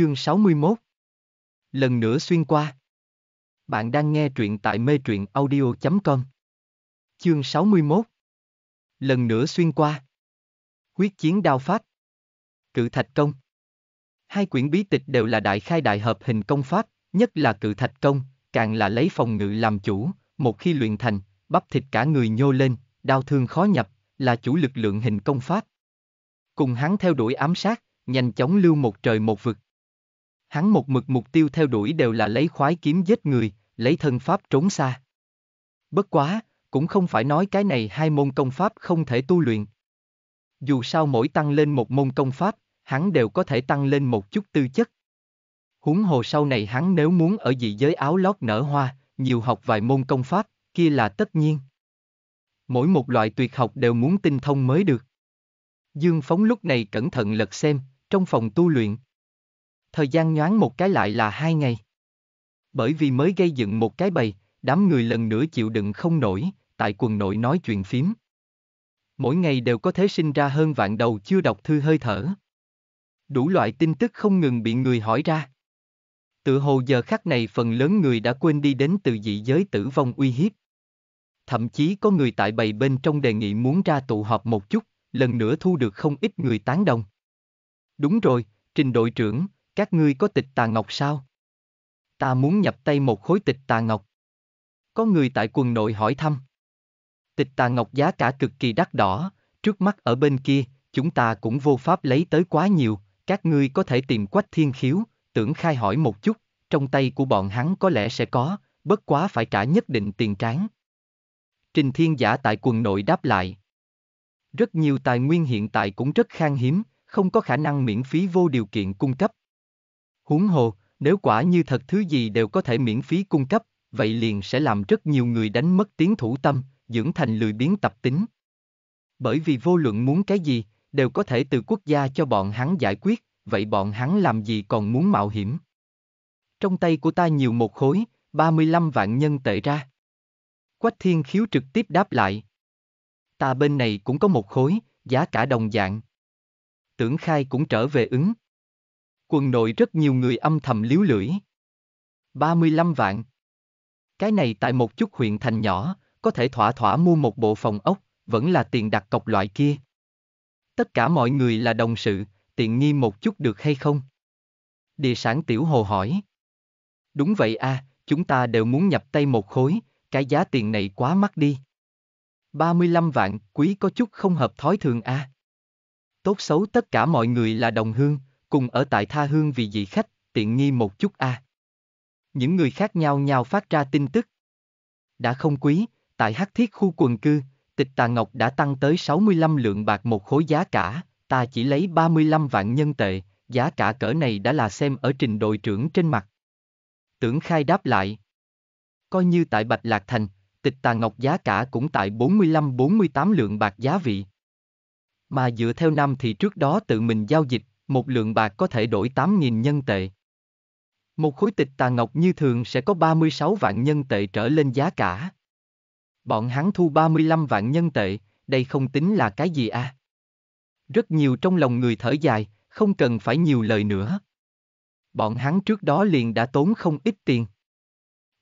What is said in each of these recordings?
Chương 61 Lần nữa xuyên qua Bạn đang nghe truyện tại mê truyện audio.com Chương 61 Lần nữa xuyên qua Quyết chiến đao pháp Cự thạch công Hai quyển bí tịch đều là đại khai đại hợp hình công pháp, nhất là cự thạch công, càng là lấy phòng ngự làm chủ, một khi luyện thành, bắp thịt cả người nhô lên, đau thương khó nhập, là chủ lực lượng hình công pháp. Cùng hắn theo đuổi ám sát, nhanh chóng lưu một trời một vực hắn một mực mục tiêu theo đuổi đều là lấy khoái kiếm giết người, lấy thân pháp trốn xa. Bất quá, cũng không phải nói cái này hai môn công pháp không thể tu luyện. Dù sao mỗi tăng lên một môn công pháp, hắn đều có thể tăng lên một chút tư chất. Huống hồ sau này hắn nếu muốn ở dị giới áo lót nở hoa, nhiều học vài môn công pháp, kia là tất nhiên. Mỗi một loại tuyệt học đều muốn tinh thông mới được. Dương Phóng lúc này cẩn thận lật xem, trong phòng tu luyện thời gian nhoáng một cái lại là hai ngày. Bởi vì mới gây dựng một cái bầy, đám người lần nữa chịu đựng không nổi, tại quần nội nói chuyện phím. Mỗi ngày đều có thể sinh ra hơn vạn đầu chưa đọc thư hơi thở. Đủ loại tin tức không ngừng bị người hỏi ra. Tự hồ giờ khắc này phần lớn người đã quên đi đến từ dị giới tử vong uy hiếp. Thậm chí có người tại bầy bên trong đề nghị muốn ra tụ họp một chút, lần nữa thu được không ít người tán đồng. Đúng rồi, trình đội trưởng, các ngươi có tịch tà ngọc sao? Ta muốn nhập tay một khối tịch tà ngọc. Có người tại quần nội hỏi thăm. Tịch tà ngọc giá cả cực kỳ đắt đỏ, trước mắt ở bên kia, chúng ta cũng vô pháp lấy tới quá nhiều, các ngươi có thể tìm quách thiên khiếu, tưởng khai hỏi một chút, trong tay của bọn hắn có lẽ sẽ có, bất quá phải trả nhất định tiền tráng. Trình Thiên Giả tại quần nội đáp lại. Rất nhiều tài nguyên hiện tại cũng rất khan hiếm, không có khả năng miễn phí vô điều kiện cung cấp, Huống hồ, nếu quả như thật thứ gì đều có thể miễn phí cung cấp, vậy liền sẽ làm rất nhiều người đánh mất tiếng thủ tâm, dưỡng thành lười biếng tập tính. Bởi vì vô luận muốn cái gì, đều có thể từ quốc gia cho bọn hắn giải quyết, vậy bọn hắn làm gì còn muốn mạo hiểm. Trong tay của ta nhiều một khối, 35 vạn nhân tệ ra. Quách thiên khiếu trực tiếp đáp lại. Ta bên này cũng có một khối, giá cả đồng dạng. Tưởng khai cũng trở về ứng, Quần nội rất nhiều người âm thầm liếu lưỡi. 35 vạn. Cái này tại một chút huyện thành nhỏ, có thể thỏa thỏa mua một bộ phòng ốc, vẫn là tiền đặt cọc loại kia. Tất cả mọi người là đồng sự, tiện nghi một chút được hay không? Địa sản tiểu hồ hỏi. Đúng vậy a, à, chúng ta đều muốn nhập tay một khối, cái giá tiền này quá mắc đi. 35 vạn, quý có chút không hợp thói thường a. À. Tốt xấu tất cả mọi người là đồng hương, cùng ở tại tha hương vì dị khách, tiện nghi một chút a. À. Những người khác nhau nhau phát ra tin tức. Đã không quý, tại hắc thiết khu quần cư, tịch tà ngọc đã tăng tới 65 lượng bạc một khối giá cả, ta chỉ lấy 35 vạn nhân tệ, giá cả cỡ này đã là xem ở trình đội trưởng trên mặt. Tưởng khai đáp lại. Coi như tại Bạch Lạc Thành, tịch tà ngọc giá cả cũng tại 45-48 lượng bạc giá vị. Mà dựa theo năm thì trước đó tự mình giao dịch, một lượng bạc có thể đổi 8.000 nhân tệ. Một khối tịch tà ngọc như thường sẽ có 36 vạn nhân tệ trở lên giá cả. Bọn hắn thu 35 vạn nhân tệ, đây không tính là cái gì à? Rất nhiều trong lòng người thở dài, không cần phải nhiều lời nữa. Bọn hắn trước đó liền đã tốn không ít tiền.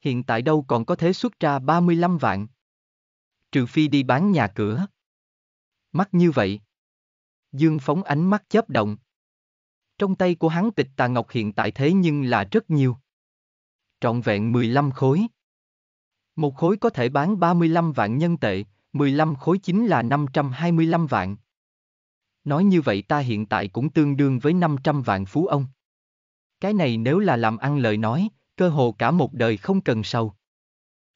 Hiện tại đâu còn có thể xuất ra 35 vạn. Trừ phi đi bán nhà cửa. Mắt như vậy. Dương phóng ánh mắt chớp động. Trong tay của hắn tịch tà ngọc hiện tại thế nhưng là rất nhiều. Trọn vẹn 15 khối. Một khối có thể bán 35 vạn nhân tệ, 15 khối chính là 525 vạn. Nói như vậy ta hiện tại cũng tương đương với 500 vạn phú ông. Cái này nếu là làm ăn lời nói, cơ hồ cả một đời không cần sầu.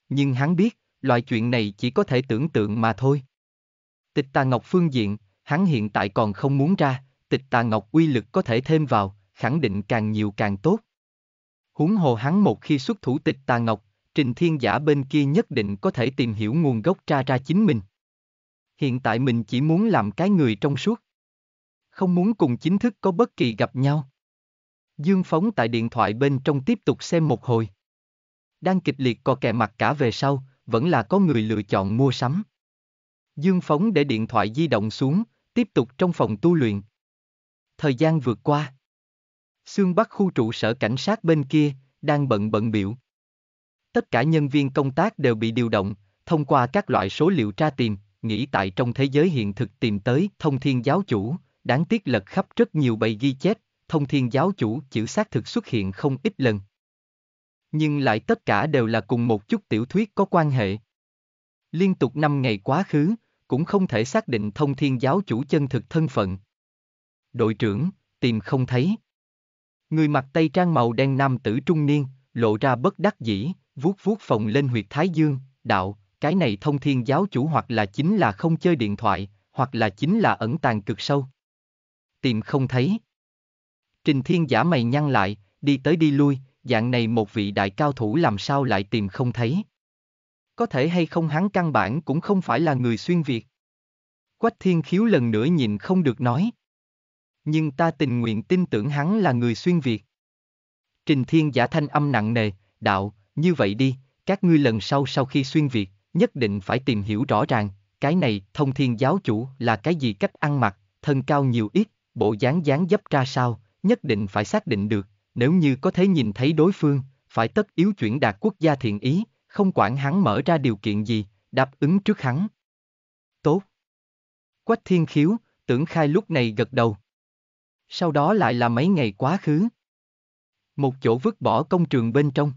Nhưng hắn biết, loại chuyện này chỉ có thể tưởng tượng mà thôi. Tịch tà ngọc phương diện, hắn hiện tại còn không muốn ra, tịch tà ngọc uy lực có thể thêm vào, khẳng định càng nhiều càng tốt. Huống hồ hắn một khi xuất thủ tịch tà ngọc, trình thiên giả bên kia nhất định có thể tìm hiểu nguồn gốc ra ra chính mình. Hiện tại mình chỉ muốn làm cái người trong suốt. Không muốn cùng chính thức có bất kỳ gặp nhau. Dương Phóng tại điện thoại bên trong tiếp tục xem một hồi. Đang kịch liệt co kè mặt cả về sau, vẫn là có người lựa chọn mua sắm. Dương Phóng để điện thoại di động xuống, tiếp tục trong phòng tu luyện thời gian vượt qua. Xương Bắc khu trụ sở cảnh sát bên kia, đang bận bận biểu. Tất cả nhân viên công tác đều bị điều động, thông qua các loại số liệu tra tìm, nghĩ tại trong thế giới hiện thực tìm tới thông thiên giáo chủ, đáng tiếc lật khắp rất nhiều bầy ghi chép, thông thiên giáo chủ chữ xác thực xuất hiện không ít lần. Nhưng lại tất cả đều là cùng một chút tiểu thuyết có quan hệ. Liên tục năm ngày quá khứ, cũng không thể xác định thông thiên giáo chủ chân thực thân phận đội trưởng, tìm không thấy. Người mặc tây trang màu đen nam tử trung niên, lộ ra bất đắc dĩ, vuốt vuốt phòng lên huyệt thái dương, đạo, cái này thông thiên giáo chủ hoặc là chính là không chơi điện thoại, hoặc là chính là ẩn tàng cực sâu. Tìm không thấy. Trình thiên giả mày nhăn lại, đi tới đi lui, dạng này một vị đại cao thủ làm sao lại tìm không thấy. Có thể hay không hắn căn bản cũng không phải là người xuyên Việt. Quách thiên khiếu lần nữa nhìn không được nói nhưng ta tình nguyện tin tưởng hắn là người xuyên Việt. Trình Thiên giả thanh âm nặng nề, đạo, như vậy đi, các ngươi lần sau sau khi xuyên Việt, nhất định phải tìm hiểu rõ ràng, cái này thông thiên giáo chủ là cái gì cách ăn mặc, thân cao nhiều ít, bộ dáng dáng dấp ra sao, nhất định phải xác định được, nếu như có thể nhìn thấy đối phương, phải tất yếu chuyển đạt quốc gia thiện ý, không quản hắn mở ra điều kiện gì, đáp ứng trước hắn. Tốt. Quách thiên khiếu, tưởng khai lúc này gật đầu, sau đó lại là mấy ngày quá khứ. Một chỗ vứt bỏ công trường bên trong.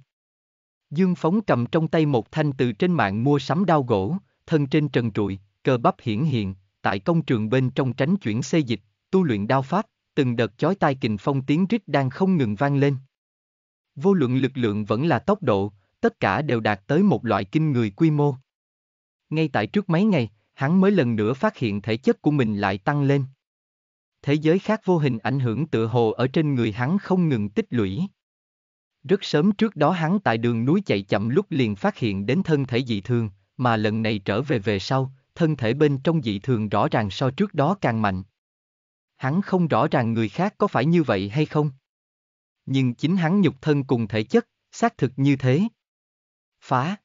Dương Phóng cầm trong tay một thanh từ trên mạng mua sắm đao gỗ, thân trên trần trụi, cơ bắp hiển hiện, tại công trường bên trong tránh chuyển xây dịch, tu luyện đao pháp, từng đợt chói tai kình phong tiếng rít đang không ngừng vang lên. Vô luận lực lượng vẫn là tốc độ, tất cả đều đạt tới một loại kinh người quy mô. Ngay tại trước mấy ngày, hắn mới lần nữa phát hiện thể chất của mình lại tăng lên thế giới khác vô hình ảnh hưởng tựa hồ ở trên người hắn không ngừng tích lũy. Rất sớm trước đó hắn tại đường núi chạy chậm lúc liền phát hiện đến thân thể dị thường, mà lần này trở về về sau, thân thể bên trong dị thường rõ ràng so trước đó càng mạnh. Hắn không rõ ràng người khác có phải như vậy hay không. Nhưng chính hắn nhục thân cùng thể chất, xác thực như thế. Phá.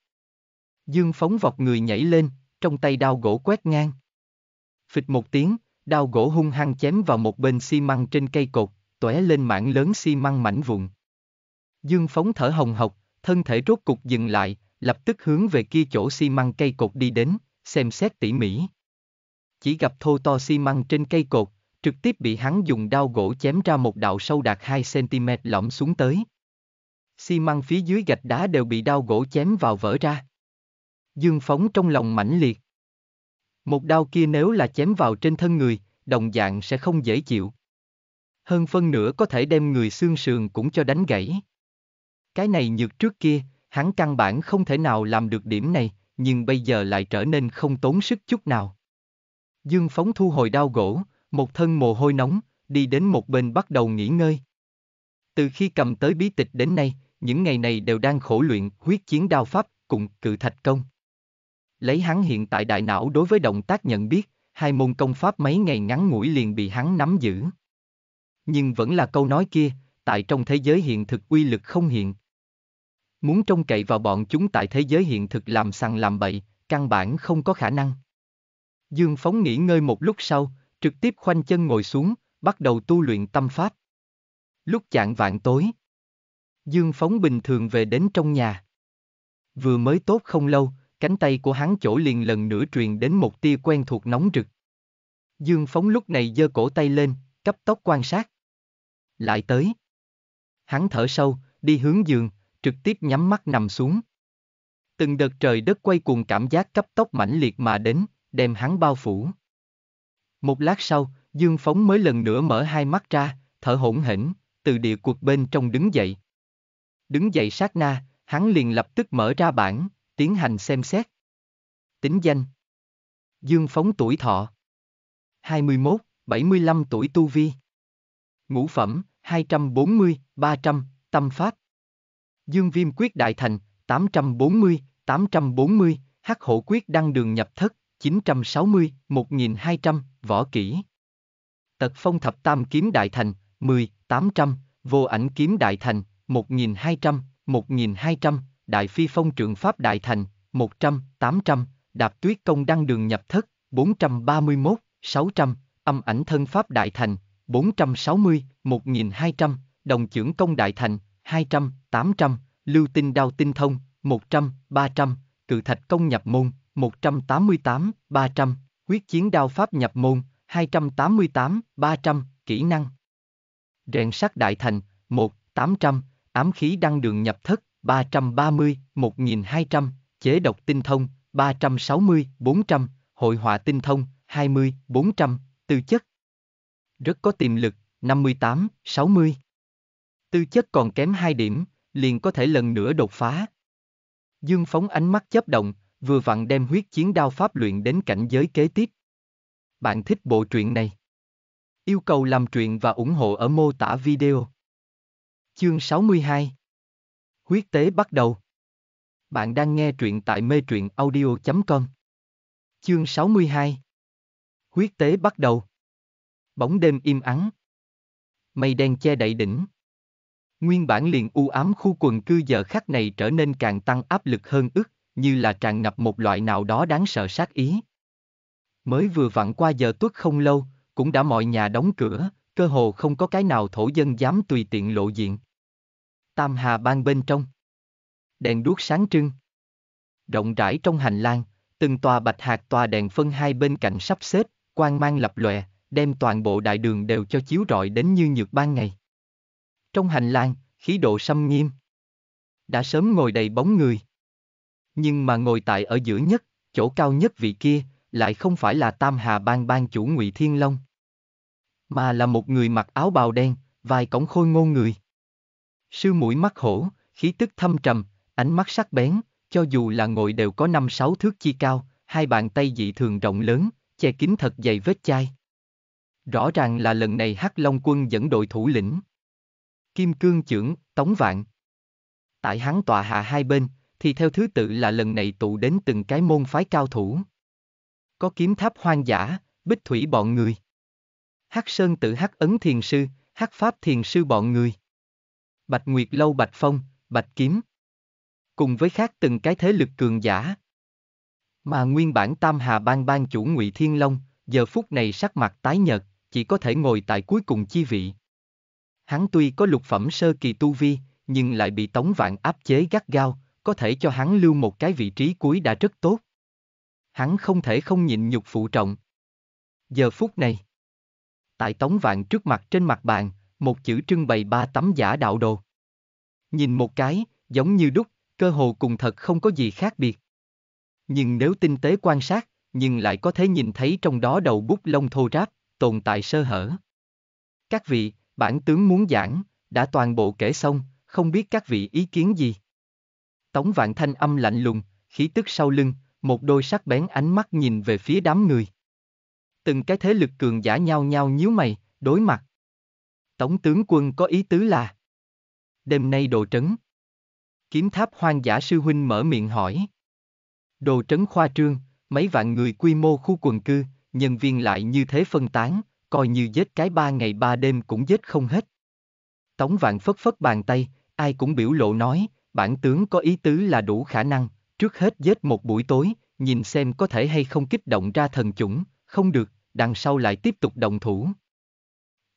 Dương phóng vọt người nhảy lên, trong tay đao gỗ quét ngang. Phịch một tiếng, Đao gỗ hung hăng chém vào một bên xi măng trên cây cột, tóe lên mảng lớn xi măng mảnh vụn. Dương phóng thở hồng hộc, thân thể rốt cục dừng lại, lập tức hướng về kia chỗ xi măng cây cột đi đến, xem xét tỉ mỉ. Chỉ gặp thô to xi măng trên cây cột, trực tiếp bị hắn dùng đao gỗ chém ra một đạo sâu đạt 2cm lõm xuống tới. Xi măng phía dưới gạch đá đều bị đao gỗ chém vào vỡ ra. Dương phóng trong lòng mãnh liệt. Một đau kia nếu là chém vào trên thân người, đồng dạng sẽ không dễ chịu. Hơn phân nửa có thể đem người xương sườn cũng cho đánh gãy. Cái này nhược trước kia, hắn căn bản không thể nào làm được điểm này, nhưng bây giờ lại trở nên không tốn sức chút nào. Dương Phóng thu hồi đao gỗ, một thân mồ hôi nóng, đi đến một bên bắt đầu nghỉ ngơi. Từ khi cầm tới bí tịch đến nay, những ngày này đều đang khổ luyện huyết chiến đao pháp cùng cự thạch công lấy hắn hiện tại đại não đối với động tác nhận biết, hai môn công pháp mấy ngày ngắn ngủi liền bị hắn nắm giữ. Nhưng vẫn là câu nói kia, tại trong thế giới hiện thực uy lực không hiện. Muốn trông cậy vào bọn chúng tại thế giới hiện thực làm sằng làm bậy, căn bản không có khả năng. Dương Phóng nghỉ ngơi một lúc sau, trực tiếp khoanh chân ngồi xuống, bắt đầu tu luyện tâm pháp. Lúc chạng vạn tối, Dương Phóng bình thường về đến trong nhà. Vừa mới tốt không lâu, cánh tay của hắn chỗ liền lần nữa truyền đến một tia quen thuộc nóng rực. Dương Phóng lúc này giơ cổ tay lên, cấp tốc quan sát. Lại tới. Hắn thở sâu, đi hướng giường, trực tiếp nhắm mắt nằm xuống. Từng đợt trời đất quay cuồng cảm giác cấp tốc mãnh liệt mà đến, đem hắn bao phủ. Một lát sau, Dương Phóng mới lần nữa mở hai mắt ra, thở hổn hển, từ địa cuộc bên trong đứng dậy. Đứng dậy sát na, hắn liền lập tức mở ra bảng, tiến hành xem xét. Tính danh Dương Phóng tuổi thọ 21, 75 tuổi tu vi Ngũ phẩm 240, 300, tâm pháp Dương Viêm quyết đại thành 840, 840, hắc hộ quyết đăng đường nhập thất 960, 1200, võ kỹ Tật phong thập tam kiếm đại thành 10, 800, vô ảnh kiếm đại thành 1200, 1200, Đại Phi Phong Trường Pháp Đại Thành, 100, 800, Đạp Tuyết Công Đăng Đường Nhập Thất, 431, 600, Âm Ảnh Thân Pháp Đại Thành, 460, 1200, Đồng trưởng Công Đại Thành, 200, 800, Lưu Tinh Đao Tinh Thông, 100, 300, Cự Thạch Công Nhập Môn, 188, 300, Quyết Chiến Đao Pháp Nhập Môn, 288, 300, Kỹ Năng. Rèn sắt Đại Thành, 1, 800, Ám Khí Đăng Đường Nhập Thất, 330, 1200, chế độc tinh thông, 360, 400, hội họa tinh thông, 20, 400, tư chất. Rất có tiềm lực, 58, 60. Tư chất còn kém 2 điểm, liền có thể lần nữa đột phá. Dương phóng ánh mắt chấp động, vừa vặn đem huyết chiến đao pháp luyện đến cảnh giới kế tiếp. Bạn thích bộ truyện này? Yêu cầu làm truyện và ủng hộ ở mô tả video. Chương 62 Quyết tế bắt đầu. Bạn đang nghe truyện tại mê truyện audio.com. Chương 62. Huyết tế bắt đầu. Bóng đêm im ắng. Mây đen che đậy đỉnh. Nguyên bản liền u ám khu quần cư giờ khắc này trở nên càng tăng áp lực hơn ức, như là tràn ngập một loại nào đó đáng sợ sát ý. Mới vừa vặn qua giờ tuất không lâu, cũng đã mọi nhà đóng cửa, cơ hồ không có cái nào thổ dân dám tùy tiện lộ diện. Tam Hà ban bên trong. Đèn đuốc sáng trưng. Rộng rãi trong hành lang, từng tòa bạch hạt tòa đèn phân hai bên cạnh sắp xếp, quang mang lập lòe, đem toàn bộ đại đường đều cho chiếu rọi đến như nhược ban ngày. Trong hành lang, khí độ xâm nghiêm. Đã sớm ngồi đầy bóng người. Nhưng mà ngồi tại ở giữa nhất, chỗ cao nhất vị kia, lại không phải là Tam Hà Bang Ban chủ Ngụy Thiên Long, mà là một người mặc áo bào đen, vài cổng khôi ngôn người. Sư mũi mắt hổ, khí tức thâm trầm, ánh mắt sắc bén, cho dù là ngồi đều có năm sáu thước chi cao, hai bàn tay dị thường rộng lớn, che kín thật dày vết chai. Rõ ràng là lần này Hắc Long quân dẫn đội thủ lĩnh. Kim cương trưởng, tống vạn. Tại hắn tọa hạ hai bên, thì theo thứ tự là lần này tụ đến từng cái môn phái cao thủ. Có kiếm tháp hoang dã, bích thủy bọn người. Hắc Sơn tự Hắc Ấn Thiền Sư, Hắc Pháp Thiền Sư bọn người. Bạch Nguyệt Lâu Bạch Phong, Bạch Kiếm. Cùng với khác từng cái thế lực cường giả. Mà nguyên bản Tam Hà Bang Bang chủ Ngụy Thiên Long, giờ phút này sắc mặt tái nhợt, chỉ có thể ngồi tại cuối cùng chi vị. Hắn tuy có lục phẩm sơ kỳ tu vi, nhưng lại bị Tống Vạn áp chế gắt gao, có thể cho hắn lưu một cái vị trí cuối đã rất tốt. Hắn không thể không nhịn nhục phụ trọng. Giờ phút này, tại Tống Vạn trước mặt trên mặt bàn, một chữ trưng bày ba tấm giả đạo đồ. Nhìn một cái, giống như đúc, cơ hồ cùng thật không có gì khác biệt. Nhưng nếu tinh tế quan sát, nhưng lại có thể nhìn thấy trong đó đầu bút lông thô ráp, tồn tại sơ hở. Các vị, bản tướng muốn giảng, đã toàn bộ kể xong, không biết các vị ý kiến gì. Tống Vạn Thanh âm lạnh lùng, khí tức sau lưng, một đôi sắc bén ánh mắt nhìn về phía đám người. Từng cái thế lực cường giả nhau nhau nhíu mày, đối mặt. Tống tướng quân có ý tứ là Đêm nay đồ trấn Kiếm tháp hoang giả sư huynh mở miệng hỏi Đồ trấn khoa trương, mấy vạn người quy mô khu quần cư, nhân viên lại như thế phân tán, coi như giết cái ba ngày ba đêm cũng giết không hết. Tống vạn phất phất bàn tay, ai cũng biểu lộ nói, bản tướng có ý tứ là đủ khả năng, trước hết giết một buổi tối, nhìn xem có thể hay không kích động ra thần chủng, không được, đằng sau lại tiếp tục động thủ.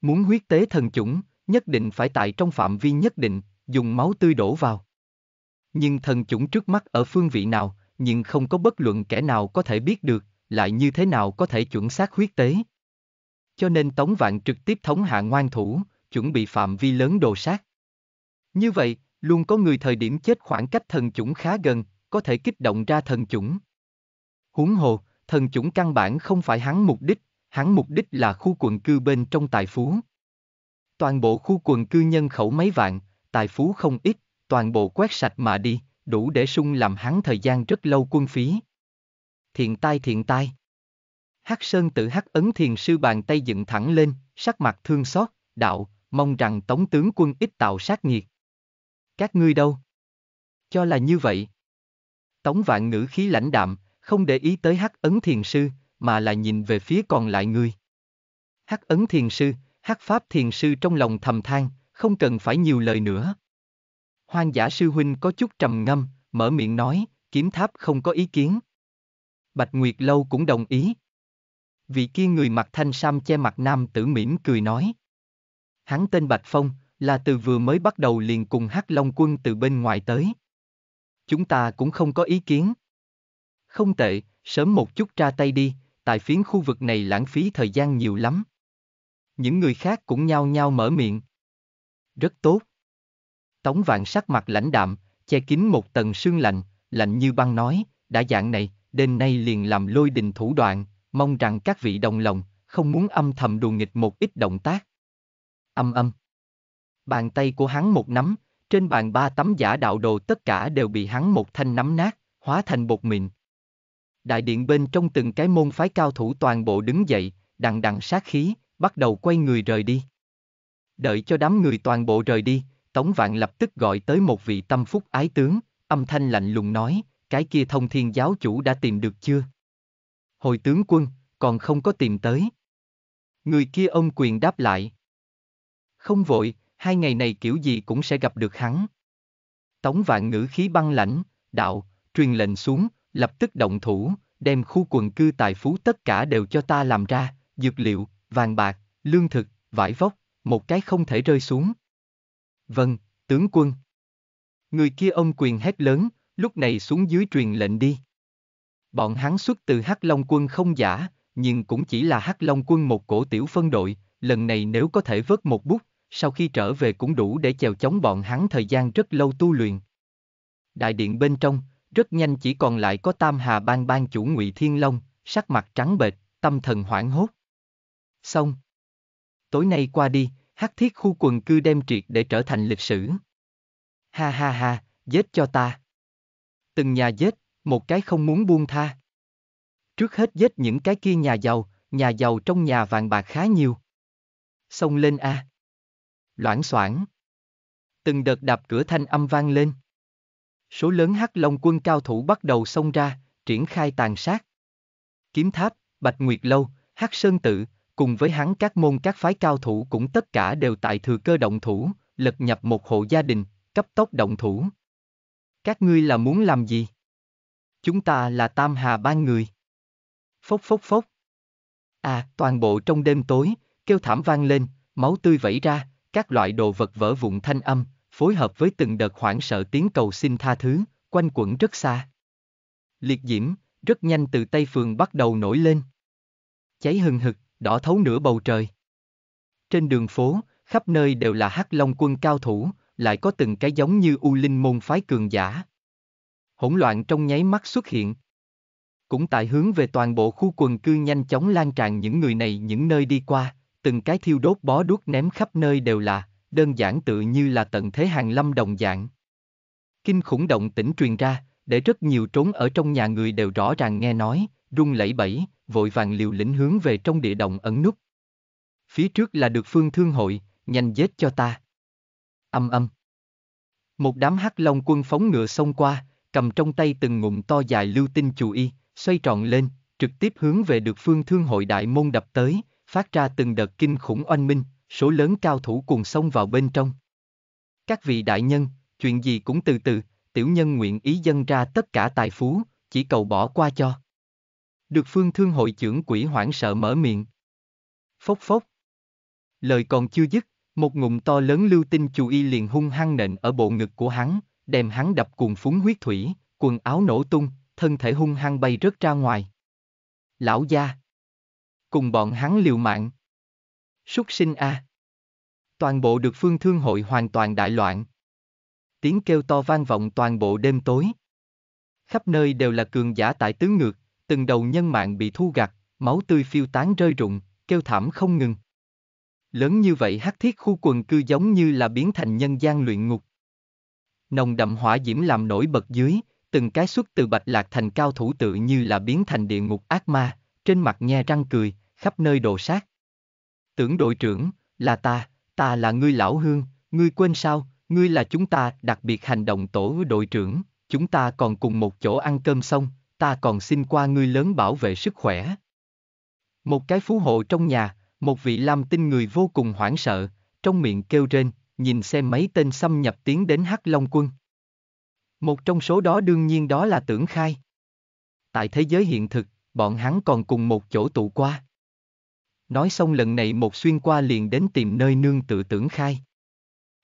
Muốn huyết tế thần chủng, nhất định phải tại trong phạm vi nhất định, dùng máu tươi đổ vào. Nhưng thần chủng trước mắt ở phương vị nào, nhưng không có bất luận kẻ nào có thể biết được, lại như thế nào có thể chuẩn xác huyết tế. Cho nên Tống Vạn trực tiếp thống hạ ngoan thủ, chuẩn bị phạm vi lớn đồ sát. Như vậy, luôn có người thời điểm chết khoảng cách thần chủng khá gần, có thể kích động ra thần chủng. Huống hồ, thần chủng căn bản không phải hắn mục đích, hắn mục đích là khu quận cư bên trong tài phú. Toàn bộ khu quần cư nhân khẩu mấy vạn, tài phú không ít, toàn bộ quét sạch mà đi, đủ để sung làm hắn thời gian rất lâu quân phí. Thiện tai thiện tai. Hắc Sơn tự hắc ấn thiền sư bàn tay dựng thẳng lên, sắc mặt thương xót, đạo, mong rằng tống tướng quân ít tạo sát nghiệt. Các ngươi đâu? Cho là như vậy. Tống vạn ngữ khí lãnh đạm, không để ý tới hắc ấn thiền sư, mà là nhìn về phía còn lại người. Hắc ấn thiền sư, hắc pháp thiền sư trong lòng thầm than, không cần phải nhiều lời nữa. Hoang giả sư huynh có chút trầm ngâm, mở miệng nói, kiếm tháp không có ý kiến. Bạch Nguyệt Lâu cũng đồng ý. Vị kia người mặc thanh sam che mặt nam tử mỉm cười nói. Hắn tên Bạch Phong, là từ vừa mới bắt đầu liền cùng Hắc Long Quân từ bên ngoài tới. Chúng ta cũng không có ý kiến. Không tệ, sớm một chút ra tay đi, tại phiến khu vực này lãng phí thời gian nhiều lắm. Những người khác cũng nhao nhao mở miệng. Rất tốt. Tống vạn sắc mặt lãnh đạm, che kín một tầng sương lạnh, lạnh như băng nói, đã dạng này, đêm nay liền làm lôi đình thủ đoạn, mong rằng các vị đồng lòng, không muốn âm thầm đùa nghịch một ít động tác. Âm âm. Bàn tay của hắn một nắm, trên bàn ba tấm giả đạo đồ tất cả đều bị hắn một thanh nắm nát, hóa thành bột mịn. Đại điện bên trong từng cái môn phái cao thủ toàn bộ đứng dậy, đằng đằng sát khí, bắt đầu quay người rời đi. Đợi cho đám người toàn bộ rời đi, Tống Vạn lập tức gọi tới một vị tâm phúc ái tướng, âm thanh lạnh lùng nói, cái kia thông thiên giáo chủ đã tìm được chưa? Hồi tướng quân, còn không có tìm tới. Người kia ông quyền đáp lại. Không vội, hai ngày này kiểu gì cũng sẽ gặp được hắn. Tống Vạn ngữ khí băng lãnh, đạo, truyền lệnh xuống, lập tức động thủ, đem khu quần cư tài phú tất cả đều cho ta làm ra, dược liệu, vàng bạc, lương thực, vải vóc, một cái không thể rơi xuống. Vâng, tướng quân. Người kia ông quyền hét lớn, lúc này xuống dưới truyền lệnh đi. Bọn hắn xuất từ Hắc Long quân không giả, nhưng cũng chỉ là Hắc Long quân một cổ tiểu phân đội, lần này nếu có thể vớt một bút, sau khi trở về cũng đủ để chèo chống bọn hắn thời gian rất lâu tu luyện. Đại điện bên trong, rất nhanh chỉ còn lại có tam hà ban ban chủ ngụy thiên long sắc mặt trắng bệch tâm thần hoảng hốt xong tối nay qua đi hắc thiết khu quần cư đem triệt để trở thành lịch sử ha ha ha giết cho ta từng nhà giết một cái không muốn buông tha trước hết giết những cái kia nhà giàu nhà giàu trong nhà vàng bạc khá nhiều xông lên a à. loảng xoảng từng đợt đạp cửa thanh âm vang lên Số lớn hắc long quân cao thủ bắt đầu xông ra, triển khai tàn sát. Kiếm tháp, Bạch Nguyệt Lâu, hắc Sơn Tự, cùng với hắn các môn các phái cao thủ cũng tất cả đều tại thừa cơ động thủ, lật nhập một hộ gia đình, cấp tốc động thủ. Các ngươi là muốn làm gì? Chúng ta là Tam Hà Ban Người. Phốc phốc phốc. À, toàn bộ trong đêm tối, kêu thảm vang lên, máu tươi vẩy ra, các loại đồ vật vỡ vụn thanh âm, phối hợp với từng đợt hoảng sợ tiếng cầu xin tha thứ, quanh quẩn rất xa. Liệt diễm, rất nhanh từ Tây Phường bắt đầu nổi lên. Cháy hừng hực, đỏ thấu nửa bầu trời. Trên đường phố, khắp nơi đều là hắc long quân cao thủ, lại có từng cái giống như u linh môn phái cường giả. Hỗn loạn trong nháy mắt xuất hiện. Cũng tại hướng về toàn bộ khu quần cư nhanh chóng lan tràn những người này những nơi đi qua, từng cái thiêu đốt bó đuốc ném khắp nơi đều là, đơn giản tự như là tận thế hàng lâm đồng dạng. Kinh khủng động tĩnh truyền ra, để rất nhiều trốn ở trong nhà người đều rõ ràng nghe nói, rung lẩy bẩy, vội vàng liều lĩnh hướng về trong địa động ẩn nút. Phía trước là được phương thương hội, nhanh dết cho ta. Âm âm. Một đám hắc long quân phóng ngựa xông qua, cầm trong tay từng ngụm to dài lưu tinh chù y, xoay tròn lên, trực tiếp hướng về được phương thương hội đại môn đập tới, phát ra từng đợt kinh khủng oanh minh, số lớn cao thủ cùng xông vào bên trong. Các vị đại nhân, chuyện gì cũng từ từ, tiểu nhân nguyện ý dâng ra tất cả tài phú, chỉ cầu bỏ qua cho. Được phương thương hội trưởng quỷ hoảng sợ mở miệng. Phốc phốc. Lời còn chưa dứt, một ngụm to lớn lưu tinh chú y liền hung hăng nện ở bộ ngực của hắn, đem hắn đập cùng phúng huyết thủy, quần áo nổ tung, thân thể hung hăng bay rớt ra ngoài. Lão gia. Cùng bọn hắn liều mạng súc sinh a. À. Toàn bộ được phương thương hội hoàn toàn đại loạn. Tiếng kêu to vang vọng toàn bộ đêm tối. Khắp nơi đều là cường giả tại tướng ngược, từng đầu nhân mạng bị thu gặt, máu tươi phiêu tán rơi rụng, kêu thảm không ngừng. Lớn như vậy hắc thiết khu quần cư giống như là biến thành nhân gian luyện ngục. Nồng đậm hỏa diễm làm nổi bật dưới, từng cái xuất từ bạch lạc thành cao thủ tự như là biến thành địa ngục ác ma, trên mặt nhe răng cười, khắp nơi đồ sát tưởng đội trưởng, là ta, ta là ngươi lão hương, ngươi quên sao, ngươi là chúng ta đặc biệt hành động tổ đội trưởng, chúng ta còn cùng một chỗ ăn cơm xong, ta còn xin qua ngươi lớn bảo vệ sức khỏe. Một cái phú hộ trong nhà, một vị lam tinh người vô cùng hoảng sợ, trong miệng kêu rên, nhìn xem mấy tên xâm nhập tiến đến Hắc Long quân. Một trong số đó đương nhiên đó là tưởng khai. Tại thế giới hiện thực, bọn hắn còn cùng một chỗ tụ qua nói xong lần này một xuyên qua liền đến tìm nơi nương tự tưởng khai.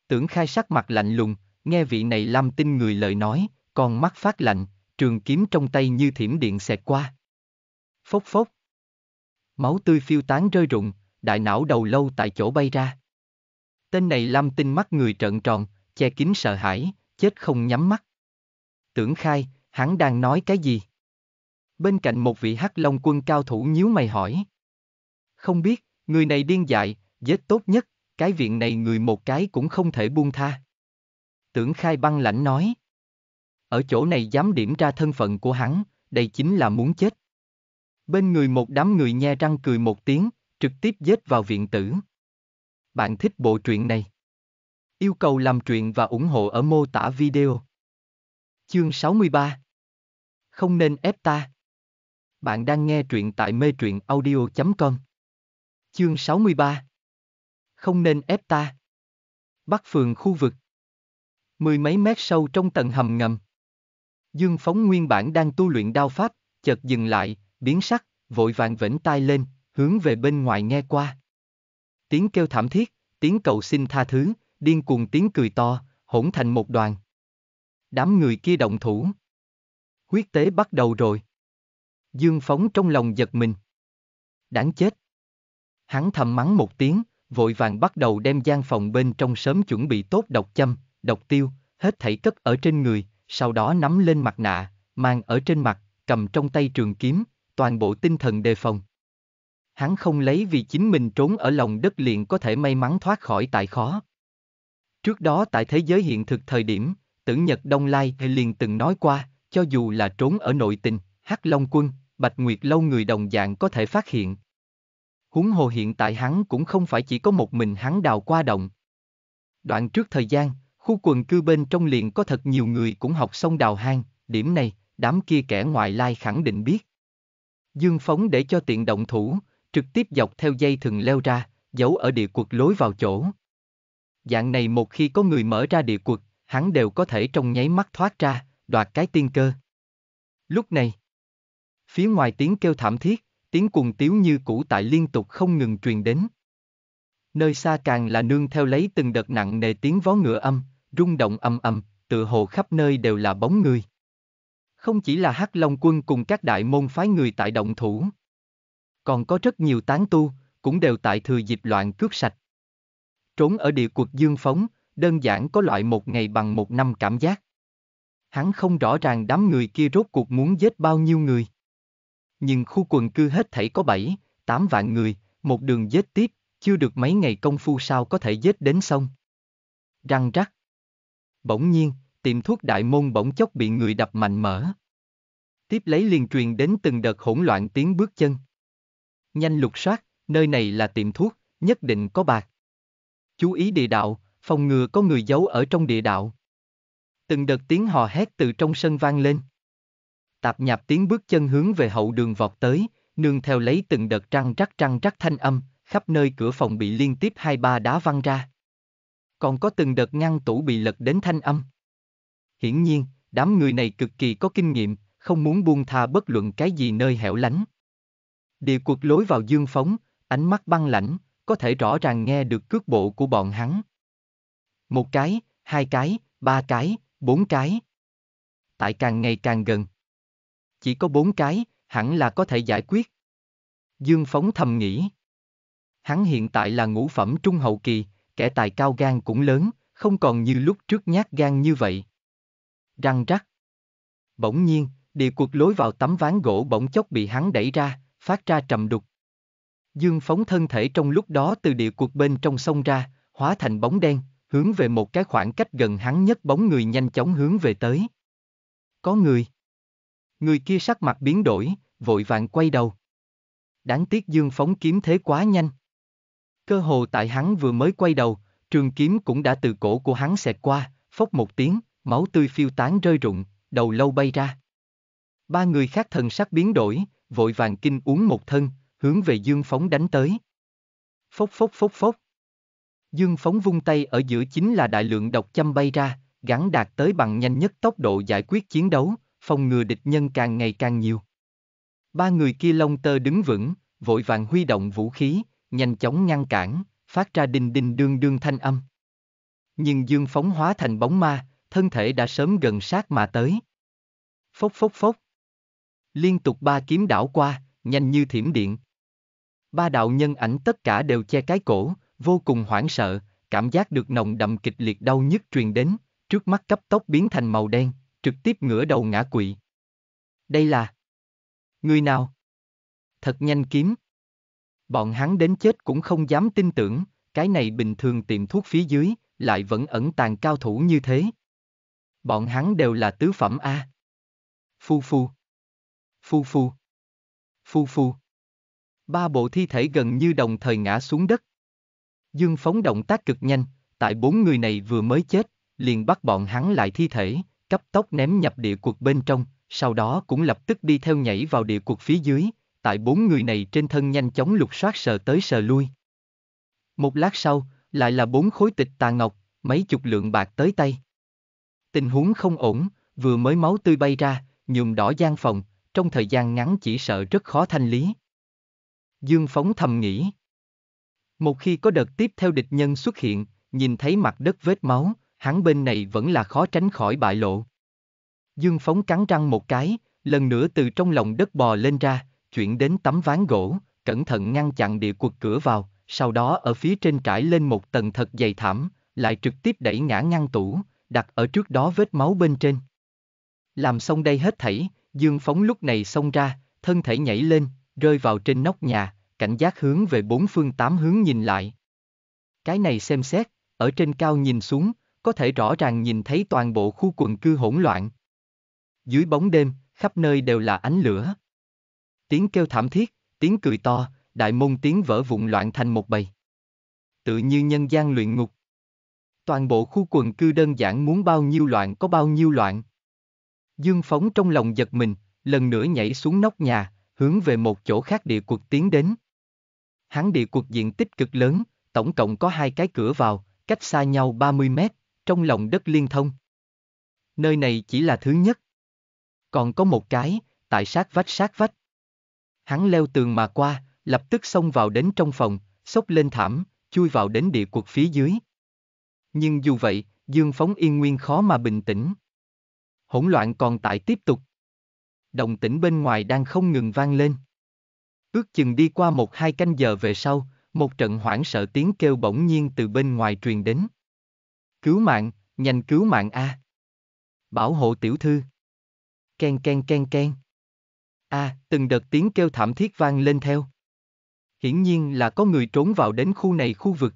Tưởng khai sắc mặt lạnh lùng, nghe vị này lam tin người lời nói, còn mắt phát lạnh, trường kiếm trong tay như thiểm điện xẹt qua. Phốc phốc. Máu tươi phiêu tán rơi rụng, đại não đầu lâu tại chỗ bay ra. Tên này lam tin mắt người trợn tròn, che kín sợ hãi, chết không nhắm mắt. Tưởng khai, hắn đang nói cái gì? Bên cạnh một vị hắc long quân cao thủ nhíu mày hỏi không biết, người này điên dại, giết tốt nhất, cái viện này người một cái cũng không thể buông tha. Tưởng khai băng lãnh nói. Ở chỗ này dám điểm ra thân phận của hắn, đây chính là muốn chết. Bên người một đám người nhe răng cười một tiếng, trực tiếp giết vào viện tử. Bạn thích bộ truyện này? Yêu cầu làm truyện và ủng hộ ở mô tả video. Chương 63 Không nên ép ta. Bạn đang nghe truyện tại mê truyện audio.com Chương 63 Không nên ép ta. Bắc phường khu vực. Mười mấy mét sâu trong tầng hầm ngầm. Dương phóng nguyên bản đang tu luyện đao pháp, chợt dừng lại, biến sắc, vội vàng vểnh tai lên, hướng về bên ngoài nghe qua. Tiếng kêu thảm thiết, tiếng cầu xin tha thứ, điên cuồng tiếng cười to, hỗn thành một đoàn. Đám người kia động thủ. Huyết tế bắt đầu rồi. Dương phóng trong lòng giật mình. Đáng chết. Hắn thầm mắng một tiếng, vội vàng bắt đầu đem gian phòng bên trong sớm chuẩn bị tốt độc châm, độc tiêu, hết thảy cất ở trên người, sau đó nắm lên mặt nạ, mang ở trên mặt, cầm trong tay trường kiếm, toàn bộ tinh thần đề phòng. Hắn không lấy vì chính mình trốn ở lòng đất liền có thể may mắn thoát khỏi tại khó. Trước đó tại thế giới hiện thực thời điểm, tử Nhật Đông Lai liền từng nói qua, cho dù là trốn ở nội tình, Hắc Long Quân, Bạch Nguyệt Lâu người đồng dạng có thể phát hiện huống hồ hiện tại hắn cũng không phải chỉ có một mình hắn đào qua động. Đoạn trước thời gian, khu quần cư bên trong liền có thật nhiều người cũng học xong đào hang, điểm này, đám kia kẻ ngoại lai khẳng định biết. Dương phóng để cho tiện động thủ, trực tiếp dọc theo dây thừng leo ra, giấu ở địa quật lối vào chỗ. Dạng này một khi có người mở ra địa quật, hắn đều có thể trong nháy mắt thoát ra, đoạt cái tiên cơ. Lúc này, phía ngoài tiếng kêu thảm thiết, tiếng cuồng tiếu như cũ tại liên tục không ngừng truyền đến. Nơi xa càng là nương theo lấy từng đợt nặng nề tiếng vó ngựa âm, rung động âm âm, tựa hồ khắp nơi đều là bóng người. Không chỉ là Hắc Long quân cùng các đại môn phái người tại động thủ, còn có rất nhiều tán tu, cũng đều tại thừa dịp loạn cướp sạch. Trốn ở địa cuộc dương phóng, đơn giản có loại một ngày bằng một năm cảm giác. Hắn không rõ ràng đám người kia rốt cuộc muốn giết bao nhiêu người nhưng khu quần cư hết thảy có 7, 8 vạn người, một đường dết tiếp, chưa được mấy ngày công phu sao có thể dết đến xong. Răng rắc. Bỗng nhiên, tiệm thuốc đại môn bỗng chốc bị người đập mạnh mở. Tiếp lấy liền truyền đến từng đợt hỗn loạn tiếng bước chân. Nhanh lục soát, nơi này là tiệm thuốc, nhất định có bạc. Chú ý địa đạo, phòng ngừa có người giấu ở trong địa đạo. Từng đợt tiếng hò hét từ trong sân vang lên tạp nhạp tiếng bước chân hướng về hậu đường vọt tới, nương theo lấy từng đợt trăng rắc trăng rắc thanh âm, khắp nơi cửa phòng bị liên tiếp hai ba đá văng ra. Còn có từng đợt ngăn tủ bị lật đến thanh âm. Hiển nhiên, đám người này cực kỳ có kinh nghiệm, không muốn buông tha bất luận cái gì nơi hẻo lánh. Địa cuộc lối vào dương phóng, ánh mắt băng lãnh, có thể rõ ràng nghe được cước bộ của bọn hắn. Một cái, hai cái, ba cái, bốn cái. Tại càng ngày càng gần, chỉ có bốn cái, hẳn là có thể giải quyết. Dương Phóng thầm nghĩ. Hắn hiện tại là ngũ phẩm trung hậu kỳ, kẻ tài cao gan cũng lớn, không còn như lúc trước nhát gan như vậy. Răng rắc. Bỗng nhiên, địa cuộc lối vào tấm ván gỗ bỗng chốc bị hắn đẩy ra, phát ra trầm đục. Dương Phóng thân thể trong lúc đó từ địa cuộc bên trong sông ra, hóa thành bóng đen, hướng về một cái khoảng cách gần hắn nhất bóng người nhanh chóng hướng về tới. Có người. Người kia sắc mặt biến đổi, vội vàng quay đầu. Đáng tiếc Dương phóng kiếm thế quá nhanh. Cơ hồ tại hắn vừa mới quay đầu, trường kiếm cũng đã từ cổ của hắn xẹt qua, phốc một tiếng, máu tươi phiêu tán rơi rụng, đầu lâu bay ra. Ba người khác thần sắc biến đổi, vội vàng kinh uống một thân, hướng về Dương phóng đánh tới. Phốc phốc phốc phốc. Dương phóng vung tay ở giữa chính là đại lượng độc châm bay ra, gắn đạt tới bằng nhanh nhất tốc độ giải quyết chiến đấu, phòng ngừa địch nhân càng ngày càng nhiều. Ba người kia lông tơ đứng vững, vội vàng huy động vũ khí, nhanh chóng ngăn cản, phát ra đình đình đương đương thanh âm. Nhưng Dương phóng hóa thành bóng ma, thân thể đã sớm gần sát mà tới. Phốc phốc phốc. Liên tục ba kiếm đảo qua, nhanh như thiểm điện. Ba đạo nhân ảnh tất cả đều che cái cổ, vô cùng hoảng sợ, cảm giác được nồng đậm kịch liệt đau nhức truyền đến, trước mắt cấp tốc biến thành màu đen, trực tiếp ngửa đầu ngã quỵ. Đây là... Người nào? Thật nhanh kiếm. Bọn hắn đến chết cũng không dám tin tưởng, cái này bình thường tiệm thuốc phía dưới, lại vẫn ẩn tàng cao thủ như thế. Bọn hắn đều là tứ phẩm A. Phu phu. Phu phu. Phu phu. Ba bộ thi thể gần như đồng thời ngã xuống đất. Dương phóng động tác cực nhanh, tại bốn người này vừa mới chết, liền bắt bọn hắn lại thi thể, cấp tốc ném nhập địa cuộc bên trong, sau đó cũng lập tức đi theo nhảy vào địa cuộc phía dưới, tại bốn người này trên thân nhanh chóng lục soát sờ tới sờ lui. Một lát sau, lại là bốn khối tịch tà ngọc, mấy chục lượng bạc tới tay. Tình huống không ổn, vừa mới máu tươi bay ra, nhuộm đỏ gian phòng, trong thời gian ngắn chỉ sợ rất khó thanh lý. Dương Phóng thầm nghĩ. Một khi có đợt tiếp theo địch nhân xuất hiện, nhìn thấy mặt đất vết máu, hắn bên này vẫn là khó tránh khỏi bại lộ. Dương Phóng cắn răng một cái, lần nữa từ trong lòng đất bò lên ra, chuyển đến tấm ván gỗ, cẩn thận ngăn chặn địa quật cửa vào, sau đó ở phía trên trải lên một tầng thật dày thảm, lại trực tiếp đẩy ngã ngăn tủ, đặt ở trước đó vết máu bên trên. Làm xong đây hết thảy, Dương Phóng lúc này xông ra, thân thể nhảy lên, rơi vào trên nóc nhà, cảnh giác hướng về bốn phương tám hướng nhìn lại. Cái này xem xét, ở trên cao nhìn xuống, có thể rõ ràng nhìn thấy toàn bộ khu quần cư hỗn loạn. Dưới bóng đêm, khắp nơi đều là ánh lửa. Tiếng kêu thảm thiết, tiếng cười to, đại môn tiếng vỡ vụn loạn thành một bầy. Tự như nhân gian luyện ngục. Toàn bộ khu quần cư đơn giản muốn bao nhiêu loạn có bao nhiêu loạn. Dương Phóng trong lòng giật mình, lần nữa nhảy xuống nóc nhà, hướng về một chỗ khác địa cuộc tiến đến. Hắn địa cuộc diện tích cực lớn, tổng cộng có hai cái cửa vào, cách xa nhau 30 mét trong lòng đất liên thông. Nơi này chỉ là thứ nhất. Còn có một cái, tại sát vách sát vách. Hắn leo tường mà qua, lập tức xông vào đến trong phòng, xốc lên thảm, chui vào đến địa cuộc phía dưới. Nhưng dù vậy, Dương Phóng yên nguyên khó mà bình tĩnh. Hỗn loạn còn tại tiếp tục. Động tĩnh bên ngoài đang không ngừng vang lên. Ước chừng đi qua một hai canh giờ về sau, một trận hoảng sợ tiếng kêu bỗng nhiên từ bên ngoài truyền đến. Cứu mạng, nhanh cứu mạng a. Bảo hộ tiểu thư. keng keng keng keng! A, từng đợt tiếng kêu thảm thiết vang lên theo. Hiển nhiên là có người trốn vào đến khu này khu vực.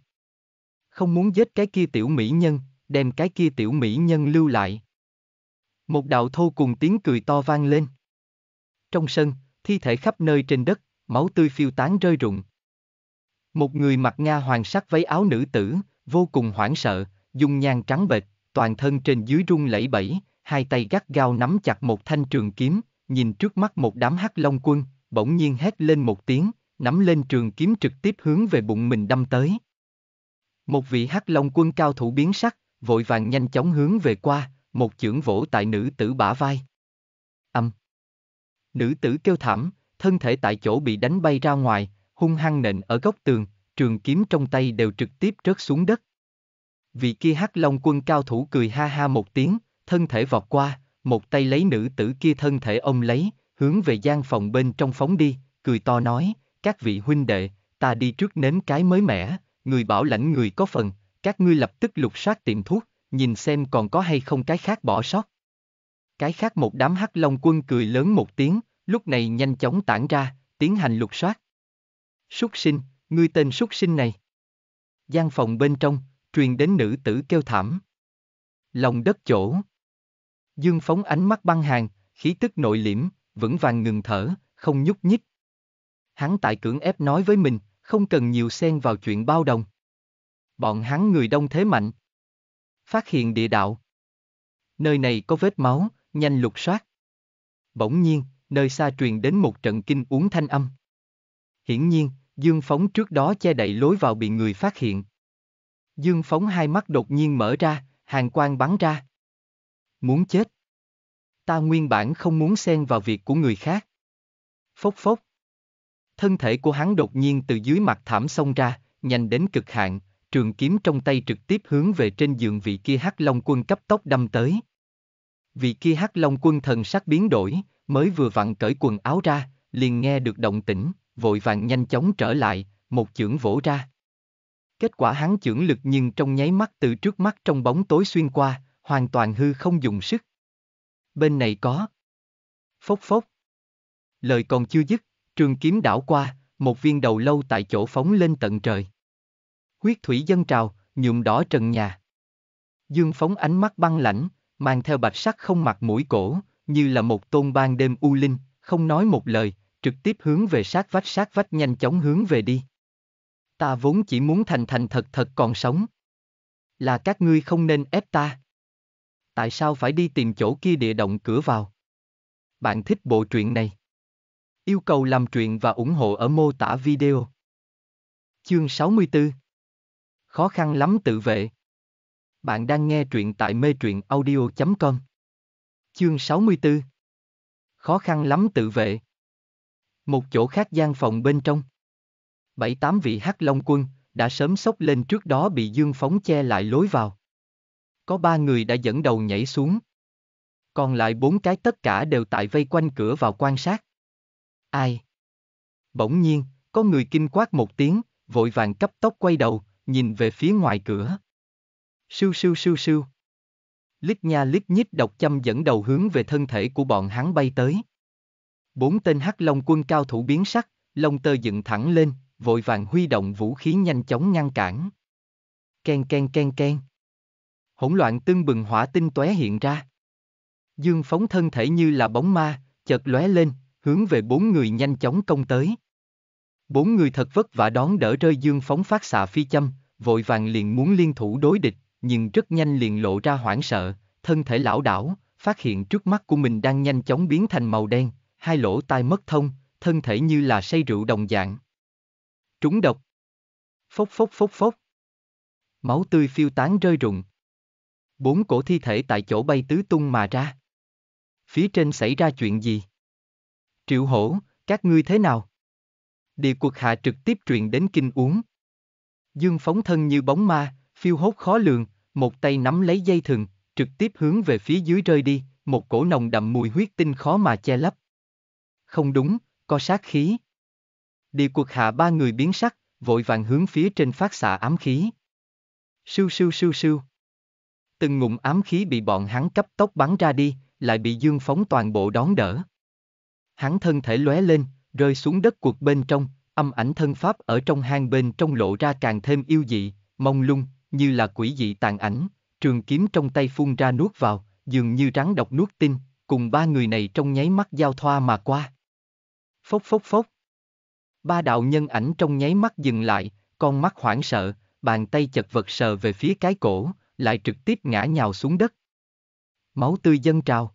Không muốn giết cái kia tiểu mỹ nhân, đem cái kia tiểu mỹ nhân lưu lại. Một đạo thô cùng tiếng cười to vang lên. Trong sân, thi thể khắp nơi trên đất, máu tươi phiêu tán rơi rụng. Một người mặc nga hoàng sắc váy áo nữ tử, vô cùng hoảng sợ, dung nhan trắng bệch, toàn thân trên dưới rung lẩy bẩy, hai tay gắt gao nắm chặt một thanh trường kiếm, nhìn trước mắt một đám hắc long quân, bỗng nhiên hét lên một tiếng, nắm lên trường kiếm trực tiếp hướng về bụng mình đâm tới. Một vị hắc long quân cao thủ biến sắc, vội vàng nhanh chóng hướng về qua, một chưởng vỗ tại nữ tử bả vai. Âm. Nữ tử kêu thảm, thân thể tại chỗ bị đánh bay ra ngoài, hung hăng nện ở góc tường, trường kiếm trong tay đều trực tiếp rớt xuống đất. Vị kia hắc long quân cao thủ cười ha ha một tiếng, thân thể vọt qua, một tay lấy nữ tử kia thân thể ông lấy, hướng về gian phòng bên trong phóng đi, cười to nói, các vị huynh đệ, ta đi trước nếm cái mới mẻ, người bảo lãnh người có phần, các ngươi lập tức lục soát tiệm thuốc, nhìn xem còn có hay không cái khác bỏ sót. Cái khác một đám hắc long quân cười lớn một tiếng, lúc này nhanh chóng tản ra, tiến hành lục soát. Súc sinh, ngươi tên súc sinh này. Gian phòng bên trong, truyền đến nữ tử kêu thảm. Lòng đất chỗ. Dương phóng ánh mắt băng hàng, khí tức nội liễm, vững vàng ngừng thở, không nhúc nhích. Hắn tại cưỡng ép nói với mình, không cần nhiều xen vào chuyện bao đồng. Bọn hắn người đông thế mạnh. Phát hiện địa đạo. Nơi này có vết máu, nhanh lục soát. Bỗng nhiên, nơi xa truyền đến một trận kinh uống thanh âm. Hiển nhiên, Dương Phóng trước đó che đậy lối vào bị người phát hiện. Dương phóng hai mắt đột nhiên mở ra, hàng quang bắn ra. Muốn chết. Ta nguyên bản không muốn xen vào việc của người khác. Phốc phốc. Thân thể của hắn đột nhiên từ dưới mặt thảm xông ra, nhanh đến cực hạn, trường kiếm trong tay trực tiếp hướng về trên giường vị kia hắc long quân cấp tốc đâm tới. Vị kia hắc long quân thần sắc biến đổi, mới vừa vặn cởi quần áo ra, liền nghe được động tĩnh, vội vàng nhanh chóng trở lại, một chưởng vỗ ra. Kết quả hắn chưởng lực nhưng trong nháy mắt từ trước mắt trong bóng tối xuyên qua, hoàn toàn hư không dùng sức. Bên này có. Phốc phốc. Lời còn chưa dứt, trường kiếm đảo qua, một viên đầu lâu tại chỗ phóng lên tận trời. Huyết thủy dân trào, nhuộm đỏ trần nhà. Dương phóng ánh mắt băng lãnh, mang theo bạch sắc không mặc mũi cổ, như là một tôn ban đêm u linh, không nói một lời, trực tiếp hướng về sát vách sát vách nhanh chóng hướng về đi ta vốn chỉ muốn thành thành thật thật còn sống. Là các ngươi không nên ép ta. Tại sao phải đi tìm chỗ kia địa động cửa vào? Bạn thích bộ truyện này? Yêu cầu làm truyện và ủng hộ ở mô tả video. Chương 64 Khó khăn lắm tự vệ. Bạn đang nghe truyện tại mê truyện audio.com Chương 64 Khó khăn lắm tự vệ. Một chỗ khác gian phòng bên trong bảy tám vị hắc long quân, đã sớm sốc lên trước đó bị dương phóng che lại lối vào. Có ba người đã dẫn đầu nhảy xuống. Còn lại bốn cái tất cả đều tại vây quanh cửa vào quan sát. Ai? Bỗng nhiên, có người kinh quát một tiếng, vội vàng cấp tốc quay đầu, nhìn về phía ngoài cửa. Sưu sưu sưu sưu. Lít nha lít nhít độc châm dẫn đầu hướng về thân thể của bọn hắn bay tới. Bốn tên hắc long quân cao thủ biến sắc, lông tơ dựng thẳng lên, vội vàng huy động vũ khí nhanh chóng ngăn cản. Ken ken ken ken. Hỗn loạn tưng bừng hỏa tinh tóe hiện ra. Dương phóng thân thể như là bóng ma, chợt lóe lên, hướng về bốn người nhanh chóng công tới. Bốn người thật vất vả đón đỡ rơi dương phóng phát xạ phi châm, vội vàng liền muốn liên thủ đối địch, nhưng rất nhanh liền lộ ra hoảng sợ, thân thể lão đảo, phát hiện trước mắt của mình đang nhanh chóng biến thành màu đen, hai lỗ tai mất thông, thân thể như là say rượu đồng dạng. Trúng độc. Phốc phốc phốc phốc. Máu tươi phiêu tán rơi rụng. Bốn cổ thi thể tại chỗ bay tứ tung mà ra. Phía trên xảy ra chuyện gì? Triệu hổ, các ngươi thế nào? Địa cuộc hạ trực tiếp truyền đến kinh uống. Dương phóng thân như bóng ma, phiêu hốt khó lường, một tay nắm lấy dây thừng, trực tiếp hướng về phía dưới rơi đi, một cổ nồng đậm mùi huyết tinh khó mà che lấp. Không đúng, có sát khí. Địa cuộc hạ ba người biến sắc, vội vàng hướng phía trên phát xạ ám khí. Sưu sưu sưu sưu. Từng ngụm ám khí bị bọn hắn cấp tốc bắn ra đi, lại bị dương phóng toàn bộ đón đỡ. Hắn thân thể lóe lên, rơi xuống đất cuộc bên trong, âm ảnh thân pháp ở trong hang bên trong lộ ra càng thêm yêu dị, mông lung, như là quỷ dị tàn ảnh, trường kiếm trong tay phun ra nuốt vào, dường như rắn độc nuốt tinh, cùng ba người này trong nháy mắt giao thoa mà qua. Phốc phốc phốc, Ba đạo nhân ảnh trong nháy mắt dừng lại, con mắt hoảng sợ, bàn tay chật vật sờ về phía cái cổ, lại trực tiếp ngã nhào xuống đất. Máu tươi dâng trào.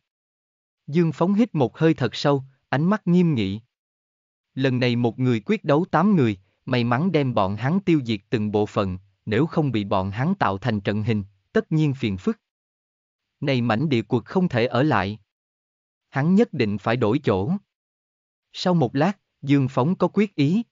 Dương phóng hít một hơi thật sâu, ánh mắt nghiêm nghị. Lần này một người quyết đấu tám người, may mắn đem bọn hắn tiêu diệt từng bộ phận, nếu không bị bọn hắn tạo thành trận hình, tất nhiên phiền phức. Này mảnh địa cuộc không thể ở lại. Hắn nhất định phải đổi chỗ. Sau một lát, Dương Phóng có quyết ý.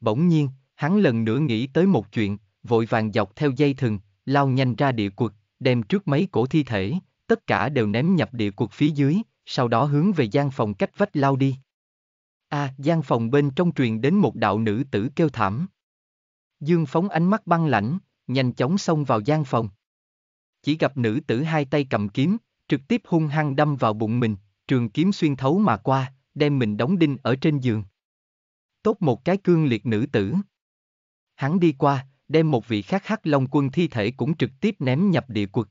Bỗng nhiên, hắn lần nữa nghĩ tới một chuyện, vội vàng dọc theo dây thừng, lao nhanh ra địa cuộc, đem trước mấy cổ thi thể, tất cả đều ném nhập địa cuộc phía dưới, sau đó hướng về gian phòng cách vách lao đi. A, à, gian phòng bên trong truyền đến một đạo nữ tử kêu thảm. Dương Phóng ánh mắt băng lãnh, nhanh chóng xông vào gian phòng. Chỉ gặp nữ tử hai tay cầm kiếm, trực tiếp hung hăng đâm vào bụng mình, trường kiếm xuyên thấu mà qua, đem mình đóng đinh ở trên giường. Tốt một cái cương liệt nữ tử. Hắn đi qua, đem một vị khác hắc long quân thi thể cũng trực tiếp ném nhập địa quật.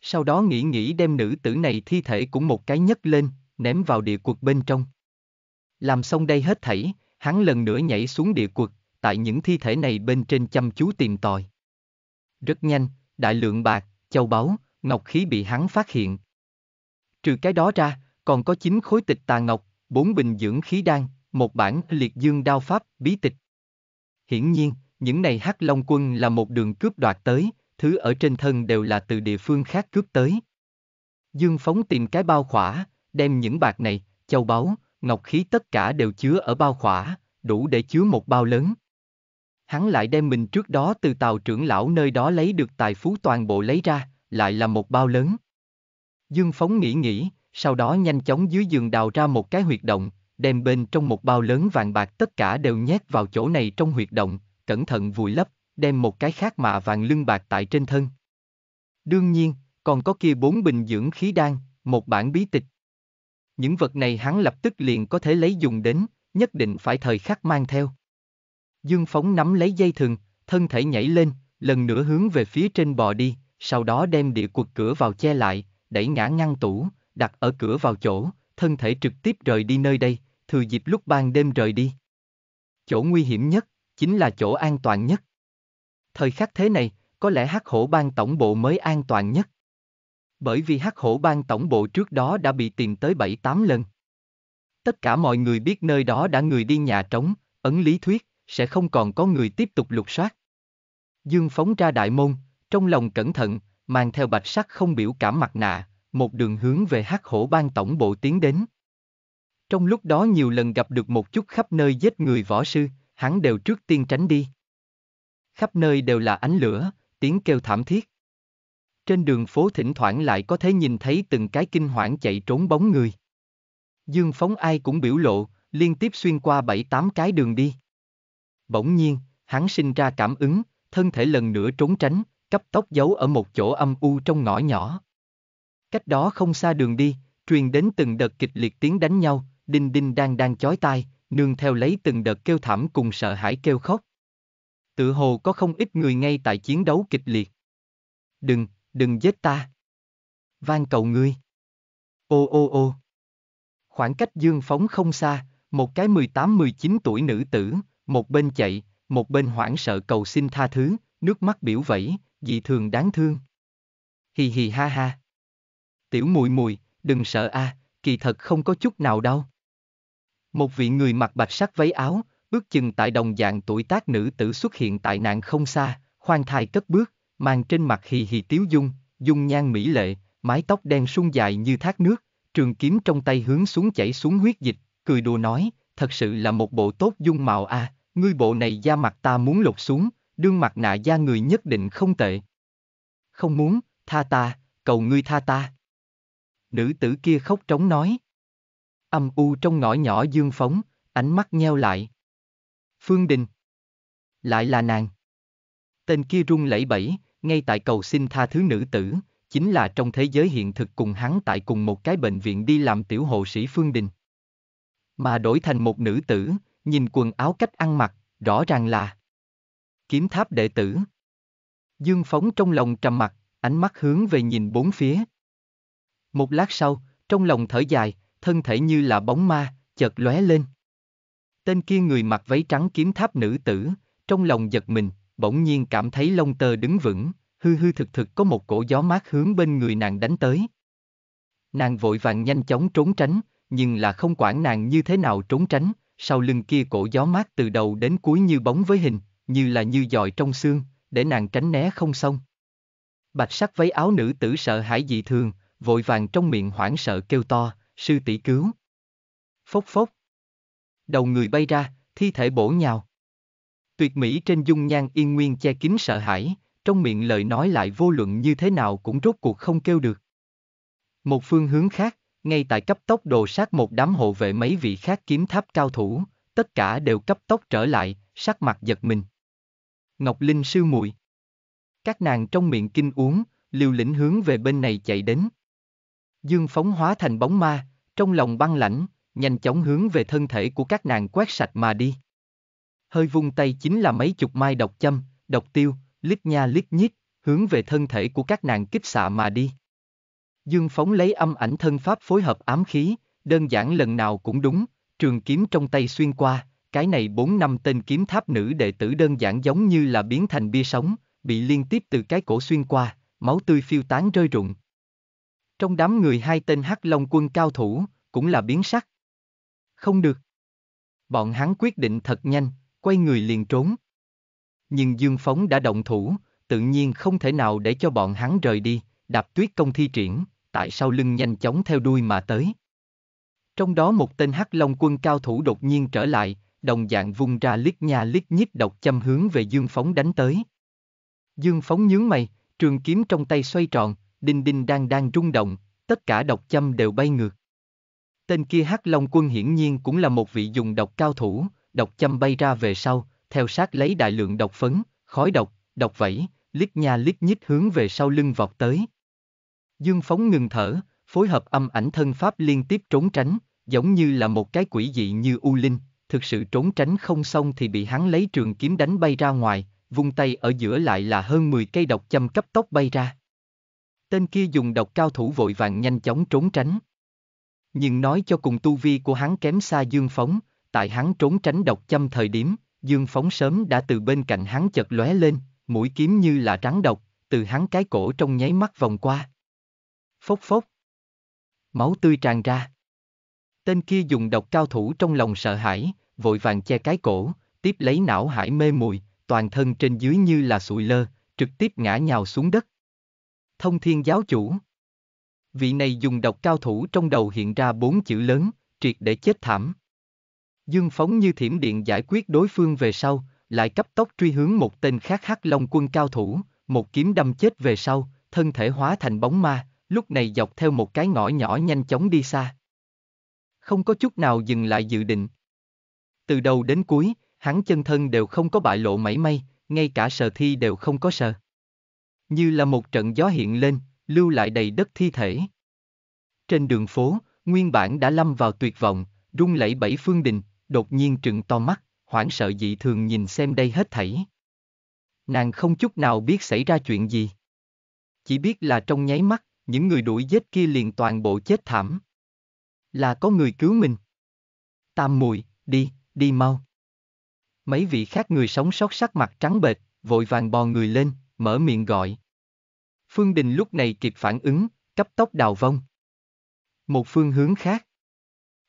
Sau đó nghĩ nghĩ đem nữ tử này thi thể cũng một cái nhấc lên, ném vào địa quật bên trong. Làm xong đây hết thảy, hắn lần nữa nhảy xuống địa quật, tại những thi thể này bên trên chăm chú tìm tòi. Rất nhanh, đại lượng bạc, châu báu, ngọc khí bị hắn phát hiện. Trừ cái đó ra, còn có chín khối tịch tà ngọc, bốn bình dưỡng khí đan, một bản liệt dương đao pháp, bí tịch. Hiển nhiên, những này hắc long quân là một đường cướp đoạt tới, thứ ở trên thân đều là từ địa phương khác cướp tới. Dương phóng tìm cái bao khỏa, đem những bạc này, châu báu, ngọc khí tất cả đều chứa ở bao khỏa, đủ để chứa một bao lớn. Hắn lại đem mình trước đó từ tàu trưởng lão nơi đó lấy được tài phú toàn bộ lấy ra, lại là một bao lớn. Dương phóng nghĩ nghĩ, sau đó nhanh chóng dưới giường đào ra một cái huyệt động, đem bên trong một bao lớn vàng bạc tất cả đều nhét vào chỗ này trong huyệt động, cẩn thận vùi lấp, đem một cái khác mạ vàng lưng bạc tại trên thân. Đương nhiên, còn có kia bốn bình dưỡng khí đan, một bản bí tịch. Những vật này hắn lập tức liền có thể lấy dùng đến, nhất định phải thời khắc mang theo. Dương Phóng nắm lấy dây thừng, thân thể nhảy lên, lần nữa hướng về phía trên bò đi, sau đó đem địa quật cửa vào che lại, đẩy ngã ngăn tủ, đặt ở cửa vào chỗ, thân thể trực tiếp rời đi nơi đây, thừa dịp lúc ban đêm rời đi. Chỗ nguy hiểm nhất, chính là chỗ an toàn nhất. Thời khắc thế này, có lẽ hắc hổ ban tổng bộ mới an toàn nhất. Bởi vì hắc hổ ban tổng bộ trước đó đã bị tìm tới 7-8 lần. Tất cả mọi người biết nơi đó đã người đi nhà trống, ấn lý thuyết, sẽ không còn có người tiếp tục lục soát. Dương phóng ra đại môn, trong lòng cẩn thận, mang theo bạch sắc không biểu cảm mặt nạ, một đường hướng về hắc hổ bang tổng bộ tiến đến. Trong lúc đó nhiều lần gặp được một chút khắp nơi giết người võ sư, hắn đều trước tiên tránh đi. Khắp nơi đều là ánh lửa, tiếng kêu thảm thiết. Trên đường phố thỉnh thoảng lại có thể nhìn thấy từng cái kinh hoảng chạy trốn bóng người. Dương phóng ai cũng biểu lộ, liên tiếp xuyên qua bảy tám cái đường đi. Bỗng nhiên, hắn sinh ra cảm ứng, thân thể lần nữa trốn tránh, cấp tốc giấu ở một chỗ âm u trong ngõ nhỏ. Cách đó không xa đường đi, truyền đến từng đợt kịch liệt tiếng đánh nhau, đinh đinh đang đang chói tai, nương theo lấy từng đợt kêu thảm cùng sợ hãi kêu khóc. Tự hồ có không ít người ngay tại chiến đấu kịch liệt. Đừng, đừng giết ta. Van cầu ngươi. Ô ô ô. Khoảng cách dương phóng không xa, một cái 18-19 tuổi nữ tử, một bên chạy, một bên hoảng sợ cầu xin tha thứ, nước mắt biểu vẫy, dị thường đáng thương. Hì hì ha ha tiểu mùi mùi, đừng sợ a, à, kỳ thật không có chút nào đâu. Một vị người mặc bạch sắc váy áo, ước chừng tại đồng dạng tuổi tác nữ tử xuất hiện tại nạn không xa, khoan thai cất bước, mang trên mặt hì hì tiếu dung, dung nhan mỹ lệ, mái tóc đen sung dài như thác nước, trường kiếm trong tay hướng xuống chảy xuống huyết dịch, cười đùa nói, thật sự là một bộ tốt dung màu a, à, ngươi bộ này da mặt ta muốn lột xuống, đương mặt nạ da người nhất định không tệ. Không muốn, tha ta, cầu ngươi tha ta nữ tử kia khóc trống nói. Âm u trong ngõ nhỏ dương phóng, ánh mắt nheo lại. Phương Đình. Lại là nàng. Tên kia run lẩy bẩy, ngay tại cầu xin tha thứ nữ tử, chính là trong thế giới hiện thực cùng hắn tại cùng một cái bệnh viện đi làm tiểu hộ sĩ Phương Đình. Mà đổi thành một nữ tử, nhìn quần áo cách ăn mặc, rõ ràng là kiếm tháp đệ tử. Dương Phóng trong lòng trầm mặt, ánh mắt hướng về nhìn bốn phía. Một lát sau, trong lòng thở dài, thân thể như là bóng ma, chợt lóe lên. Tên kia người mặc váy trắng kiếm tháp nữ tử, trong lòng giật mình, bỗng nhiên cảm thấy lông tơ đứng vững, hư hư thực thực có một cổ gió mát hướng bên người nàng đánh tới. Nàng vội vàng nhanh chóng trốn tránh, nhưng là không quản nàng như thế nào trốn tránh, sau lưng kia cổ gió mát từ đầu đến cuối như bóng với hình, như là như dòi trong xương, để nàng tránh né không xong. Bạch sắc váy áo nữ tử sợ hãi dị thường, vội vàng trong miệng hoảng sợ kêu to, sư tỷ cứu. Phốc phốc. Đầu người bay ra, thi thể bổ nhào. Tuyệt mỹ trên dung nhan yên nguyên che kín sợ hãi, trong miệng lời nói lại vô luận như thế nào cũng rốt cuộc không kêu được. Một phương hướng khác, ngay tại cấp tốc đồ sát một đám hộ vệ mấy vị khác kiếm tháp cao thủ, tất cả đều cấp tốc trở lại, sắc mặt giật mình. Ngọc Linh sư muội. Các nàng trong miệng kinh uống, liều lĩnh hướng về bên này chạy đến. Dương Phóng hóa thành bóng ma, trong lòng băng lãnh, nhanh chóng hướng về thân thể của các nàng quét sạch mà đi. Hơi vung tay chính là mấy chục mai độc châm, độc tiêu, lít nha lít nhít, hướng về thân thể của các nàng kích xạ mà đi. Dương Phóng lấy âm ảnh thân pháp phối hợp ám khí, đơn giản lần nào cũng đúng, trường kiếm trong tay xuyên qua, cái này bốn năm tên kiếm tháp nữ đệ tử đơn giản giống như là biến thành bia sống, bị liên tiếp từ cái cổ xuyên qua, máu tươi phiêu tán rơi rụng, trong đám người hai tên hắc long quân cao thủ, cũng là biến sắc. Không được. Bọn hắn quyết định thật nhanh, quay người liền trốn. Nhưng Dương Phóng đã động thủ, tự nhiên không thể nào để cho bọn hắn rời đi, đạp tuyết công thi triển, tại sau lưng nhanh chóng theo đuôi mà tới. Trong đó một tên hắc long quân cao thủ đột nhiên trở lại, đồng dạng vung ra liếc nha liếc nhíp độc châm hướng về Dương Phóng đánh tới. Dương Phóng nhướng mày, trường kiếm trong tay xoay tròn, đinh đinh đang đang rung động, tất cả độc châm đều bay ngược. Tên kia Hắc Long Quân hiển nhiên cũng là một vị dùng độc cao thủ, độc châm bay ra về sau, theo sát lấy đại lượng độc phấn, khói độc, độc vẫy, lít nha lít nhít hướng về sau lưng vọt tới. Dương Phóng ngừng thở, phối hợp âm ảnh thân pháp liên tiếp trốn tránh, giống như là một cái quỷ dị như u linh, thực sự trốn tránh không xong thì bị hắn lấy trường kiếm đánh bay ra ngoài, vung tay ở giữa lại là hơn 10 cây độc châm cấp tốc bay ra. Tên kia dùng độc cao thủ vội vàng nhanh chóng trốn tránh. Nhưng nói cho cùng tu vi của hắn kém xa Dương Phóng, tại hắn trốn tránh độc châm thời điểm, Dương Phóng sớm đã từ bên cạnh hắn chật lóe lên, mũi kiếm như là rắn độc, từ hắn cái cổ trong nháy mắt vòng qua. Phốc phốc. Máu tươi tràn ra. Tên kia dùng độc cao thủ trong lòng sợ hãi, vội vàng che cái cổ, tiếp lấy não hải mê mùi, toàn thân trên dưới như là sụi lơ, trực tiếp ngã nhào xuống đất thông thiên giáo chủ. Vị này dùng độc cao thủ trong đầu hiện ra bốn chữ lớn, triệt để chết thảm. Dương phóng như thiểm điện giải quyết đối phương về sau, lại cấp tốc truy hướng một tên khác hắc long quân cao thủ, một kiếm đâm chết về sau, thân thể hóa thành bóng ma, lúc này dọc theo một cái ngõ nhỏ nhanh chóng đi xa. Không có chút nào dừng lại dự định. Từ đầu đến cuối, hắn chân thân đều không có bại lộ mảy may, ngay cả sờ thi đều không có sờ như là một trận gió hiện lên, lưu lại đầy đất thi thể. Trên đường phố, nguyên bản đã lâm vào tuyệt vọng, rung lẫy bảy phương đình, đột nhiên trừng to mắt, hoảng sợ dị thường nhìn xem đây hết thảy. Nàng không chút nào biết xảy ra chuyện gì. Chỉ biết là trong nháy mắt, những người đuổi giết kia liền toàn bộ chết thảm. Là có người cứu mình. Tam mùi, đi, đi mau. Mấy vị khác người sống sót sắc mặt trắng bệch, vội vàng bò người lên, mở miệng gọi. Phương Đình lúc này kịp phản ứng, cấp tốc đào vong. Một phương hướng khác.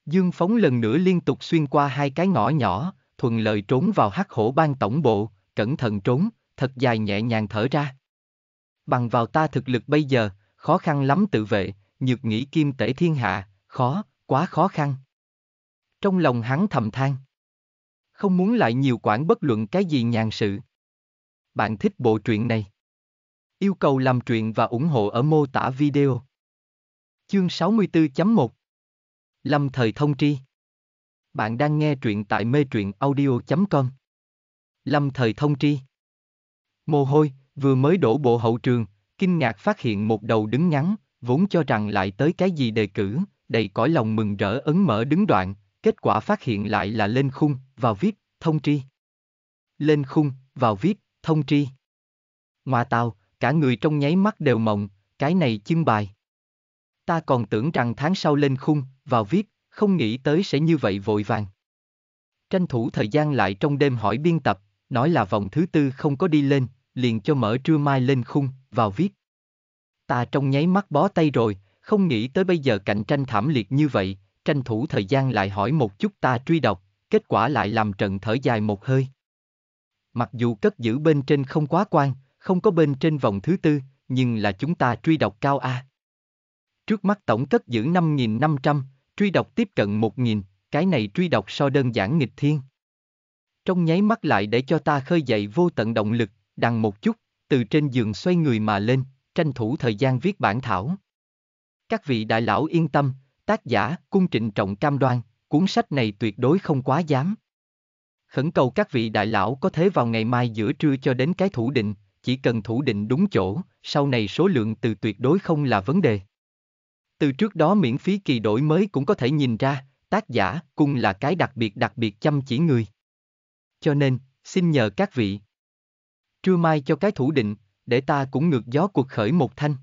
Dương phóng lần nữa liên tục xuyên qua hai cái ngõ nhỏ, thuận lợi trốn vào hắc hổ ban tổng bộ, cẩn thận trốn, thật dài nhẹ nhàng thở ra. Bằng vào ta thực lực bây giờ, khó khăn lắm tự vệ, nhược nghĩ kim tể thiên hạ, khó, quá khó khăn. Trong lòng hắn thầm than. Không muốn lại nhiều quản bất luận cái gì nhàn sự. Bạn thích bộ truyện này? Yêu cầu làm truyện và ủng hộ ở mô tả video. Chương 64.1 Lâm Thời Thông Tri Bạn đang nghe truyện tại mê truyện audio.com Lâm Thời Thông Tri Mồ hôi, vừa mới đổ bộ hậu trường, kinh ngạc phát hiện một đầu đứng ngắn, vốn cho rằng lại tới cái gì đề cử, đầy cõi lòng mừng rỡ ấn mở đứng đoạn, kết quả phát hiện lại là lên khung, vào viết, thông tri. Lên khung, vào viết, thông tri. Ngoà tàu, cả người trong nháy mắt đều mộng, cái này chương bài. Ta còn tưởng rằng tháng sau lên khung, vào viết, không nghĩ tới sẽ như vậy vội vàng. Tranh thủ thời gian lại trong đêm hỏi biên tập, nói là vòng thứ tư không có đi lên, liền cho mở trưa mai lên khung, vào viết. Ta trong nháy mắt bó tay rồi, không nghĩ tới bây giờ cạnh tranh thảm liệt như vậy, tranh thủ thời gian lại hỏi một chút ta truy đọc, kết quả lại làm trận thở dài một hơi. Mặc dù cất giữ bên trên không quá quan, không có bên trên vòng thứ tư, nhưng là chúng ta truy đọc cao A. Trước mắt tổng cất giữ 5.500, truy đọc tiếp cận 1.000, cái này truy đọc so đơn giản nghịch thiên. Trong nháy mắt lại để cho ta khơi dậy vô tận động lực, đằng một chút, từ trên giường xoay người mà lên, tranh thủ thời gian viết bản thảo. Các vị đại lão yên tâm, tác giả, cung trịnh trọng cam đoan, cuốn sách này tuyệt đối không quá dám. Khẩn cầu các vị đại lão có thế vào ngày mai giữa trưa cho đến cái thủ định, chỉ cần thủ định đúng chỗ, sau này số lượng từ tuyệt đối không là vấn đề. Từ trước đó miễn phí kỳ đổi mới cũng có thể nhìn ra, tác giả cung là cái đặc biệt đặc biệt chăm chỉ người. Cho nên, xin nhờ các vị. Trưa mai cho cái thủ định, để ta cũng ngược gió cuộc khởi một thanh.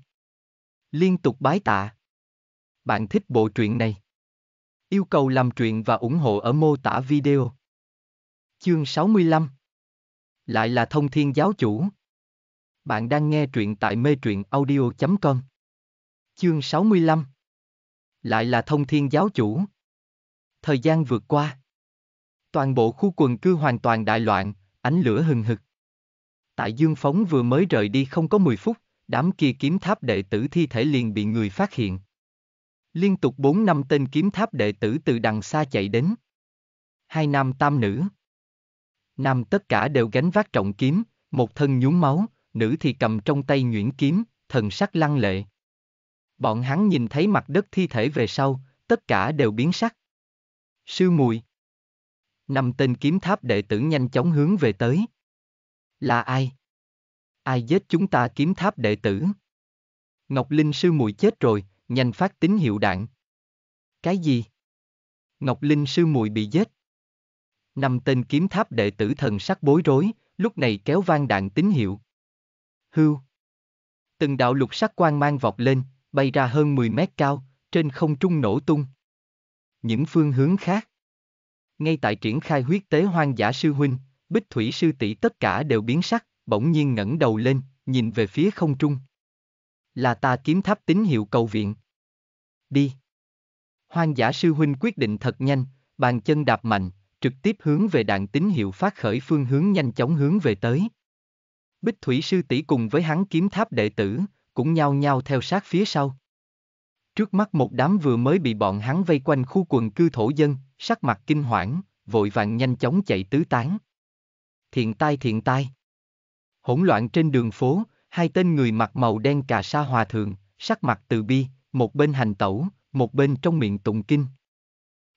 Liên tục bái tạ. Bạn thích bộ truyện này? Yêu cầu làm truyện và ủng hộ ở mô tả video. Chương 65 Lại là thông thiên giáo chủ. Bạn đang nghe truyện tại mê truyện audio.com. Chương 65 Lại là thông thiên giáo chủ. Thời gian vượt qua. Toàn bộ khu quần cư hoàn toàn đại loạn, ánh lửa hừng hực. Tại Dương Phóng vừa mới rời đi không có 10 phút, đám kia kiếm tháp đệ tử thi thể liền bị người phát hiện. Liên tục 4 năm tên kiếm tháp đệ tử từ đằng xa chạy đến. Hai nam tam nữ. Nam tất cả đều gánh vác trọng kiếm, một thân nhúng máu, nữ thì cầm trong tay nhuyễn kiếm, thần sắc lăng lệ. Bọn hắn nhìn thấy mặt đất thi thể về sau, tất cả đều biến sắc. Sư mùi. Năm tên kiếm tháp đệ tử nhanh chóng hướng về tới. Là ai? Ai giết chúng ta kiếm tháp đệ tử? Ngọc Linh sư mùi chết rồi, nhanh phát tín hiệu đạn. Cái gì? Ngọc Linh sư mùi bị giết. Năm tên kiếm tháp đệ tử thần sắc bối rối, lúc này kéo vang đạn tín hiệu hưu. Từng đạo lục sắc quang mang vọt lên, bay ra hơn 10 mét cao, trên không trung nổ tung. Những phương hướng khác. Ngay tại triển khai huyết tế hoang dã sư huynh, bích thủy sư tỷ tất cả đều biến sắc, bỗng nhiên ngẩng đầu lên, nhìn về phía không trung. Là ta kiếm tháp tín hiệu cầu viện. Đi. Hoang dã sư huynh quyết định thật nhanh, bàn chân đạp mạnh, trực tiếp hướng về đạn tín hiệu phát khởi phương hướng nhanh chóng hướng về tới. Bích Thủy Sư tỷ cùng với hắn kiếm tháp đệ tử, cũng nhao nhao theo sát phía sau. Trước mắt một đám vừa mới bị bọn hắn vây quanh khu quần cư thổ dân, sắc mặt kinh hoảng, vội vàng nhanh chóng chạy tứ tán. Thiện tai thiện tai. Hỗn loạn trên đường phố, hai tên người mặc màu đen cà sa hòa thượng, sắc mặt từ bi, một bên hành tẩu, một bên trong miệng tụng kinh.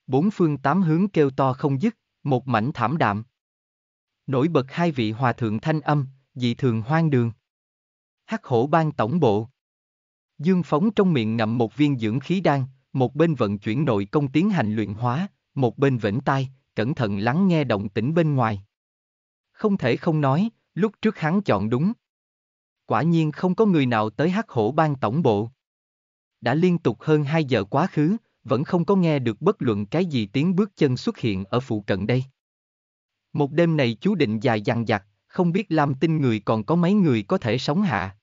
Bốn phương tám hướng kêu to không dứt, một mảnh thảm đạm. Nổi bật hai vị hòa thượng thanh âm, dị thường hoang đường. Hắc hổ ban tổng bộ. Dương phóng trong miệng ngậm một viên dưỡng khí đan, một bên vận chuyển nội công tiến hành luyện hóa, một bên vĩnh tai, cẩn thận lắng nghe động tĩnh bên ngoài. Không thể không nói, lúc trước hắn chọn đúng. Quả nhiên không có người nào tới hắc hổ ban tổng bộ. Đã liên tục hơn 2 giờ quá khứ, vẫn không có nghe được bất luận cái gì tiếng bước chân xuất hiện ở phụ cận đây. Một đêm này chú định dài dằng dặc, không biết làm tin người còn có mấy người có thể sống hạ.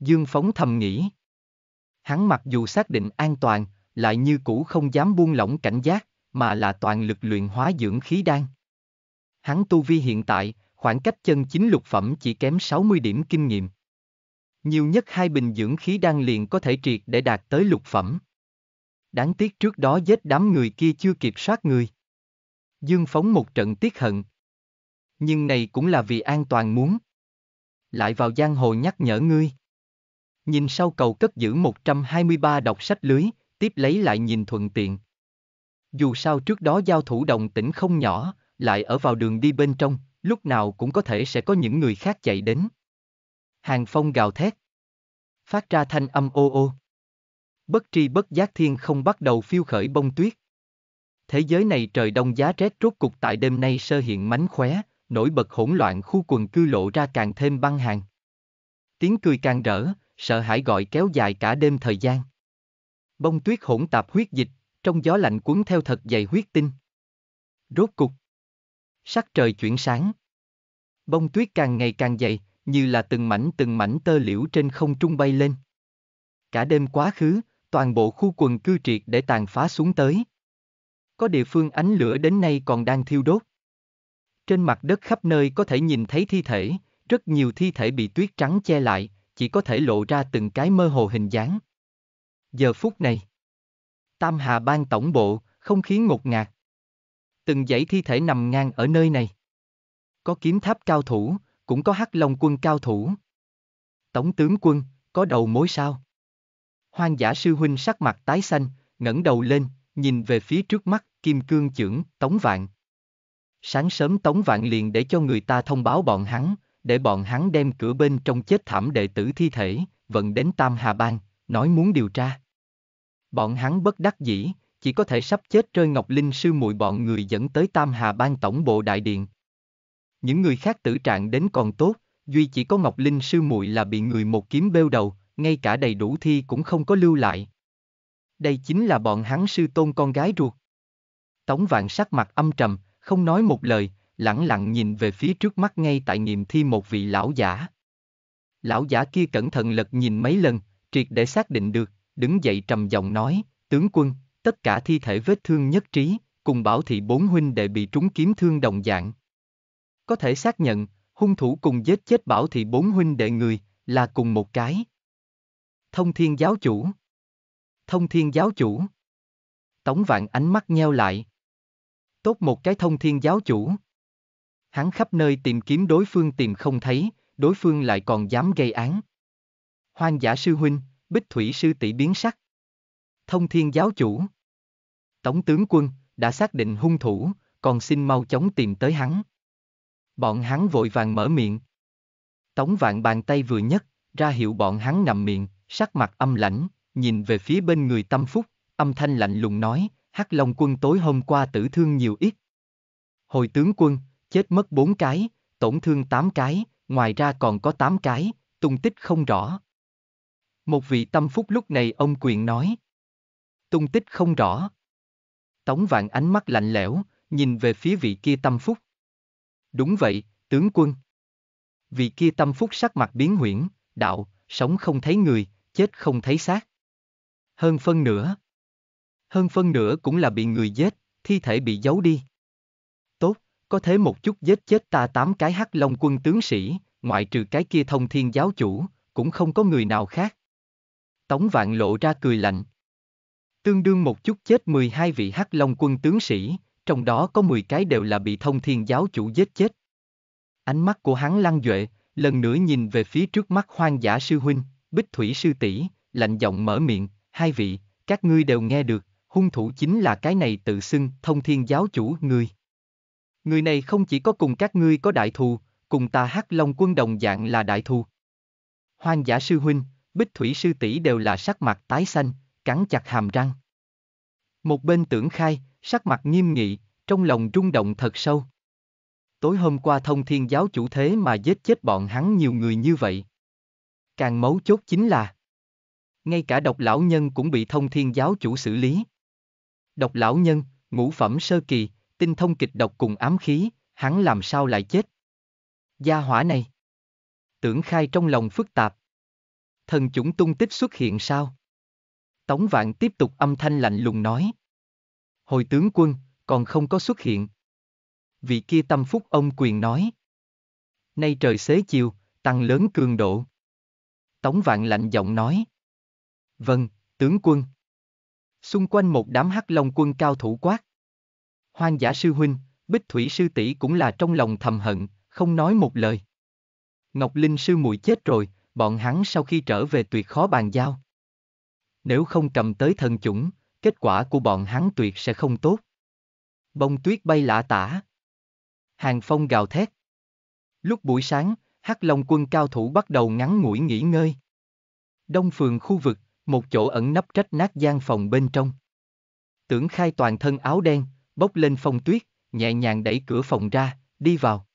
Dương Phóng thầm nghĩ. Hắn mặc dù xác định an toàn, lại như cũ không dám buông lỏng cảnh giác, mà là toàn lực luyện hóa dưỡng khí đan. Hắn tu vi hiện tại, khoảng cách chân chính lục phẩm chỉ kém 60 điểm kinh nghiệm. Nhiều nhất hai bình dưỡng khí đan liền có thể triệt để đạt tới lục phẩm. Đáng tiếc trước đó giết đám người kia chưa kịp soát người. Dương phóng một trận tiếc hận, nhưng này cũng là vì an toàn muốn. Lại vào giang hồ nhắc nhở ngươi. Nhìn sau cầu cất giữ 123 đọc sách lưới, tiếp lấy lại nhìn thuận tiện. Dù sao trước đó giao thủ đồng tỉnh không nhỏ, lại ở vào đường đi bên trong, lúc nào cũng có thể sẽ có những người khác chạy đến. Hàng Phong gào thét. Phát ra thanh âm ô ô. Bất tri bất giác thiên không bắt đầu phiêu khởi bông tuyết. Thế giới này trời đông giá rét rốt cục tại đêm nay sơ hiện mánh khóe, nổi bật hỗn loạn khu quần cư lộ ra càng thêm băng hàng. Tiếng cười càng rỡ, sợ hãi gọi kéo dài cả đêm thời gian. Bông tuyết hỗn tạp huyết dịch, trong gió lạnh cuốn theo thật dày huyết tinh. Rốt cục. Sắc trời chuyển sáng. Bông tuyết càng ngày càng dày, như là từng mảnh từng mảnh tơ liễu trên không trung bay lên. Cả đêm quá khứ, toàn bộ khu quần cư triệt để tàn phá xuống tới. Có địa phương ánh lửa đến nay còn đang thiêu đốt. Trên mặt đất khắp nơi có thể nhìn thấy thi thể, rất nhiều thi thể bị tuyết trắng che lại, chỉ có thể lộ ra từng cái mơ hồ hình dáng. Giờ phút này, Tam Hà Bang tổng bộ, không khí ngột ngạt. Từng dãy thi thể nằm ngang ở nơi này. Có kiếm tháp cao thủ, cũng có hắc long quân cao thủ. Tổng tướng quân, có đầu mối sao? Hoang giả sư huynh sắc mặt tái xanh, ngẩng đầu lên, nhìn về phía trước mắt, kim cương trưởng, tống vạn. Sáng sớm Tống Vạn liền để cho người ta thông báo bọn hắn, để bọn hắn đem cửa bên trong chết thảm đệ tử thi thể, vận đến Tam Hà Bang, nói muốn điều tra. Bọn hắn bất đắc dĩ, chỉ có thể sắp chết rơi Ngọc Linh sư muội bọn người dẫn tới Tam Hà Bang tổng bộ đại điện. Những người khác tử trạng đến còn tốt, duy chỉ có Ngọc Linh sư muội là bị người một kiếm bêu đầu, ngay cả đầy đủ thi cũng không có lưu lại. Đây chính là bọn hắn sư tôn con gái ruột. Tống Vạn sắc mặt âm trầm, không nói một lời, lẳng lặng nhìn về phía trước mắt ngay tại nghiệm thi một vị lão giả. Lão giả kia cẩn thận lật nhìn mấy lần, triệt để xác định được, đứng dậy trầm giọng nói, tướng quân, tất cả thi thể vết thương nhất trí, cùng bảo thị bốn huynh đệ bị trúng kiếm thương đồng dạng. Có thể xác nhận, hung thủ cùng giết chết bảo thị bốn huynh đệ người, là cùng một cái. Thông thiên giáo chủ Thông thiên giáo chủ Tống vạn ánh mắt nheo lại, Tốt một cái thông thiên giáo chủ. Hắn khắp nơi tìm kiếm đối phương tìm không thấy, đối phương lại còn dám gây án. Hoang giả sư huynh, bích thủy sư tỷ biến sắc. Thông thiên giáo chủ. Tổng tướng quân, đã xác định hung thủ, còn xin mau chóng tìm tới hắn. Bọn hắn vội vàng mở miệng. Tống vạn bàn tay vừa nhất, ra hiệu bọn hắn ngậm miệng, sắc mặt âm lãnh, nhìn về phía bên người tâm phúc, âm thanh lạnh lùng nói, Hắc Long quân tối hôm qua tử thương nhiều ít. Hồi tướng quân, chết mất 4 cái, tổn thương 8 cái, ngoài ra còn có 8 cái, tung tích không rõ. Một vị tâm phúc lúc này ông quyền nói. Tung tích không rõ. Tống vạn ánh mắt lạnh lẽo, nhìn về phía vị kia tâm phúc. Đúng vậy, tướng quân. Vị kia tâm phúc sắc mặt biến huyễn, đạo, sống không thấy người, chết không thấy xác. Hơn phân nữa hơn phân nửa cũng là bị người giết, thi thể bị giấu đi. Tốt, có thế một chút giết chết ta tám cái hắc long quân tướng sĩ, ngoại trừ cái kia thông thiên giáo chủ, cũng không có người nào khác. Tống vạn lộ ra cười lạnh. Tương đương một chút chết 12 vị hắc long quân tướng sĩ, trong đó có 10 cái đều là bị thông thiên giáo chủ giết chết. Ánh mắt của hắn lăng duệ, lần nữa nhìn về phía trước mắt hoang giả sư huynh, bích thủy sư tỷ, lạnh giọng mở miệng, hai vị, các ngươi đều nghe được, hung thủ chính là cái này tự xưng thông thiên giáo chủ người. Người này không chỉ có cùng các ngươi có đại thù, cùng ta hắc long quân đồng dạng là đại thù. Hoang giả sư huynh, bích thủy sư tỷ đều là sắc mặt tái xanh, cắn chặt hàm răng. Một bên tưởng khai, sắc mặt nghiêm nghị, trong lòng rung động thật sâu. Tối hôm qua thông thiên giáo chủ thế mà giết chết bọn hắn nhiều người như vậy. Càng mấu chốt chính là Ngay cả độc lão nhân cũng bị thông thiên giáo chủ xử lý. Độc lão nhân, ngũ phẩm sơ kỳ, tinh thông kịch độc cùng ám khí, hắn làm sao lại chết? Gia hỏa này. Tưởng khai trong lòng phức tạp. Thần chủng tung tích xuất hiện sao? Tống vạn tiếp tục âm thanh lạnh lùng nói. Hồi tướng quân, còn không có xuất hiện. Vị kia tâm phúc ông quyền nói. Nay trời xế chiều, tăng lớn cường độ. Tống vạn lạnh giọng nói. Vâng, tướng quân. Xung quanh một đám hắc long quân cao thủ quát. Hoang giả sư huynh, bích thủy sư tỷ cũng là trong lòng thầm hận, không nói một lời. Ngọc Linh sư muội chết rồi, bọn hắn sau khi trở về tuyệt khó bàn giao. Nếu không cầm tới thần chủng, kết quả của bọn hắn tuyệt sẽ không tốt. Bông tuyết bay lạ tả. Hàng phong gào thét. Lúc buổi sáng, Hắc Long quân cao thủ bắt đầu ngắn ngủi nghỉ ngơi. Đông phường khu vực, một chỗ ẩn nấp trách nát gian phòng bên trong. Tưởng khai toàn thân áo đen, bốc lên phong tuyết, nhẹ nhàng đẩy cửa phòng ra, đi vào.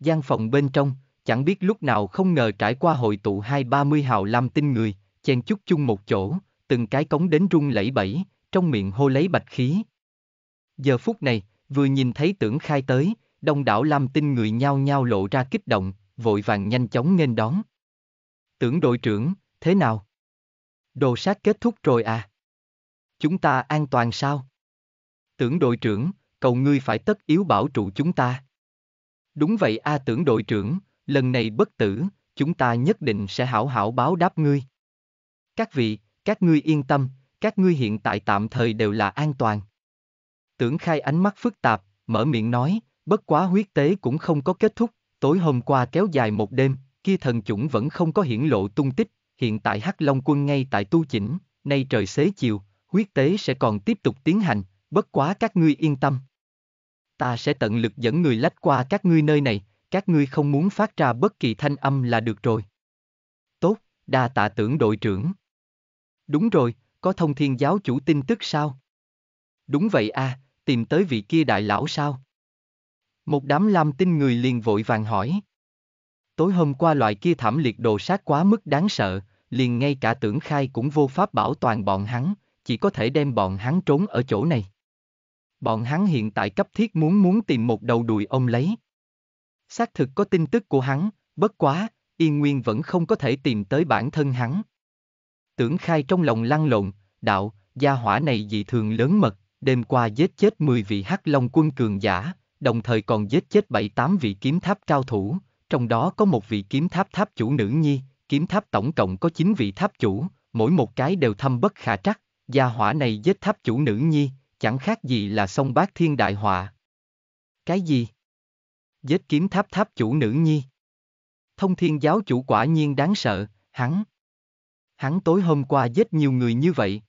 Gian phòng bên trong, chẳng biết lúc nào không ngờ trải qua hội tụ hai ba mươi hào lam tinh người, chen chúc chung một chỗ, từng cái cống đến rung lẫy bẫy, trong miệng hô lấy bạch khí. Giờ phút này, vừa nhìn thấy tưởng khai tới, đông đảo lam tinh người nhao nhao lộ ra kích động, vội vàng nhanh chóng nghênh đón. Tưởng đội trưởng, thế nào? Đồ sát kết thúc rồi à? Chúng ta an toàn sao? Tưởng đội trưởng, cầu ngươi phải tất yếu bảo trụ chúng ta. Đúng vậy a à, tưởng đội trưởng, lần này bất tử, chúng ta nhất định sẽ hảo hảo báo đáp ngươi. Các vị, các ngươi yên tâm, các ngươi hiện tại tạm thời đều là an toàn. Tưởng khai ánh mắt phức tạp, mở miệng nói, bất quá huyết tế cũng không có kết thúc, tối hôm qua kéo dài một đêm, kia thần chủng vẫn không có hiển lộ tung tích, hiện tại Hắc Long quân ngay tại tu chỉnh, nay trời xế chiều, huyết tế sẽ còn tiếp tục tiến hành, bất quá các ngươi yên tâm. Ta sẽ tận lực dẫn người lách qua các ngươi nơi này, các ngươi không muốn phát ra bất kỳ thanh âm là được rồi. Tốt, đa tạ tưởng đội trưởng. Đúng rồi, có thông thiên giáo chủ tin tức sao? Đúng vậy à, tìm tới vị kia đại lão sao? Một đám lam tin người liền vội vàng hỏi tối hôm qua loại kia thảm liệt đồ sát quá mức đáng sợ, liền ngay cả tưởng khai cũng vô pháp bảo toàn bọn hắn, chỉ có thể đem bọn hắn trốn ở chỗ này. Bọn hắn hiện tại cấp thiết muốn muốn tìm một đầu đùi ông lấy. Xác thực có tin tức của hắn, bất quá, yên nguyên vẫn không có thể tìm tới bản thân hắn. Tưởng khai trong lòng lăn lộn, đạo, gia hỏa này dị thường lớn mật, đêm qua giết chết 10 vị hắc long quân cường giả, đồng thời còn giết chết 7-8 vị kiếm tháp cao thủ, trong đó có một vị kiếm tháp tháp chủ nữ nhi, kiếm tháp tổng cộng có 9 vị tháp chủ, mỗi một cái đều thâm bất khả trắc, gia hỏa này giết tháp chủ nữ nhi, chẳng khác gì là sông bát thiên đại họa. Cái gì? Giết kiếm tháp tháp chủ nữ nhi. Thông thiên giáo chủ quả nhiên đáng sợ, hắn. Hắn tối hôm qua giết nhiều người như vậy.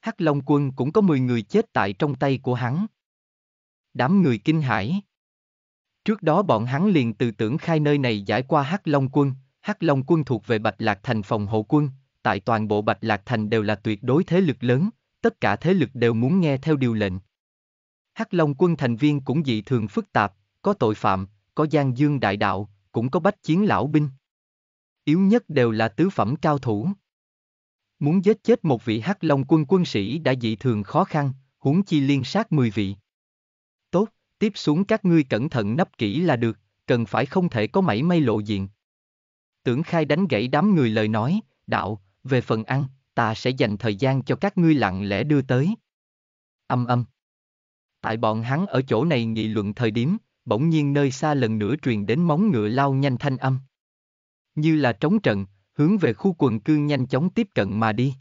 Hắc Long Quân cũng có 10 người chết tại trong tay của hắn. Đám người kinh hãi. Trước đó bọn hắn liền từ tưởng khai nơi này giải qua Hắc Long quân, Hắc Long quân thuộc về Bạch Lạc Thành phòng hộ quân, tại toàn bộ Bạch Lạc Thành đều là tuyệt đối thế lực lớn, tất cả thế lực đều muốn nghe theo điều lệnh. Hắc Long quân thành viên cũng dị thường phức tạp, có tội phạm, có gian dương đại đạo, cũng có bách chiến lão binh. Yếu nhất đều là tứ phẩm cao thủ. Muốn giết chết một vị Hắc Long quân quân sĩ đã dị thường khó khăn, huống chi liên sát 10 vị tiếp xuống các ngươi cẩn thận nấp kỹ là được, cần phải không thể có mảy may lộ diện. Tưởng khai đánh gãy đám người lời nói, đạo, về phần ăn, ta sẽ dành thời gian cho các ngươi lặng lẽ đưa tới. Âm âm. Tại bọn hắn ở chỗ này nghị luận thời điểm, bỗng nhiên nơi xa lần nữa truyền đến móng ngựa lao nhanh thanh âm. Như là trống trận, hướng về khu quần cư nhanh chóng tiếp cận mà đi.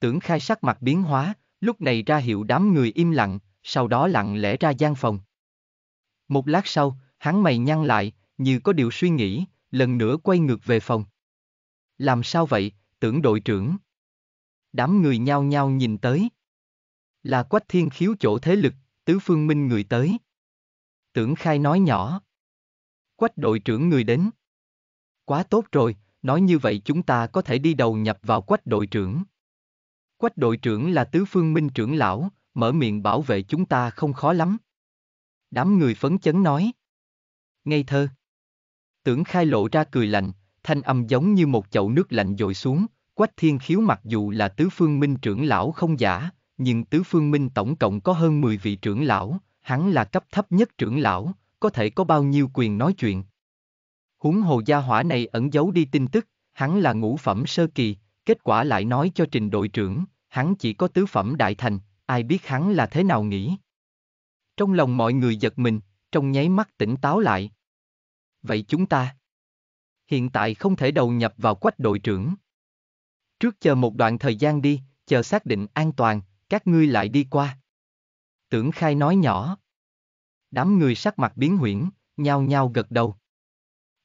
Tưởng khai sắc mặt biến hóa, lúc này ra hiệu đám người im lặng, sau đó lặng lẽ ra gian phòng. Một lát sau, hắn mày nhăn lại, như có điều suy nghĩ, lần nữa quay ngược về phòng. Làm sao vậy, tưởng đội trưởng? Đám người nhao nhao nhìn tới. Là quách thiên khiếu chỗ thế lực, tứ phương minh người tới. Tưởng khai nói nhỏ. Quách đội trưởng người đến. Quá tốt rồi, nói như vậy chúng ta có thể đi đầu nhập vào quách đội trưởng. Quách đội trưởng là tứ phương minh trưởng lão, mở miệng bảo vệ chúng ta không khó lắm. Đám người phấn chấn nói. Ngây thơ. Tưởng khai lộ ra cười lạnh, thanh âm giống như một chậu nước lạnh dội xuống, quách thiên khiếu mặc dù là tứ phương minh trưởng lão không giả, nhưng tứ phương minh tổng cộng có hơn 10 vị trưởng lão, hắn là cấp thấp nhất trưởng lão, có thể có bao nhiêu quyền nói chuyện. Huống hồ gia hỏa này ẩn giấu đi tin tức, hắn là ngũ phẩm sơ kỳ, kết quả lại nói cho trình đội trưởng, hắn chỉ có tứ phẩm đại thành, ai biết hắn là thế nào nghĩ. Trong lòng mọi người giật mình, trong nháy mắt tỉnh táo lại. Vậy chúng ta hiện tại không thể đầu nhập vào quách đội trưởng. Trước chờ một đoạn thời gian đi, chờ xác định an toàn, các ngươi lại đi qua. Tưởng khai nói nhỏ. Đám người sắc mặt biến huyễn, nhao nhao gật đầu.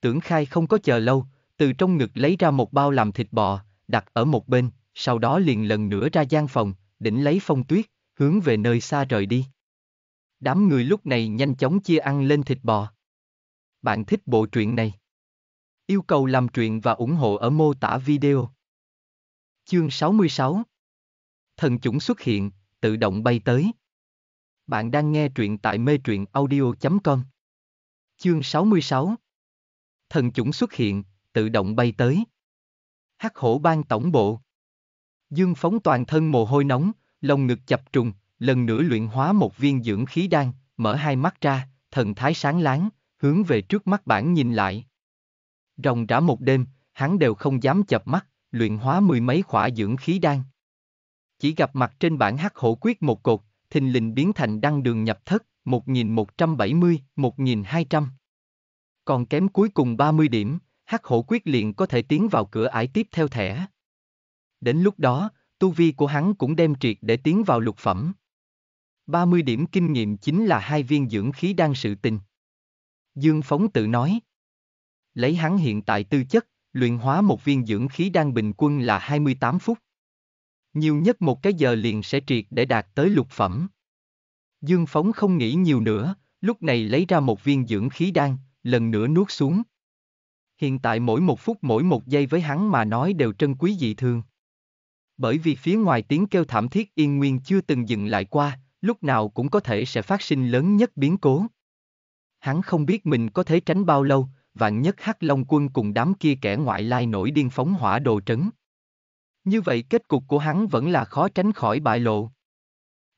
Tưởng khai không có chờ lâu, từ trong ngực lấy ra một bao làm thịt bò, đặt ở một bên, sau đó liền lần nữa ra gian phòng, đỉnh lấy phong tuyết, hướng về nơi xa rời đi. Đám người lúc này nhanh chóng chia ăn lên thịt bò. Bạn thích bộ truyện này? Yêu cầu làm truyện và ủng hộ ở mô tả video. Chương 66 Thần chủng xuất hiện, tự động bay tới. Bạn đang nghe truyện tại mê truyện audio.com Chương 66 Thần chủng xuất hiện, tự động bay tới. Hắc hổ ban tổng bộ Dương phóng toàn thân mồ hôi nóng, lồng ngực chập trùng, lần nữa luyện hóa một viên dưỡng khí đan, mở hai mắt ra, thần thái sáng láng, hướng về trước mắt bản nhìn lại. Rồng rã một đêm, hắn đều không dám chập mắt, luyện hóa mười mấy khỏa dưỡng khí đan. Chỉ gặp mặt trên bản hắc hổ quyết một cột, thình lình biến thành đăng đường nhập thất, 1170, 1200. Còn kém cuối cùng 30 điểm, hắc hổ quyết liền có thể tiến vào cửa ải tiếp theo thẻ. Đến lúc đó, tu vi của hắn cũng đem triệt để tiến vào lục phẩm. 30 điểm kinh nghiệm chính là hai viên dưỡng khí đang sự tình. Dương Phóng tự nói. Lấy hắn hiện tại tư chất, luyện hóa một viên dưỡng khí đang bình quân là 28 phút. Nhiều nhất một cái giờ liền sẽ triệt để đạt tới lục phẩm. Dương Phóng không nghĩ nhiều nữa, lúc này lấy ra một viên dưỡng khí đan, lần nữa nuốt xuống. Hiện tại mỗi một phút mỗi một giây với hắn mà nói đều trân quý dị thương bởi vì phía ngoài tiếng kêu thảm thiết yên nguyên chưa từng dừng lại qua, lúc nào cũng có thể sẽ phát sinh lớn nhất biến cố. Hắn không biết mình có thể tránh bao lâu, vạn nhất hắc long quân cùng đám kia kẻ ngoại lai nổi điên phóng hỏa đồ trấn. Như vậy kết cục của hắn vẫn là khó tránh khỏi bại lộ.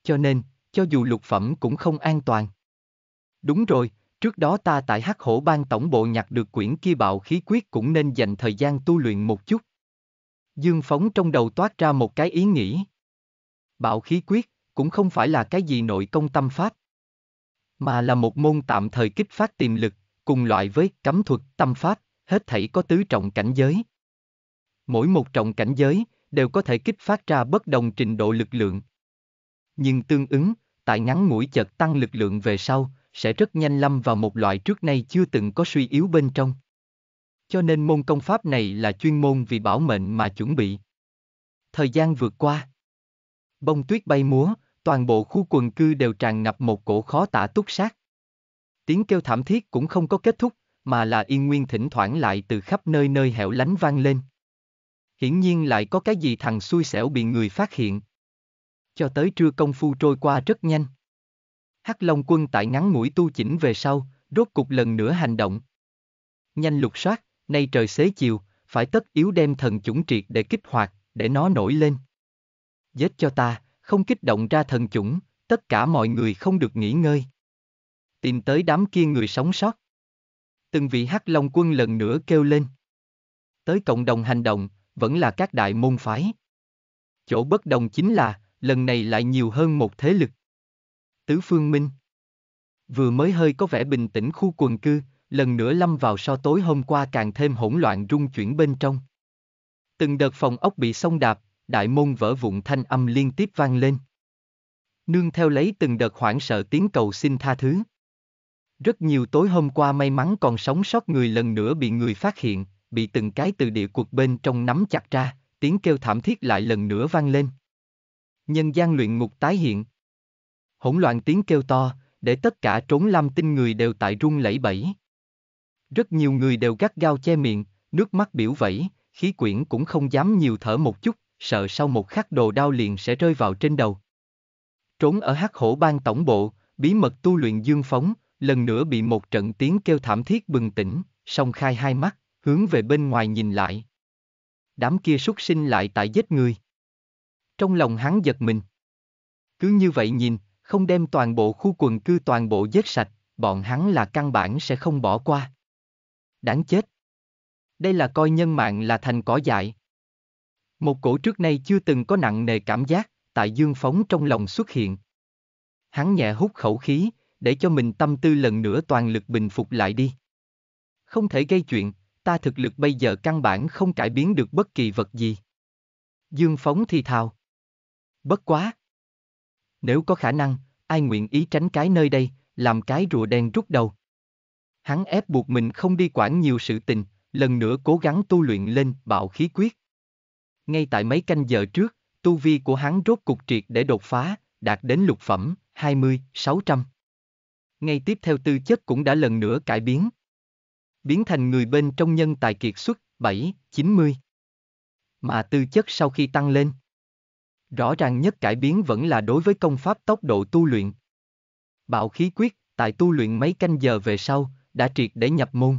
Cho nên, cho dù lục phẩm cũng không an toàn. Đúng rồi, trước đó ta tại hắc hổ bang tổng bộ nhặt được quyển kia bạo khí quyết cũng nên dành thời gian tu luyện một chút. Dương Phóng trong đầu toát ra một cái ý nghĩ. Bạo khí quyết, cũng không phải là cái gì nội công tâm pháp, mà là một môn tạm thời kích phát tiềm lực, cùng loại với cấm thuật tâm pháp, hết thảy có tứ trọng cảnh giới. Mỗi một trọng cảnh giới đều có thể kích phát ra bất đồng trình độ lực lượng. Nhưng tương ứng, tại ngắn ngủi chợt tăng lực lượng về sau, sẽ rất nhanh lâm vào một loại trước nay chưa từng có suy yếu bên trong. Cho nên môn công pháp này là chuyên môn vì bảo mệnh mà chuẩn bị. Thời gian vượt qua. Bông tuyết bay múa, toàn bộ khu quần cư đều tràn ngập một cổ khó tả túc sát. Tiếng kêu thảm thiết cũng không có kết thúc, mà là yên nguyên thỉnh thoảng lại từ khắp nơi nơi hẻo lánh vang lên. Hiển nhiên lại có cái gì thằng xui xẻo bị người phát hiện. Cho tới trưa công phu trôi qua rất nhanh. Hắc Long quân tại ngắn mũi tu chỉnh về sau, rốt cục lần nữa hành động. Nhanh lục soát nay trời xế chiều, phải tất yếu đem thần chủng triệt để kích hoạt, để nó nổi lên. Giết cho ta, không kích động ra thần chủng, tất cả mọi người không được nghỉ ngơi. Tìm tới đám kia người sống sót. Từng vị hắc long quân lần nữa kêu lên. Tới cộng đồng hành động, vẫn là các đại môn phái. Chỗ bất đồng chính là, lần này lại nhiều hơn một thế lực. Tứ Phương Minh Vừa mới hơi có vẻ bình tĩnh khu quần cư, lần nữa lâm vào so tối hôm qua càng thêm hỗn loạn rung chuyển bên trong. Từng đợt phòng ốc bị xông đạp, đại môn vỡ vụn thanh âm liên tiếp vang lên. Nương theo lấy từng đợt hoảng sợ tiếng cầu xin tha thứ. Rất nhiều tối hôm qua may mắn còn sống sót người lần nữa bị người phát hiện, bị từng cái từ địa cuộc bên trong nắm chặt ra, tiếng kêu thảm thiết lại lần nữa vang lên. Nhân gian luyện ngục tái hiện. Hỗn loạn tiếng kêu to, để tất cả trốn lam tinh người đều tại rung lẫy bẫy. Rất nhiều người đều gắt gao che miệng, nước mắt biểu vẫy, khí quyển cũng không dám nhiều thở một chút, sợ sau một khắc đồ đao liền sẽ rơi vào trên đầu. Trốn ở hắc hổ bang tổng bộ, bí mật tu luyện dương phóng, lần nữa bị một trận tiếng kêu thảm thiết bừng tỉnh, song khai hai mắt, hướng về bên ngoài nhìn lại. Đám kia xuất sinh lại tại giết người. Trong lòng hắn giật mình. Cứ như vậy nhìn, không đem toàn bộ khu quần cư toàn bộ giết sạch, bọn hắn là căn bản sẽ không bỏ qua đáng chết. Đây là coi nhân mạng là thành cỏ dại. Một cổ trước nay chưa từng có nặng nề cảm giác, tại dương phóng trong lòng xuất hiện. Hắn nhẹ hút khẩu khí, để cho mình tâm tư lần nữa toàn lực bình phục lại đi. Không thể gây chuyện, ta thực lực bây giờ căn bản không cải biến được bất kỳ vật gì. Dương phóng thì thào. Bất quá. Nếu có khả năng, ai nguyện ý tránh cái nơi đây, làm cái rùa đen rút đầu hắn ép buộc mình không đi quản nhiều sự tình, lần nữa cố gắng tu luyện lên bạo khí quyết. Ngay tại mấy canh giờ trước, tu vi của hắn rốt cục triệt để đột phá, đạt đến lục phẩm, 20, 600. Ngay tiếp theo tư chất cũng đã lần nữa cải biến. Biến thành người bên trong nhân tài kiệt xuất, 7, 90. Mà tư chất sau khi tăng lên. Rõ ràng nhất cải biến vẫn là đối với công pháp tốc độ tu luyện. Bạo khí quyết, tại tu luyện mấy canh giờ về sau, đã triệt để nhập môn.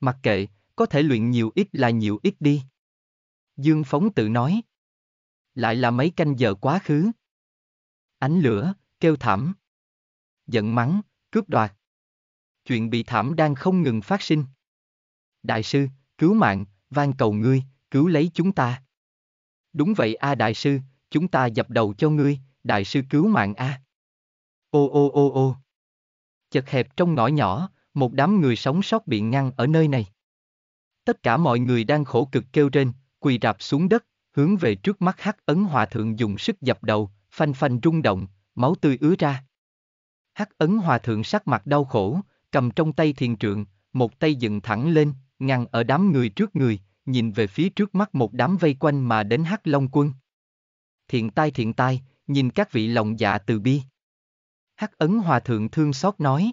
Mặc kệ, có thể luyện nhiều ít là nhiều ít đi. Dương Phóng tự nói. Lại là mấy canh giờ quá khứ. Ánh lửa, kêu thảm. Giận mắng, cướp đoạt. Chuyện bị thảm đang không ngừng phát sinh. Đại sư, cứu mạng, van cầu ngươi, cứu lấy chúng ta. Đúng vậy a à đại sư, chúng ta dập đầu cho ngươi, đại sư cứu mạng a. À. Ô ô ô ô chật hẹp trong ngõ nhỏ, một đám người sống sót bị ngăn ở nơi này. Tất cả mọi người đang khổ cực kêu trên, quỳ rạp xuống đất, hướng về trước mắt hắc ấn hòa thượng dùng sức dập đầu, phanh phanh rung động, máu tươi ứa ra. Hắc ấn hòa thượng sắc mặt đau khổ, cầm trong tay thiền trượng, một tay dựng thẳng lên, ngăn ở đám người trước người, nhìn về phía trước mắt một đám vây quanh mà đến hắc long quân. Thiện tai thiện tai, nhìn các vị lòng dạ từ bi. Hắc ấn hòa thượng thương xót nói.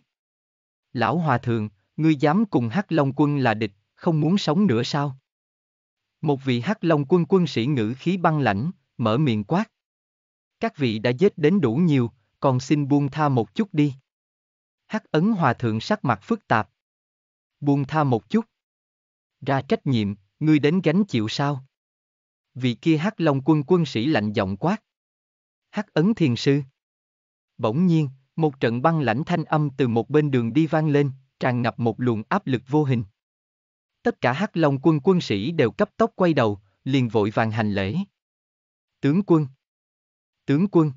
Lão hòa thượng, ngươi dám cùng Hắc Long quân là địch, không muốn sống nữa sao? Một vị Hắc Long quân quân sĩ ngữ khí băng lãnh, mở miệng quát. Các vị đã giết đến đủ nhiều, còn xin buông tha một chút đi. Hắc ấn hòa thượng sắc mặt phức tạp. Buông tha một chút. Ra trách nhiệm, ngươi đến gánh chịu sao? Vị kia Hắc Long quân quân sĩ lạnh giọng quát. Hắc ấn thiền sư. Bỗng nhiên, một trận băng lãnh thanh âm từ một bên đường đi vang lên, tràn ngập một luồng áp lực vô hình. Tất cả hắc long quân quân sĩ đều cấp tốc quay đầu, liền vội vàng hành lễ. Tướng quân Tướng quân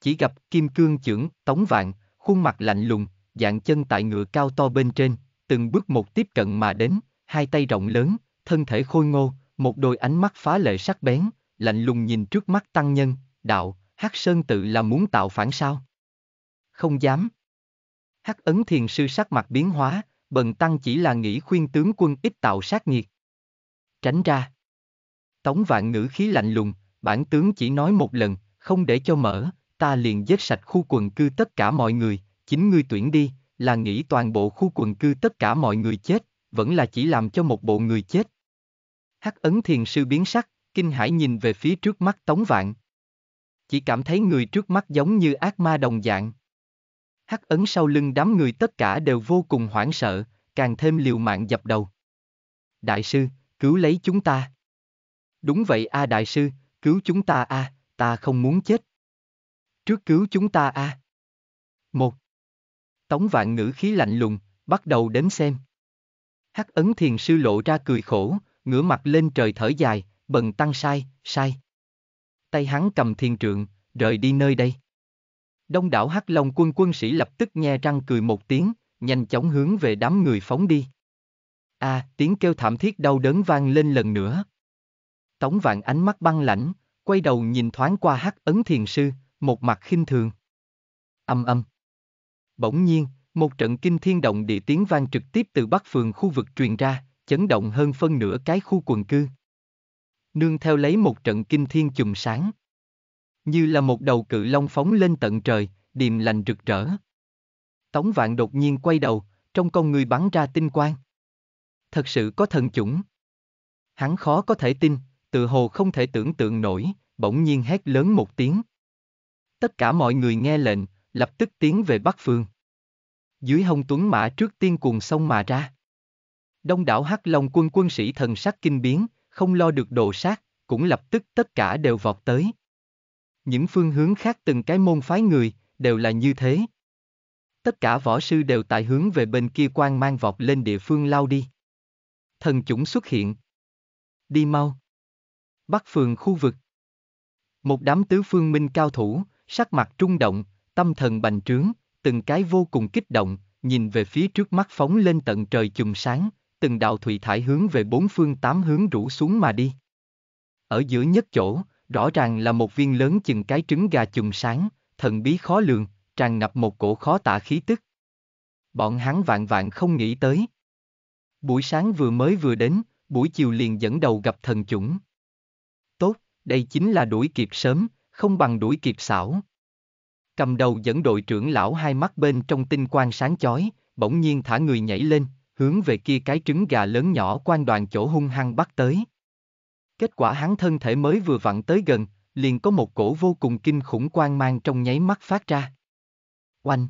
Chỉ gặp kim cương trưởng, tống vạn, khuôn mặt lạnh lùng, dạng chân tại ngựa cao to bên trên, từng bước một tiếp cận mà đến, hai tay rộng lớn, thân thể khôi ngô, một đôi ánh mắt phá lệ sắc bén, lạnh lùng nhìn trước mắt tăng nhân, đạo, Hắc Sơn tự là muốn tạo phản sao? Không dám. Hắc ấn thiền sư sắc mặt biến hóa, bần tăng chỉ là nghĩ khuyên tướng quân ít tạo sát nghiệt. Tránh ra. Tống vạn ngữ khí lạnh lùng, bản tướng chỉ nói một lần, không để cho mở, ta liền giết sạch khu quần cư tất cả mọi người, chính ngươi tuyển đi, là nghĩ toàn bộ khu quần cư tất cả mọi người chết, vẫn là chỉ làm cho một bộ người chết. Hắc ấn thiền sư biến sắc, kinh hãi nhìn về phía trước mắt Tống Vạn, chỉ cảm thấy người trước mắt giống như ác ma đồng dạng. Hắc ấn sau lưng đám người tất cả đều vô cùng hoảng sợ, càng thêm liều mạng dập đầu. Đại sư, cứu lấy chúng ta. Đúng vậy a à đại sư, cứu chúng ta a, à, ta không muốn chết. Trước cứu chúng ta a. À. Một. Tống vạn ngữ khí lạnh lùng, bắt đầu đếm xem. Hắc ấn thiền sư lộ ra cười khổ, ngửa mặt lên trời thở dài, bần tăng sai, sai tay hắn cầm thiên trượng, rời đi nơi đây. Đông đảo Hắc Long quân quân sĩ lập tức nhe răng cười một tiếng, nhanh chóng hướng về đám người phóng đi. A, à, tiếng kêu thảm thiết đau đớn vang lên lần nữa. Tống Vạn ánh mắt băng lãnh, quay đầu nhìn thoáng qua Hắc Ấn Thiền sư, một mặt khinh thường. Âm âm. Bỗng nhiên, một trận kinh thiên động địa tiếng vang trực tiếp từ Bắc Phường khu vực truyền ra, chấn động hơn phân nửa cái khu quần cư nương theo lấy một trận kinh thiên chùm sáng. Như là một đầu cự long phóng lên tận trời, điềm lành rực rỡ. Tống vạn đột nhiên quay đầu, trong con người bắn ra tinh quang. Thật sự có thần chủng. Hắn khó có thể tin, tự hồ không thể tưởng tượng nổi, bỗng nhiên hét lớn một tiếng. Tất cả mọi người nghe lệnh, lập tức tiến về Bắc Phương. Dưới hông tuấn mã trước tiên cuồng sông mà ra. Đông đảo Hắc Long quân quân sĩ thần sắc kinh biến, không lo được đồ sát, cũng lập tức tất cả đều vọt tới. Những phương hướng khác từng cái môn phái người, đều là như thế. Tất cả võ sư đều tại hướng về bên kia quan mang vọt lên địa phương lao đi. Thần chủng xuất hiện. Đi mau. Bắc phường khu vực. Một đám tứ phương minh cao thủ, sắc mặt trung động, tâm thần bành trướng, từng cái vô cùng kích động, nhìn về phía trước mắt phóng lên tận trời chùm sáng, từng đạo thủy thải hướng về bốn phương tám hướng rủ xuống mà đi. Ở giữa nhất chỗ, rõ ràng là một viên lớn chừng cái trứng gà chùm sáng, thần bí khó lường, tràn ngập một cổ khó tả khí tức. Bọn hắn vạn vạn không nghĩ tới. Buổi sáng vừa mới vừa đến, buổi chiều liền dẫn đầu gặp thần chủng. Tốt, đây chính là đuổi kịp sớm, không bằng đuổi kịp xảo. Cầm đầu dẫn đội trưởng lão hai mắt bên trong tinh quang sáng chói, bỗng nhiên thả người nhảy lên, hướng về kia cái trứng gà lớn nhỏ quan đoàn chỗ hung hăng bắt tới. Kết quả hắn thân thể mới vừa vặn tới gần, liền có một cổ vô cùng kinh khủng quan mang trong nháy mắt phát ra. Oanh!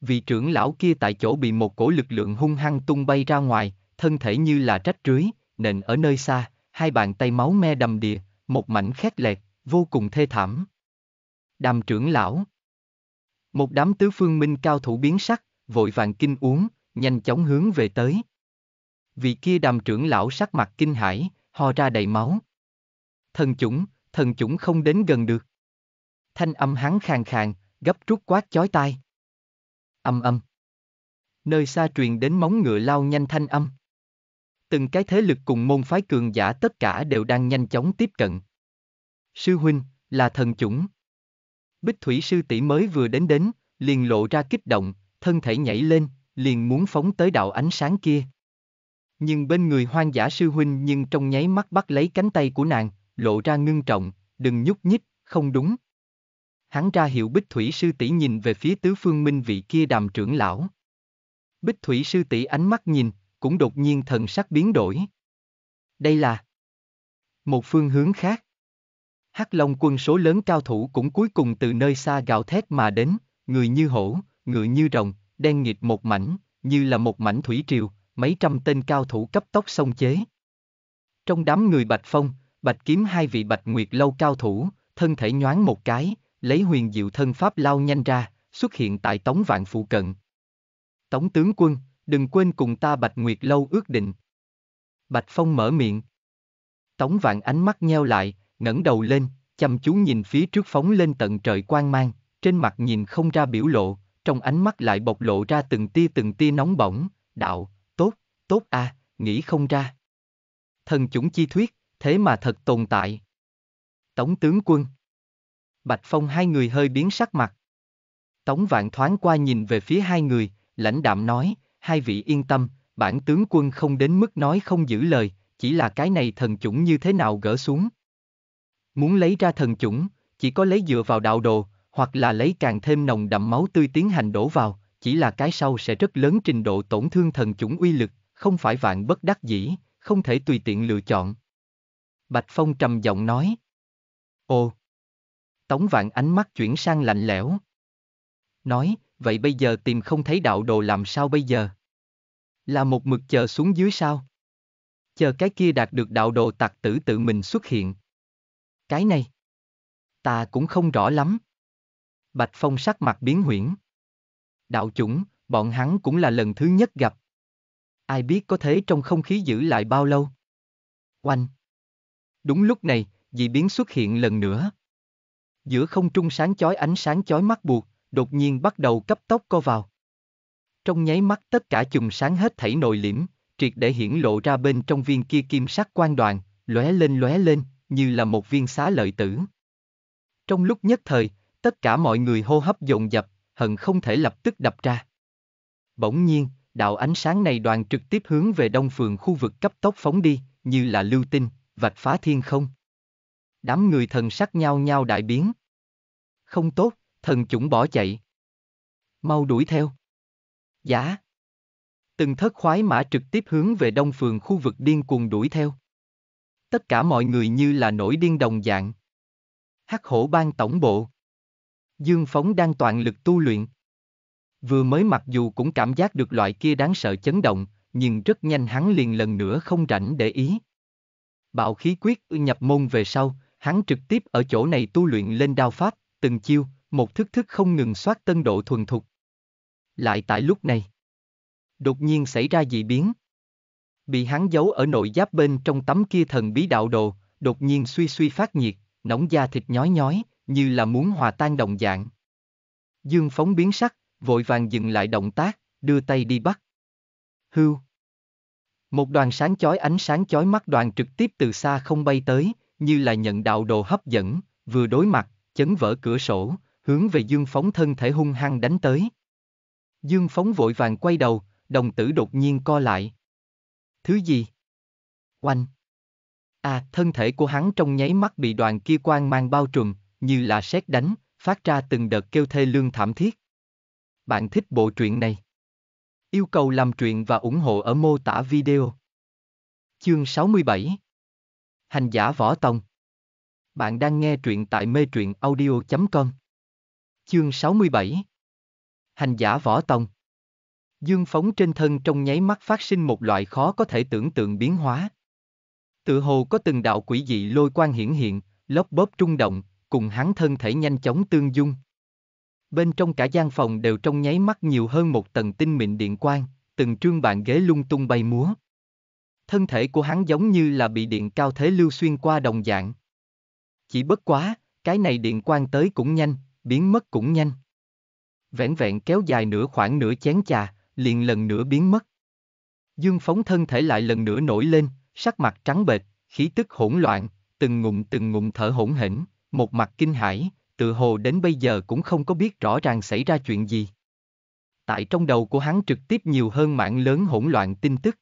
Vị trưởng lão kia tại chỗ bị một cổ lực lượng hung hăng tung bay ra ngoài, thân thể như là trách rưới, nền ở nơi xa, hai bàn tay máu me đầm đìa, một mảnh khét lẹt, vô cùng thê thảm. Đàm trưởng lão Một đám tứ phương minh cao thủ biến sắc, vội vàng kinh uống, nhanh chóng hướng về tới. Vị kia đàm trưởng lão sắc mặt kinh hãi, ho ra đầy máu. Thần chủng, thần chủng không đến gần được. Thanh âm hắn khàn khàn, gấp rút quát chói tai. Âm âm. Nơi xa truyền đến móng ngựa lao nhanh thanh âm. Từng cái thế lực cùng môn phái cường giả tất cả đều đang nhanh chóng tiếp cận. Sư huynh, là thần chủng. Bích thủy sư tỷ mới vừa đến đến, liền lộ ra kích động, thân thể nhảy lên, liền muốn phóng tới đạo ánh sáng kia. Nhưng bên người hoang giả sư huynh nhưng trong nháy mắt bắt lấy cánh tay của nàng, lộ ra ngưng trọng, đừng nhúc nhích, không đúng. Hắn ra hiệu Bích Thủy sư tỷ nhìn về phía tứ phương minh vị kia đàm trưởng lão. Bích Thủy sư tỷ ánh mắt nhìn, cũng đột nhiên thần sắc biến đổi. Đây là một phương hướng khác. Hắc Long quân số lớn cao thủ cũng cuối cùng từ nơi xa gào thét mà đến, người như hổ, người như rồng, đen nghịt một mảnh, như là một mảnh thủy triều, mấy trăm tên cao thủ cấp tốc xông chế. Trong đám người Bạch Phong, Bạch Kiếm hai vị Bạch Nguyệt lâu cao thủ, thân thể nhoáng một cái, lấy huyền diệu thân pháp lao nhanh ra, xuất hiện tại Tống Vạn phụ cận. Tống tướng quân, đừng quên cùng ta Bạch Nguyệt lâu ước định. Bạch Phong mở miệng. Tống Vạn ánh mắt nheo lại, ngẩng đầu lên, chăm chú nhìn phía trước phóng lên tận trời quang mang, trên mặt nhìn không ra biểu lộ, trong ánh mắt lại bộc lộ ra từng tia từng tia nóng bỏng, đạo, tốt, tốt a, à, nghĩ không ra. Thần chủng chi thuyết, thế mà thật tồn tại. Tống tướng quân. Bạch Phong hai người hơi biến sắc mặt. Tống Vạn thoáng qua nhìn về phía hai người, lãnh đạm nói, hai vị yên tâm, bản tướng quân không đến mức nói không giữ lời, chỉ là cái này thần chủng như thế nào gỡ xuống. Muốn lấy ra thần chủng, chỉ có lấy dựa vào đạo đồ, hoặc là lấy càng thêm nồng đậm máu tươi tiến hành đổ vào, chỉ là cái sau sẽ rất lớn trình độ tổn thương thần chủng uy lực, không phải vạn bất đắc dĩ, không thể tùy tiện lựa chọn. Bạch Phong trầm giọng nói. Ồ! Tống vạn ánh mắt chuyển sang lạnh lẽo. Nói, vậy bây giờ tìm không thấy đạo đồ làm sao bây giờ? Là một mực chờ xuống dưới sao? Chờ cái kia đạt được đạo đồ tặc tử tự mình xuất hiện. Cái này, ta cũng không rõ lắm. Bạch Phong sắc mặt biến huyễn. Đạo chủng, bọn hắn cũng là lần thứ nhất gặp. Ai biết có thế trong không khí giữ lại bao lâu? Oanh! Đúng lúc này, dị biến xuất hiện lần nữa. Giữa không trung sáng chói ánh sáng chói mắt buộc, đột nhiên bắt đầu cấp tốc co vào. Trong nháy mắt tất cả chùm sáng hết thảy nội liễm, triệt để hiển lộ ra bên trong viên kia kim sắc quan đoàn, lóe lên lóe lên, như là một viên xá lợi tử. Trong lúc nhất thời, tất cả mọi người hô hấp dồn dập, hận không thể lập tức đập ra. Bỗng nhiên, đạo ánh sáng này đoàn trực tiếp hướng về đông phường khu vực cấp tốc phóng đi, như là lưu tinh, vạch phá thiên không. Đám người thần sắc nhau nhau đại biến. Không tốt, thần chủng bỏ chạy. Mau đuổi theo. Giả. Từng thất khoái mã trực tiếp hướng về đông phường khu vực điên cuồng đuổi theo. Tất cả mọi người như là nổi điên đồng dạng. Hắc hổ bang tổng bộ. Dương Phóng đang toàn lực tu luyện. Vừa mới mặc dù cũng cảm giác được loại kia đáng sợ chấn động, nhưng rất nhanh hắn liền lần nữa không rảnh để ý. Bạo khí quyết nhập môn về sau, hắn trực tiếp ở chỗ này tu luyện lên đao pháp, từng chiêu, một thức thức không ngừng soát tân độ thuần thục. Lại tại lúc này, đột nhiên xảy ra dị biến. Bị hắn giấu ở nội giáp bên trong tấm kia thần bí đạo đồ, đột nhiên suy suy phát nhiệt, nóng da thịt nhói nhói, như là muốn hòa tan đồng dạng. Dương phóng biến sắc, vội vàng dừng lại động tác, đưa tay đi bắt. Hưu. Một đoàn sáng chói ánh sáng chói mắt đoàn trực tiếp từ xa không bay tới, như là nhận đạo đồ hấp dẫn, vừa đối mặt, chấn vỡ cửa sổ, hướng về Dương phóng thân thể hung hăng đánh tới. Dương phóng vội vàng quay đầu, đồng tử đột nhiên co lại. Thứ gì? Oanh! À, thân thể của hắn trong nháy mắt bị đoàn kia quang mang bao trùm, như là sét đánh, phát ra từng đợt kêu thê lương thảm thiết. Bạn thích bộ truyện này? Yêu cầu làm truyện và ủng hộ ở mô tả video. Chương 67 Hành giả Võ Tông Bạn đang nghe truyện tại mê truyện audio.com Chương 67 Hành giả Võ Tông Dương phóng trên thân trong nháy mắt phát sinh một loại khó có thể tưởng tượng biến hóa. Tự hồ có từng đạo quỷ dị lôi quan hiển hiện, lóc bóp trung động, cùng hắn thân thể nhanh chóng tương dung. Bên trong cả gian phòng đều trong nháy mắt nhiều hơn một tầng tinh mịn điện quang, từng trương bàn ghế lung tung bay múa. Thân thể của hắn giống như là bị điện cao thế lưu xuyên qua đồng dạng. Chỉ bất quá, cái này điện quang tới cũng nhanh, biến mất cũng nhanh. Vẹn vẹn kéo dài nửa khoảng nửa chén trà, liền lần nữa biến mất. Dương phóng thân thể lại lần nữa nổi lên, sắc mặt trắng bệch, khí tức hỗn loạn, từng ngụm từng ngụm thở hỗn hỉnh. Một mặt kinh hãi, tự hồ đến bây giờ cũng không có biết rõ ràng xảy ra chuyện gì. Tại trong đầu của hắn trực tiếp nhiều hơn mạng lớn hỗn loạn tin tức.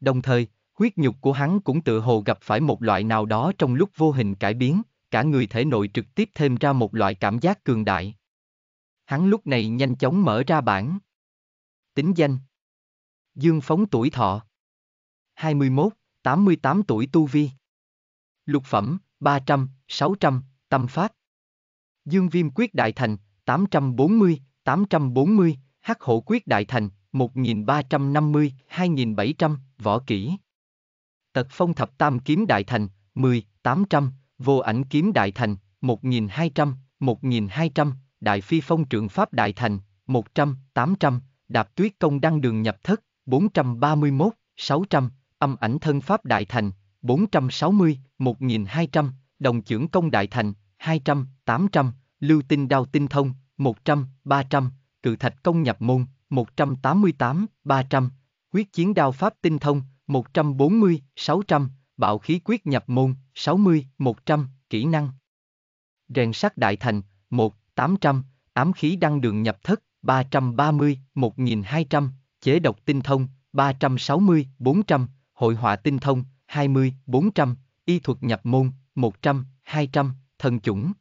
Đồng thời, huyết nhục của hắn cũng tự hồ gặp phải một loại nào đó trong lúc vô hình cải biến, cả người thể nội trực tiếp thêm ra một loại cảm giác cường đại. Hắn lúc này nhanh chóng mở ra bảng. Tính danh Dương Phóng tuổi thọ 21, 88 tuổi tu vi Lục phẩm, 300, 600, tâm pháp. Dương viêm quyết đại thành, 840, 840, hắc hổ quyết đại thành, 1350, 2700, võ kỹ. Tật phong thập tam kiếm đại thành, 10, 800, vô ảnh kiếm đại thành, 1200, 1200, đại phi phong trượng pháp đại thành, 100, 800, đạp tuyết công đăng đường nhập thất, 431, 600, âm ảnh thân pháp đại thành, 460, 1200, đồng trưởng công đại thành, 200, 800, lưu tinh đao tinh thông, 100, 300, cự thạch công nhập môn, 188, 300, quyết chiến đao pháp tinh thông, 140, 600, bạo khí quyết nhập môn, 60, 100, kỹ năng. Rèn sắt đại thành, 1, 800, ám khí đăng đường nhập thất, 330, 1200, chế độc tinh thông, 360, 400, hội họa tinh thông, 20, 400, y thuật nhập môn, 100, 200, thần chủng.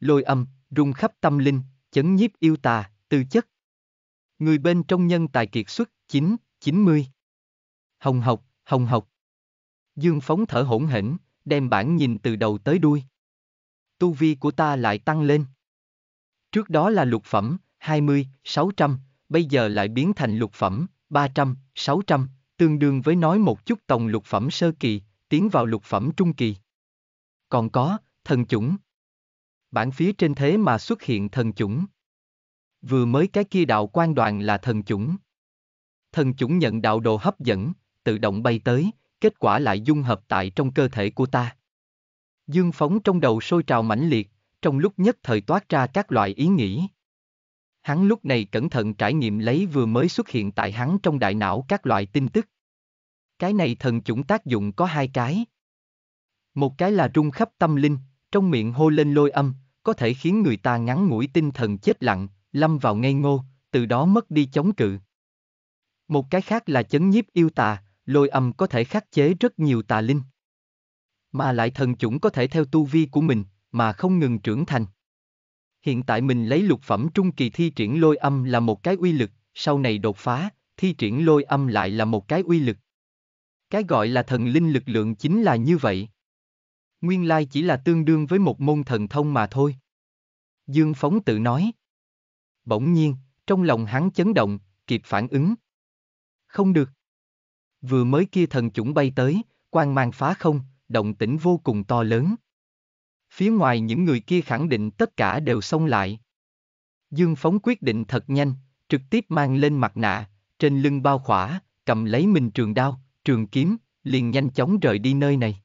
Lôi âm, rung khắp tâm linh, chấn nhiếp yêu tà, tư chất. Người bên trong nhân tài kiệt xuất, 9, 90. Hồng học, hồng học. Dương phóng thở hỗn hển, đem bản nhìn từ đầu tới đuôi. Tu vi của ta lại tăng lên. Trước đó là lục phẩm, 20, 600, bây giờ lại biến thành lục phẩm, 300, 600, tương đương với nói một chút tòng lục phẩm sơ kỳ, tiến vào lục phẩm trung kỳ. Còn có, thần chủng. Bản phía trên thế mà xuất hiện thần chủng. Vừa mới cái kia đạo quan đoàn là thần chủng. Thần chủng nhận đạo đồ hấp dẫn, tự động bay tới, kết quả lại dung hợp tại trong cơ thể của ta. Dương phóng trong đầu sôi trào mãnh liệt, trong lúc nhất thời toát ra các loại ý nghĩ. Hắn lúc này cẩn thận trải nghiệm lấy vừa mới xuất hiện tại hắn trong đại não các loại tin tức. Cái này thần chủng tác dụng có hai cái. Một cái là rung khắp tâm linh, trong miệng hô lên lôi âm, có thể khiến người ta ngắn ngủi tinh thần chết lặng, lâm vào ngây ngô, từ đó mất đi chống cự. Một cái khác là chấn nhiếp yêu tà, lôi âm có thể khắc chế rất nhiều tà linh. Mà lại thần chủng có thể theo tu vi của mình, mà không ngừng trưởng thành. Hiện tại mình lấy lục phẩm trung kỳ thi triển lôi âm là một cái uy lực, sau này đột phá, thi triển lôi âm lại là một cái uy lực. Cái gọi là thần linh lực lượng chính là như vậy. Nguyên lai chỉ là tương đương với một môn thần thông mà thôi. Dương Phóng tự nói. Bỗng nhiên, trong lòng hắn chấn động, kịp phản ứng. Không được. Vừa mới kia thần chủng bay tới, quang mang phá không, động tĩnh vô cùng to lớn. Phía ngoài những người kia khẳng định tất cả đều xông lại. Dương Phóng quyết định thật nhanh, trực tiếp mang lên mặt nạ, trên lưng bao khỏa, cầm lấy mình trường đao, trường kiếm, liền nhanh chóng rời đi nơi này.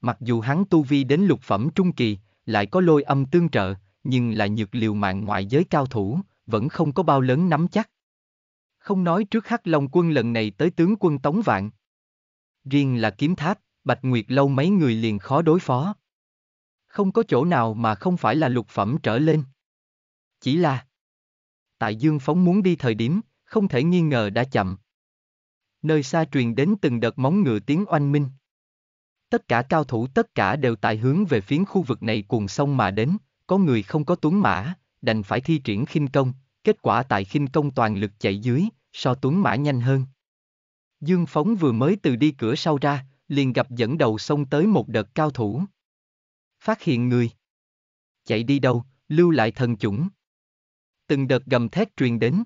Mặc dù hắn tu vi đến lục phẩm trung kỳ, lại có lôi âm tương trợ, nhưng là nhược liều mạng ngoại giới cao thủ, vẫn không có bao lớn nắm chắc. Không nói trước hắc long quân lần này tới tướng quân Tống Vạn. Riêng là kiếm tháp, Bạch Nguyệt lâu mấy người liền khó đối phó. Không có chỗ nào mà không phải là lục phẩm trở lên. Chỉ là Tại Dương Phóng muốn đi thời điểm, không thể nghi ngờ đã chậm nơi xa truyền đến từng đợt móng ngựa tiếng oanh minh. Tất cả cao thủ tất cả đều tại hướng về phiến khu vực này cuồng sông mà đến, có người không có tuấn mã, đành phải thi triển khinh công, kết quả tại khinh công toàn lực chạy dưới, so tuấn mã nhanh hơn. Dương Phóng vừa mới từ đi cửa sau ra, liền gặp dẫn đầu sông tới một đợt cao thủ. Phát hiện người. Chạy đi đâu, lưu lại thần chủng. Từng đợt gầm thét truyền đến.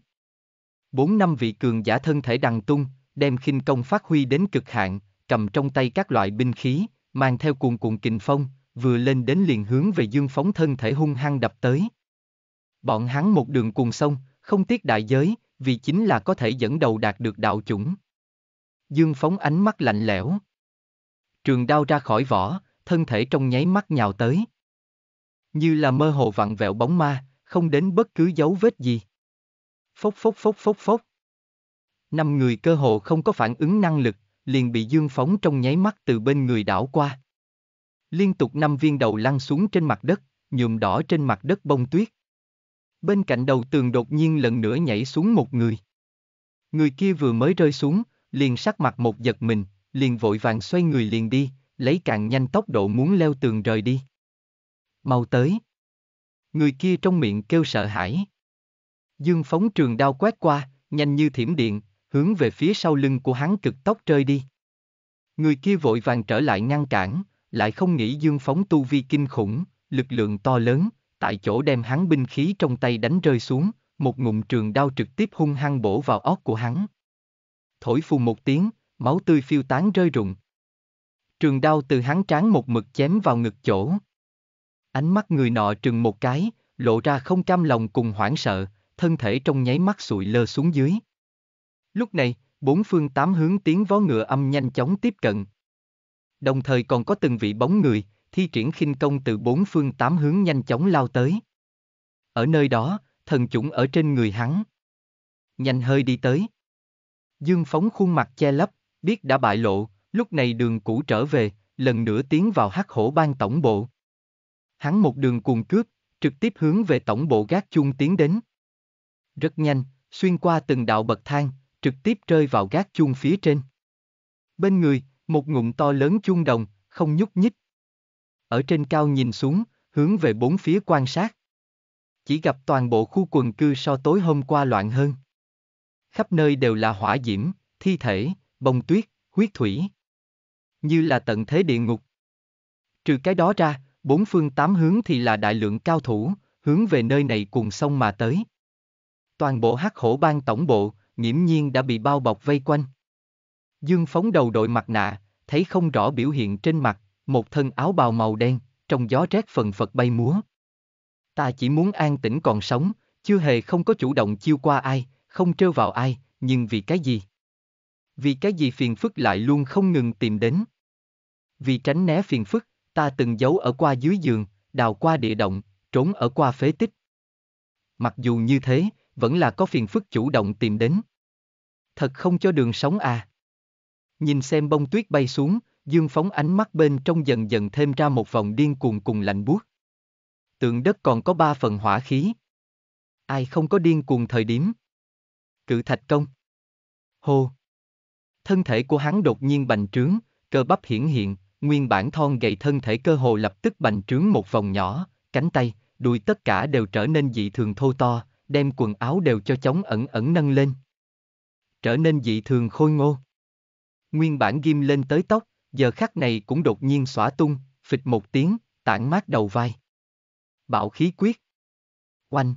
Bốn năm vị cường giả thân thể đằng tung, đem khinh công phát huy đến cực hạn, cầm trong tay các loại binh khí, mang theo cuồn cuộn kình phong, vừa lên đến liền hướng về dương phóng thân thể hung hăng đập tới. Bọn hắn một đường cùng sông, không tiếc đại giới, vì chính là có thể dẫn đầu đạt được đạo chủng. Dương phóng ánh mắt lạnh lẽo. Trường đao ra khỏi vỏ, thân thể trong nháy mắt nhào tới. Như là mơ hồ vặn vẹo bóng ma, không đến bất cứ dấu vết gì. Phốc phốc phốc phốc phốc năm người cơ hồ không có phản ứng năng lực, liền bị dương phóng trong nháy mắt từ bên người đảo qua. Liên tục năm viên đầu lăn xuống trên mặt đất, nhuộm đỏ trên mặt đất bông tuyết. Bên cạnh đầu tường đột nhiên lần nữa nhảy xuống một người. Người kia vừa mới rơi xuống, liền sắc mặt một giật mình, liền vội vàng xoay người liền đi, lấy càng nhanh tốc độ muốn leo tường rời đi. Mau tới. Người kia trong miệng kêu sợ hãi. Dương phóng trường đao quét qua, nhanh như thiểm điện, hướng về phía sau lưng của hắn cực tốc rơi đi. Người kia vội vàng trở lại ngăn cản, lại không nghĩ dương phóng tu vi kinh khủng, lực lượng to lớn, tại chỗ đem hắn binh khí trong tay đánh rơi xuống, một ngụm trường đao trực tiếp hung hăng bổ vào óc của hắn. Thổi phù một tiếng, máu tươi phiêu tán rơi rụng. Trường đao từ hắn tráng một mực chém vào ngực chỗ. Ánh mắt người nọ trừng một cái, lộ ra không cam lòng cùng hoảng sợ, thân thể trong nháy mắt sụi lơ xuống dưới. Lúc này, bốn phương tám hướng tiếng vó ngựa âm nhanh chóng tiếp cận. Đồng thời còn có từng vị bóng người, thi triển khinh công từ bốn phương tám hướng nhanh chóng lao tới. Ở nơi đó, thần chủng ở trên người hắn. Nhanh hơi đi tới. Dương phóng khuôn mặt che lấp, biết đã bại lộ, lúc này đường cũ trở về, lần nữa tiến vào hắc hổ ban tổng bộ. Hắn một đường cuồng cướp, trực tiếp hướng về tổng bộ gác chung tiến đến. Rất nhanh, xuyên qua từng đạo bậc thang, trực tiếp rơi vào gác chuông phía trên. Bên người, một ngụm to lớn chuông đồng, không nhúc nhích. Ở trên cao nhìn xuống, hướng về bốn phía quan sát. Chỉ gặp toàn bộ khu quần cư so tối hôm qua loạn hơn. Khắp nơi đều là hỏa diễm, thi thể, bông tuyết, huyết thủy. Như là tận thế địa ngục. Trừ cái đó ra, bốn phương tám hướng thì là đại lượng cao thủ, hướng về nơi này cùng sông mà tới. Toàn bộ hắc hổ bang tổng bộ, nghiễm nhiên đã bị bao bọc vây quanh. Dương phóng đầu đội mặt nạ, thấy không rõ biểu hiện trên mặt, một thân áo bào màu đen, trong gió rét phần phật bay múa. Ta chỉ muốn an tĩnh còn sống, chưa hề không có chủ động chiêu qua ai, không trêu vào ai, nhưng vì cái gì? Vì cái gì phiền phức lại luôn không ngừng tìm đến? Vì tránh né phiền phức, ta từng giấu ở qua dưới giường, đào qua địa động, trốn ở qua phế tích. Mặc dù như thế, vẫn là có phiền phức chủ động tìm đến thật không cho đường sống à. Nhìn xem bông tuyết bay xuống, Dương phóng ánh mắt bên trong dần dần thêm ra một vòng điên cuồng cùng lạnh buốt. Tượng đất còn có ba phần hỏa khí. Ai không có điên cuồng thời điểm. Cự thạch công. Hô. Thân thể của hắn đột nhiên bành trướng, cơ bắp hiển hiện, nguyên bản thon gầy thân thể cơ hồ lập tức bành trướng một vòng nhỏ, cánh tay, đùi tất cả đều trở nên dị thường thô to, đem quần áo đều cho chóng ẩn ẩn nâng lên trở nên dị thường khôi ngô. Nguyên bản ghim lên tới tóc, giờ khắc này cũng đột nhiên xõa tung, phịch một tiếng, tản mát đầu vai. Bạo khí quyết. Oanh.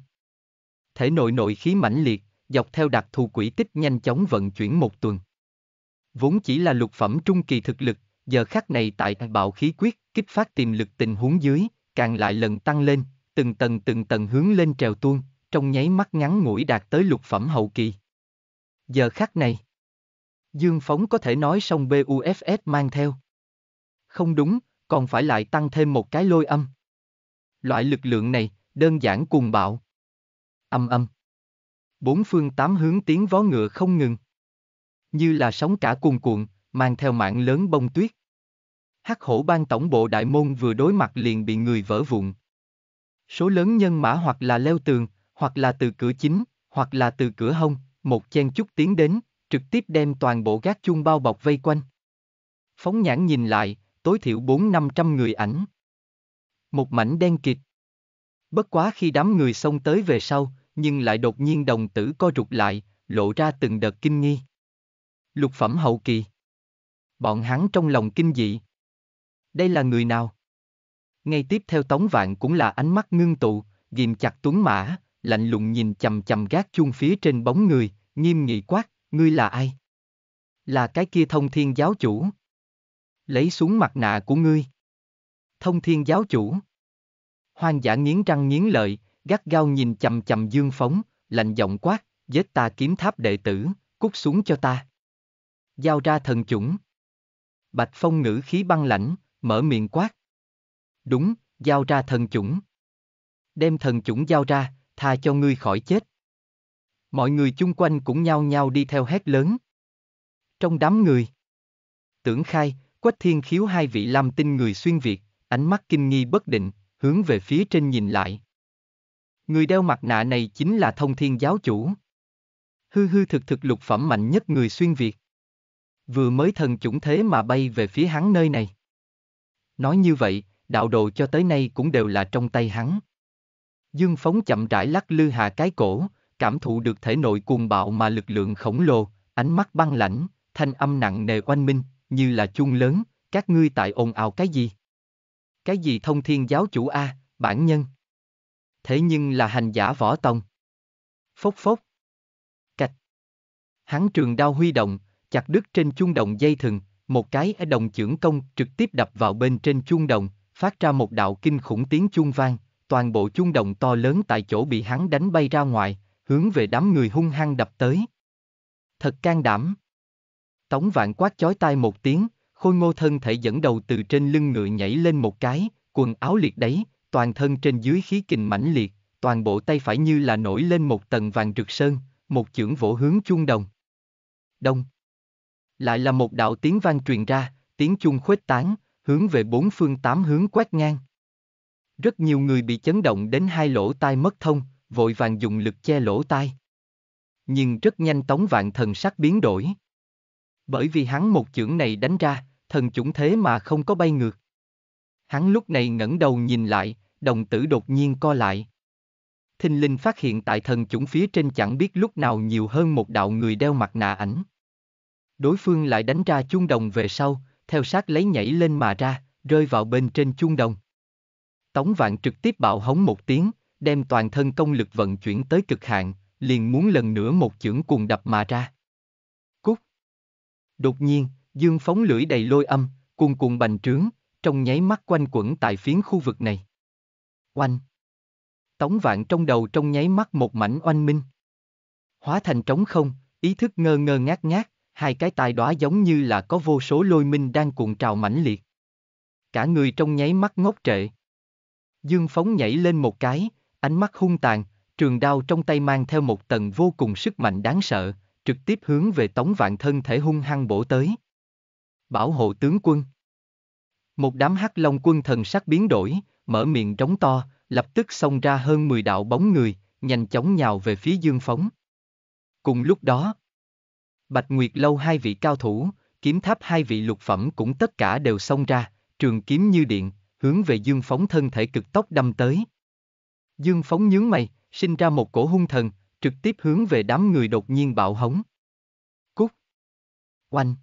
Thể nội nội khí mãnh liệt, dọc theo đặc thù quỷ tích nhanh chóng vận chuyển một tuần. Vốn chỉ là lục phẩm trung kỳ thực lực, giờ khắc này tại bạo khí quyết, kích phát tiềm lực tình huống dưới, càng lại lần tăng lên, từng tầng từng tầng hướng lên trèo tuôn, trong nháy mắt ngắn ngủi đạt tới lục phẩm hậu kỳ. Giờ khắc này. Dương Phóng có thể nói xong BUFF mang theo. Không đúng, còn phải lại tăng thêm một cái lôi âm. Loại lực lượng này, đơn giản cuồng bạo. Âm âm. Bốn phương tám hướng tiếng vó ngựa không ngừng. Như là sóng cả cuồn cuộn, mang theo mạng lớn bông tuyết. Hắc hổ ban tổng bộ đại môn vừa đối mặt liền bị người vỡ vụn. Số lớn nhân mã hoặc là leo tường, hoặc là từ cửa chính, hoặc là từ cửa hông, một chen chút tiến đến, trực tiếp đem toàn bộ gác chuông bao bọc vây quanh. Phóng nhãn nhìn lại, tối thiểu bốn năm trăm người ảnh. Một mảnh đen kịt. Bất quá khi đám người xông tới về sau, nhưng lại đột nhiên đồng tử co rụt lại, lộ ra từng đợt kinh nghi. Lục phẩm hậu kỳ. Bọn hắn trong lòng kinh dị. Đây là người nào? Ngay tiếp theo Tống Vạn cũng là ánh mắt ngưng tụ, ghim chặt Tuấn Mã, lạnh lùng nhìn chầm chầm gác chuông phía trên bóng người, nghiêm nghị quát, ngươi là ai? Là cái kia thông thiên giáo chủ. Lấy xuống mặt nạ của ngươi. Thông thiên giáo chủ. Hoang dã nghiến răng nghiến lợi, gắt gao nhìn chầm chầm dương phóng, lạnh giọng quát, giết ta kiếm tháp đệ tử, cút xuống cho ta. Giao ra thần chủng. Bạch phong ngữ khí băng lãnh, mở miệng quát. Đúng, giao ra thần chủng. Đem thần chủng giao ra, tha cho ngươi khỏi chết. Mọi người chung quanh cũng nhao nhao đi theo hét lớn. Trong đám người, tưởng khai, quách thiên khiếu hai vị lam tinh người xuyên Việt, ánh mắt kinh nghi bất định, hướng về phía trên nhìn lại. Người đeo mặt nạ này chính là thông thiên giáo chủ. Hư hư thực thực lục phẩm mạnh nhất người xuyên Việt. Vừa mới thần chủng thế mà bay về phía hắn nơi này. Nói như vậy, đạo đồ cho tới nay cũng đều là trong tay hắn. Dương Phóng chậm rãi lắc lư hạ cái cổ, cảm thụ được thể nội cuồng bạo mà lực lượng khổng lồ, ánh mắt băng lãnh, thanh âm nặng nề oanh minh, như là chung lớn, các ngươi tại ồn ào cái gì? Cái gì thông thiên giáo chủ A, bản nhân? Thế nhưng là hành giả võ tông. Phốc phốc. Cạch. Hắn trường đao huy động, chặt đứt trên chung đồng dây thừng, một cái ở đồng trưởng công trực tiếp đập vào bên trên chung đồng, phát ra một đạo kinh khủng tiếng chung vang, toàn bộ chuông đồng to lớn tại chỗ bị hắn đánh bay ra ngoài, hướng về đám người hung hăng đập tới. Thật can đảm. Tống vạn quát chói tai một tiếng, khôi ngô thân thể dẫn đầu từ trên lưng ngựa nhảy lên một cái, quần áo liệt đấy, toàn thân trên dưới khí kình mãnh liệt, toàn bộ tay phải như là nổi lên một tầng vàng rực sơn, một chưởng vỗ hướng chuông đồng. Đông. Lại là một đạo tiếng vang truyền ra, tiếng chuông khuếch tán, hướng về bốn phương tám hướng quét ngang. Rất nhiều người bị chấn động đến hai lỗ tai mất thông, vội vàng dùng lực che lỗ tai. Nhưng rất nhanh Tống Vạn Thần sắc biến đổi. Bởi vì hắn một chưởng này đánh ra, thần chủng thế mà không có bay ngược. Hắn lúc này ngẩng đầu nhìn lại, đồng tử đột nhiên co lại. Thinh linh phát hiện tại thần chủng phía trên chẳng biết lúc nào nhiều hơn một đạo người đeo mặt nạ ảnh. Đối phương lại đánh ra chuông đồng về sau, theo sát lấy nhảy lên mà ra, rơi vào bên trên chuông đồng. Tống Vạn trực tiếp bạo hống một tiếng, đem toàn thân công lực vận chuyển tới cực hạn, liền muốn lần nữa một chưởng cuồng đập mà ra. Cút! Đột nhiên, dương phóng lưỡi đầy lôi âm, cuồn cuộn bành trướng, trong nháy mắt quanh quẩn tại phiến khu vực này. Oanh! Tống vạn trong đầu trong nháy mắt một mảnh oanh minh. Hóa thành trống không, ý thức ngơ ngơ ngát ngát, hai cái tai đóa giống như là có vô số lôi minh đang cuộn trào mãnh liệt. Cả người trong nháy mắt ngốc trệ. Dương Phóng nhảy lên một cái, ánh mắt hung tàn, trường đao trong tay mang theo một tầng vô cùng sức mạnh đáng sợ, trực tiếp hướng về Tống Vạn thân thể hung hăng bổ tới. Bảo hộ tướng quân. Một đám hắc long quân thần sắc biến đổi, mở miệng trống to, lập tức xông ra hơn 10 đạo bóng người, nhanh chóng nhào về phía Dương Phóng. Cùng lúc đó, Bạch Nguyệt lâu hai vị cao thủ, kiếm tháp hai vị lục phẩm cũng tất cả đều xông ra, trường kiếm như điện, hướng về Dương Phóng thân thể cực tốc đâm tới. Dương Phóng nhướng mày, sinh ra một cổ hung thần, trực tiếp hướng về đám người đột nhiên bạo hống. Cút! Oanh!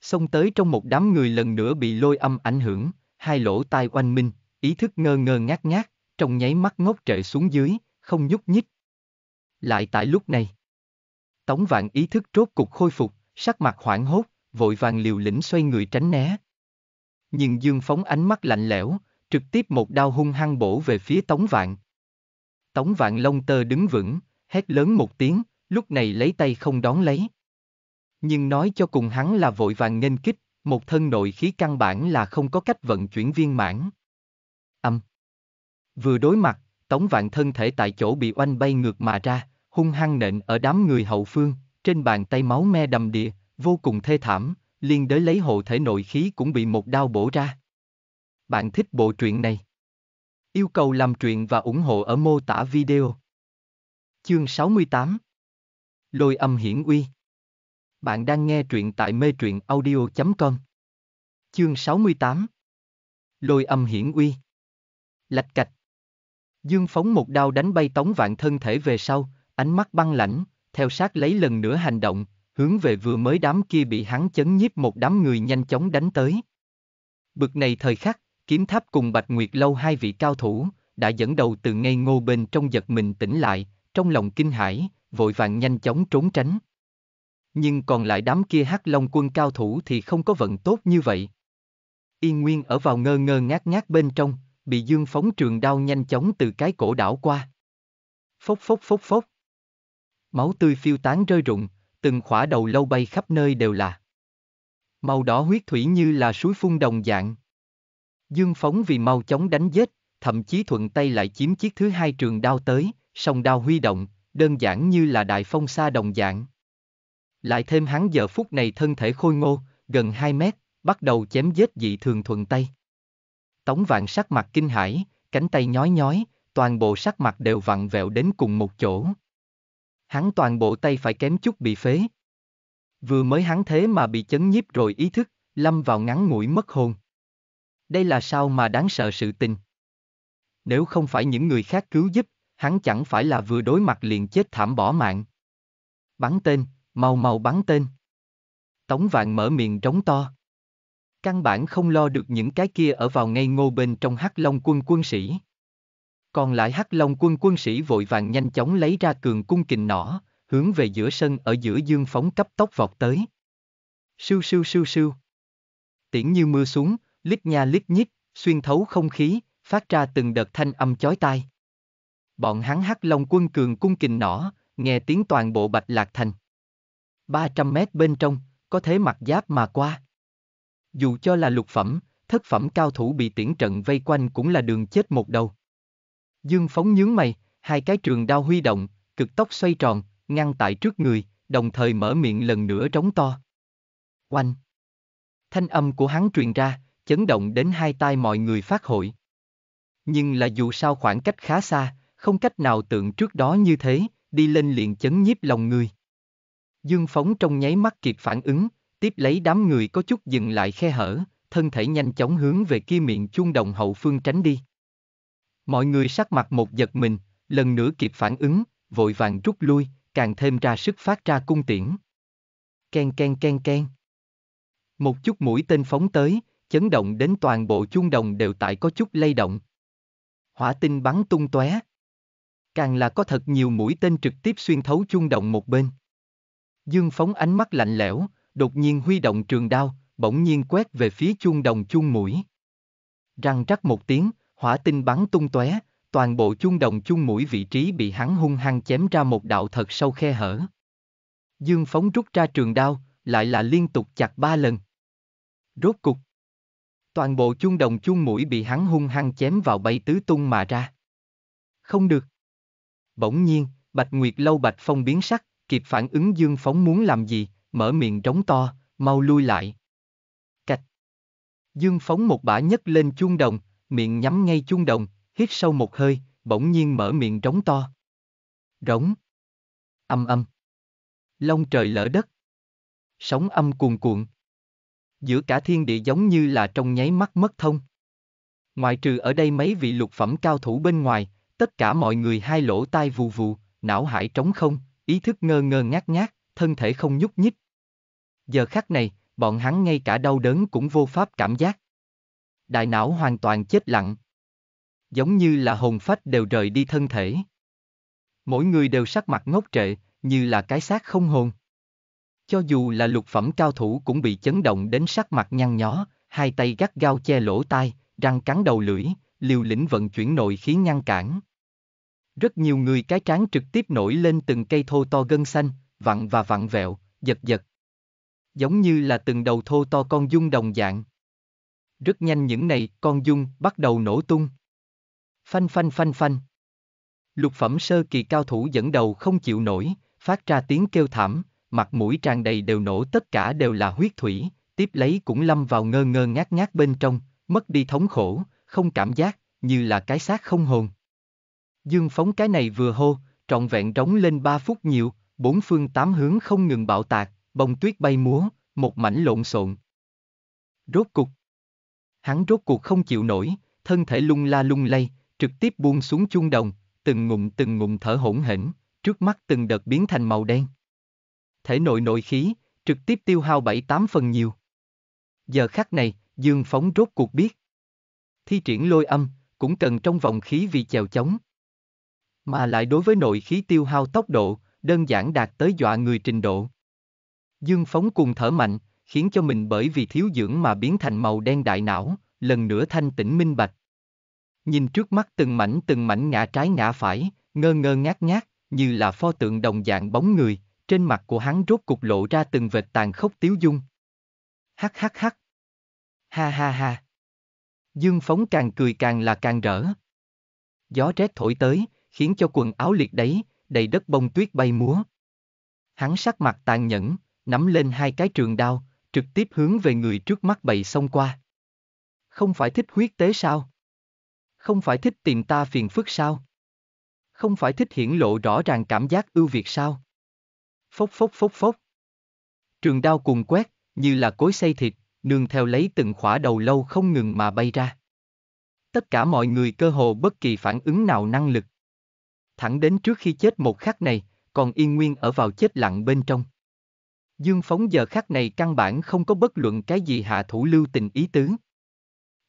Xông tới trong một đám người lần nữa bị lôi âm ảnh hưởng, hai lỗ tai oanh minh, ý thức ngơ ngơ ngát ngát, trong nháy mắt ngốc trệ xuống dưới, không nhúc nhích. Lại tại lúc này, Tống Vạn ý thức rốt cục khôi phục, sắc mặt hoảng hốt, vội vàng liều lĩnh xoay người tránh né, nhưng Dương phóng ánh mắt lạnh lẽo, trực tiếp một đao hung hăng bổ về phía Tống Vạn. Tống Vạn Long Tơ đứng vững, hét lớn một tiếng, lúc này lấy tay không đón lấy. Nhưng nói cho cùng hắn là vội vàng nghênh kích, một thân nội khí căn bản là không có cách vận chuyển viên mãn. Âm. Vừa đối mặt, Tống Vạn thân thể tại chỗ bị oanh bay ngược mà ra, hung hăng nện ở đám người hậu phương, trên bàn tay máu me đầm địa, vô cùng thê thảm, liên đới lấy hộ thể nội khí cũng bị một đao bổ ra. Bạn thích bộ truyện này? Yêu cầu làm truyện và ủng hộ ở mô tả video. Chương 68 Lôi âm hiển uy Bạn đang nghe truyện tại mê truyện audio.com Chương 68 Lôi âm hiển uy Lạch cạch Dương phóng một đao đánh bay tống vạn thân thể về sau, ánh mắt băng lãnh, theo sát lấy lần nữa hành động, hướng về vừa mới đám kia bị hắn chấn nhiếp một đám người nhanh chóng đánh tới. Bực này thời khắc, kiếm tháp cùng Bạch Nguyệt Lâu hai vị cao thủ, đã dẫn đầu từ ngây ngô bên trong giật mình tỉnh lại, trong lòng kinh hãi, vội vàng nhanh chóng trốn tránh. Nhưng còn lại đám kia hắc long quân cao thủ thì không có vận tốt như vậy. Y Nguyên ở vào ngơ ngơ ngát ngát bên trong, bị dương phóng trường đao nhanh chóng từ cái cổ đảo qua. Phốc phốc phốc phốc. Máu tươi phiêu tán rơi rụng, từng khỏa đầu lâu bay khắp nơi đều là. Màu đỏ huyết thủy như là suối phun đồng dạng. Dương phóng vì mau chóng đánh giết, thậm chí thuận tay lại chiếm chiếc thứ hai trường đao tới, song đao huy động, đơn giản như là đại phong xa đồng dạng. Lại thêm hắn giờ phút này thân thể khôi ngô, gần 2 mét, bắt đầu chém giết dị thường thuận tay. Tống vạn sắc mặt kinh hãi, cánh tay nhói nhói, toàn bộ sắc mặt đều vặn vẹo đến cùng một chỗ hắn toàn bộ tay phải kém chút bị phế. Vừa mới hắn thế mà bị chấn nhiếp rồi ý thức, lâm vào ngắn ngủi mất hồn. Đây là sao mà đáng sợ sự tình. Nếu không phải những người khác cứu giúp, hắn chẳng phải là vừa đối mặt liền chết thảm bỏ mạng. Bắn tên, mau mau bắn tên. Tống vạn mở miệng trống to. Căn bản không lo được những cái kia ở vào ngay ngô bên trong hắc long quân quân sĩ. Còn lại hắc long quân quân sĩ vội vàng nhanh chóng lấy ra cường cung kình nỏ, hướng về giữa sân ở giữa dương phóng cấp tốc vọt tới. Sưu sưu sưu sưu. Tiễn như mưa xuống, lít nha lít nhít, xuyên thấu không khí, phát ra từng đợt thanh âm chói tai. Bọn hắn hắc long quân cường cung kình nỏ, nghe tiếng toàn bộ bạch lạc thành. 300 mét bên trong, có thế mặt giáp mà qua. Dù cho là lục phẩm, thất phẩm cao thủ bị tiễn trận vây quanh cũng là đường chết một đầu. Dương Phóng nhướng mày, hai cái trường đao huy động, cực tốc xoay tròn, ngăn tại trước người, đồng thời mở miệng lần nữa trống to. Oanh! Thanh âm của hắn truyền ra, chấn động đến hai tai mọi người phát hội. Nhưng là dù sao khoảng cách khá xa, không cách nào tượng trước đó như thế, đi lên liền chấn nhiếp lòng người. Dương Phóng trong nháy mắt kịp phản ứng, tiếp lấy đám người có chút dừng lại khe hở, thân thể nhanh chóng hướng về kia miệng chuông đồng hậu phương tránh đi. Mọi người sắc mặt một giật mình, lần nữa kịp phản ứng, vội vàng rút lui, càng thêm ra sức phát ra cung tiễn. Ken ken ken ken. Một chút mũi tên phóng tới, chấn động đến toàn bộ chuông đồng đều tại có chút lay động. Hỏa tinh bắn tung tóe. Càng là có thật nhiều mũi tên trực tiếp xuyên thấu chuông đồng một bên. Dương phóng ánh mắt lạnh lẽo, đột nhiên huy động trường đao, bỗng nhiên quét về phía chuông đồng chuông mũi. Răng rắc một tiếng, hỏa tinh bắn tung tóe, toàn bộ chuông đồng chuông mũi vị trí bị hắn hung hăng chém ra một đạo thật sâu khe hở. Dương phóng rút ra trường đao, lại là liên tục chặt ba lần. Rốt cục. Toàn bộ chuông đồng chuông mũi bị hắn hung hăng chém vào bay tứ tung mà ra. Không được. Bỗng nhiên, Bạch Nguyệt lâu Bạch Phong biến sắc, kịp phản ứng Dương phóng muốn làm gì, mở miệng trống to, mau lui lại. Cạch. Dương phóng một bả nhấc lên chuông đồng, miệng nhắm ngay chuông đồng, hít sâu một hơi, bỗng nhiên mở miệng trống to. Rống. Âm âm. Long trời lỡ đất. Sóng âm cuồn cuộn. Giữa cả thiên địa giống như là trong nháy mắt mất thông. Ngoại trừ ở đây mấy vị lục phẩm cao thủ bên ngoài, tất cả mọi người hai lỗ tai vù vù, não hải trống không, ý thức ngơ ngơ ngác ngác, thân thể không nhúc nhích. Giờ khắc này, bọn hắn ngay cả đau đớn cũng vô pháp cảm giác đại não hoàn toàn chết lặng. Giống như là hồn phách đều rời đi thân thể. Mỗi người đều sắc mặt ngốc trệ, như là cái xác không hồn. Cho dù là lục phẩm cao thủ cũng bị chấn động đến sắc mặt nhăn nhó, hai tay gắt gao che lỗ tai, răng cắn đầu lưỡi, liều lĩnh vận chuyển nội khí ngăn cản. Rất nhiều người cái trán trực tiếp nổi lên từng cây thô to gân xanh, vặn và vặn vẹo, giật giật. Giống như là từng đầu thô to con dung đồng dạng. Rất nhanh những này, con dung, bắt đầu nổ tung. Phanh phanh phanh phanh. Lục phẩm sơ kỳ cao thủ dẫn đầu không chịu nổi, phát ra tiếng kêu thảm, mặt mũi tràn đầy đều nổ tất cả đều là huyết thủy, tiếp lấy cũng lâm vào ngơ ngơ ngác ngác bên trong, mất đi thống khổ, không cảm giác, như là cái xác không hồn. Dương phóng cái này vừa hô, trọn vẹn trống lên ba phút nhiều, bốn phương tám hướng không ngừng bạo tạc, bông tuyết bay múa, một mảnh lộn xộn. Rốt cục, hắn rốt cuộc không chịu nổi, thân thể lung la lung lay, trực tiếp buông xuống chung đồng, từng ngụm từng ngụm thở hổn hển, trước mắt từng đợt biến thành màu đen. Thể nội nội khí, trực tiếp tiêu hao bảy tám phần nhiều. Giờ khắc này, Dương Phóng rốt cuộc biết. Thi triển lôi âm, cũng cần trong vòng khí vì chèo chống. Mà lại đối với nội khí tiêu hao tốc độ, đơn giản đạt tới dọa người trình độ. Dương Phóng cùng thở mạnh, khiến cho mình bởi vì thiếu dưỡng mà biến thành màu đen đại não, lần nữa thanh tĩnh minh bạch. Nhìn trước mắt từng mảnh từng mảnh ngã trái ngã phải, ngơ ngơ ngác ngác, như là pho tượng đồng dạng bóng người, trên mặt của hắn rốt cục lộ ra từng vệt tàn khốc tiếu dung. Hắc hắc hắc. Ha ha ha. Dương Phóng càng cười càng là càng rỡ. Gió rét thổi tới, khiến cho quần áo liệt đấy, đầy đất bông tuyết bay múa. Hắn sắc mặt tàn nhẫn, nắm lên hai cái trường đao, trực tiếp hướng về người trước mắt bày xông qua. Không phải thích huyết tế sao? Không phải thích tìm ta phiền phức sao? Không phải thích hiển lộ rõ ràng cảm giác ưu việt sao? Phốc phốc phốc phốc. Trường đao cùng quét, như là cối xây thịt, nương theo lấy từng khỏa đầu lâu không ngừng mà bay ra. Tất cả mọi người cơ hồ bất kỳ phản ứng nào năng lực. Thẳng đến trước khi chết một khắc này, còn yên nguyên ở vào chết lặng bên trong. Dương Phóng giờ khắc này căn bản không có bất luận cái gì hạ thủ lưu tình ý tứ.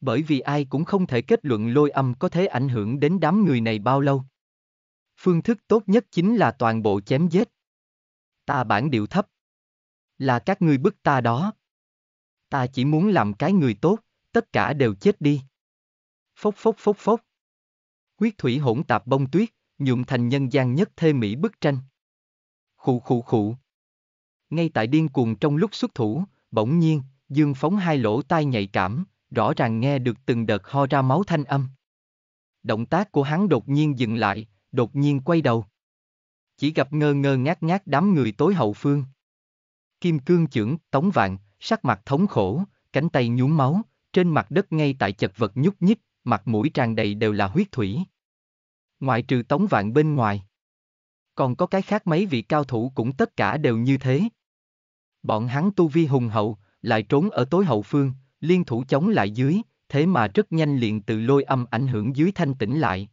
Bởi vì ai cũng không thể kết luận lôi âm có thể ảnh hưởng đến đám người này bao lâu. Phương thức tốt nhất chính là toàn bộ chém giết. Ta bản điệu thấp. Là các ngươi bức ta đó. Ta chỉ muốn làm cái người tốt, tất cả đều chết đi. Phốc phốc phốc phốc. Quyết thủy hỗn tạp bông tuyết, nhuộm thành nhân gian nhất thê mỹ bức tranh. Khụ khụ khụ. Ngay tại điên cuồng trong lúc xuất thủ, bỗng nhiên, Dương phóng hai lỗ tai nhạy cảm, rõ ràng nghe được từng đợt ho ra máu thanh âm. Động tác của hắn đột nhiên dừng lại, đột nhiên quay đầu. Chỉ gặp ngơ ngơ ngát ngát đám người tối hậu phương. Kim cương trưởng, tống vạn, sắc mặt thống khổ, cánh tay nhuốm máu, trên mặt đất ngay tại chật vật nhúc nhích, mặt mũi tràn đầy đều là huyết thủy. Ngoại trừ tống vạn bên ngoài còn có cái khác mấy vị cao thủ cũng tất cả đều như thế. Bọn hắn tu vi hùng hậu, lại trốn ở tối hậu phương, liên thủ chống lại dưới, thế mà rất nhanh liền tự lôi âm ảnh hưởng dưới thanh tĩnh lại.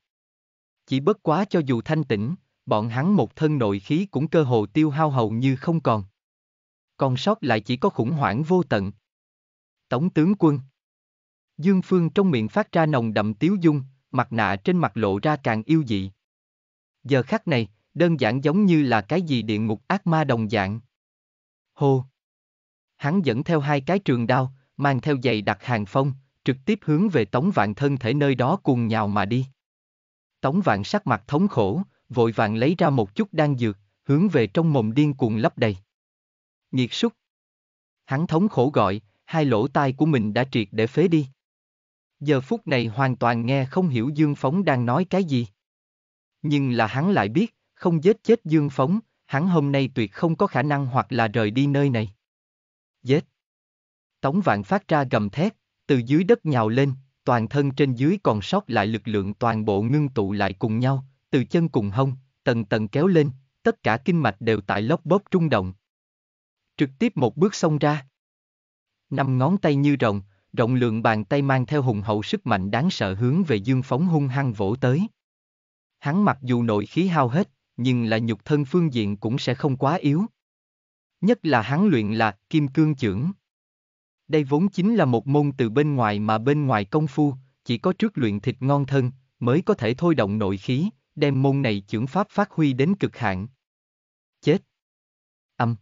Chỉ bất quá cho dù thanh tĩnh, bọn hắn một thân nội khí cũng cơ hồ tiêu hao hầu như không còn. Còn sót lại chỉ có khủng hoảng vô tận. Tổng tướng quân Dương Phương trong miệng phát ra nồng đậm tiếu dung, mặt nạ trên mặt lộ ra càng yêu dị. Giờ khắc này, đơn giản giống như là cái gì địa ngục ác ma đồng dạng. Hô! Hắn dẫn theo hai cái trường đao, mang theo giày đặt hàng phong, trực tiếp hướng về Tống Vạn thân thể nơi đó cuồng nhào mà đi. Tống Vạn sắc mặt thống khổ, vội vàng lấy ra một chút đan dược, hướng về trong mồm điên cuồng lấp đầy. Nghiệt súc! Hắn thống khổ gọi, hai lỗ tai của mình đã triệt để phế đi. Giờ phút này hoàn toàn nghe không hiểu Dương Phóng đang nói cái gì. Nhưng là hắn lại biết, không giết chết Dương Phóng, hắn hôm nay tuyệt không có khả năng hoặc là rời đi nơi này. Giết! Tống vạn phát ra gầm thét, từ dưới đất nhào lên, toàn thân trên dưới còn sót lại lực lượng toàn bộ ngưng tụ lại cùng nhau, từ chân cùng hông, tầng tầng kéo lên, tất cả kinh mạch đều tại lóc bóp trung động. Trực tiếp một bước xông ra. Năm ngón tay như rồng, rộng lượng bàn tay mang theo hùng hậu sức mạnh đáng sợ hướng về dương phóng hung hăng vỗ tới. Hắn mặc dù nội khí hao hết, nhưng là nhục thân phương diện cũng sẽ không quá yếu. Nhất là hắn luyện là kim cương trưởng Đây vốn chính là một môn từ bên ngoài mà bên ngoài công phu, chỉ có trước luyện thịt ngon thân, mới có thể thôi động nội khí, đem môn này trưởng pháp phát huy đến cực hạn. Chết! Âm!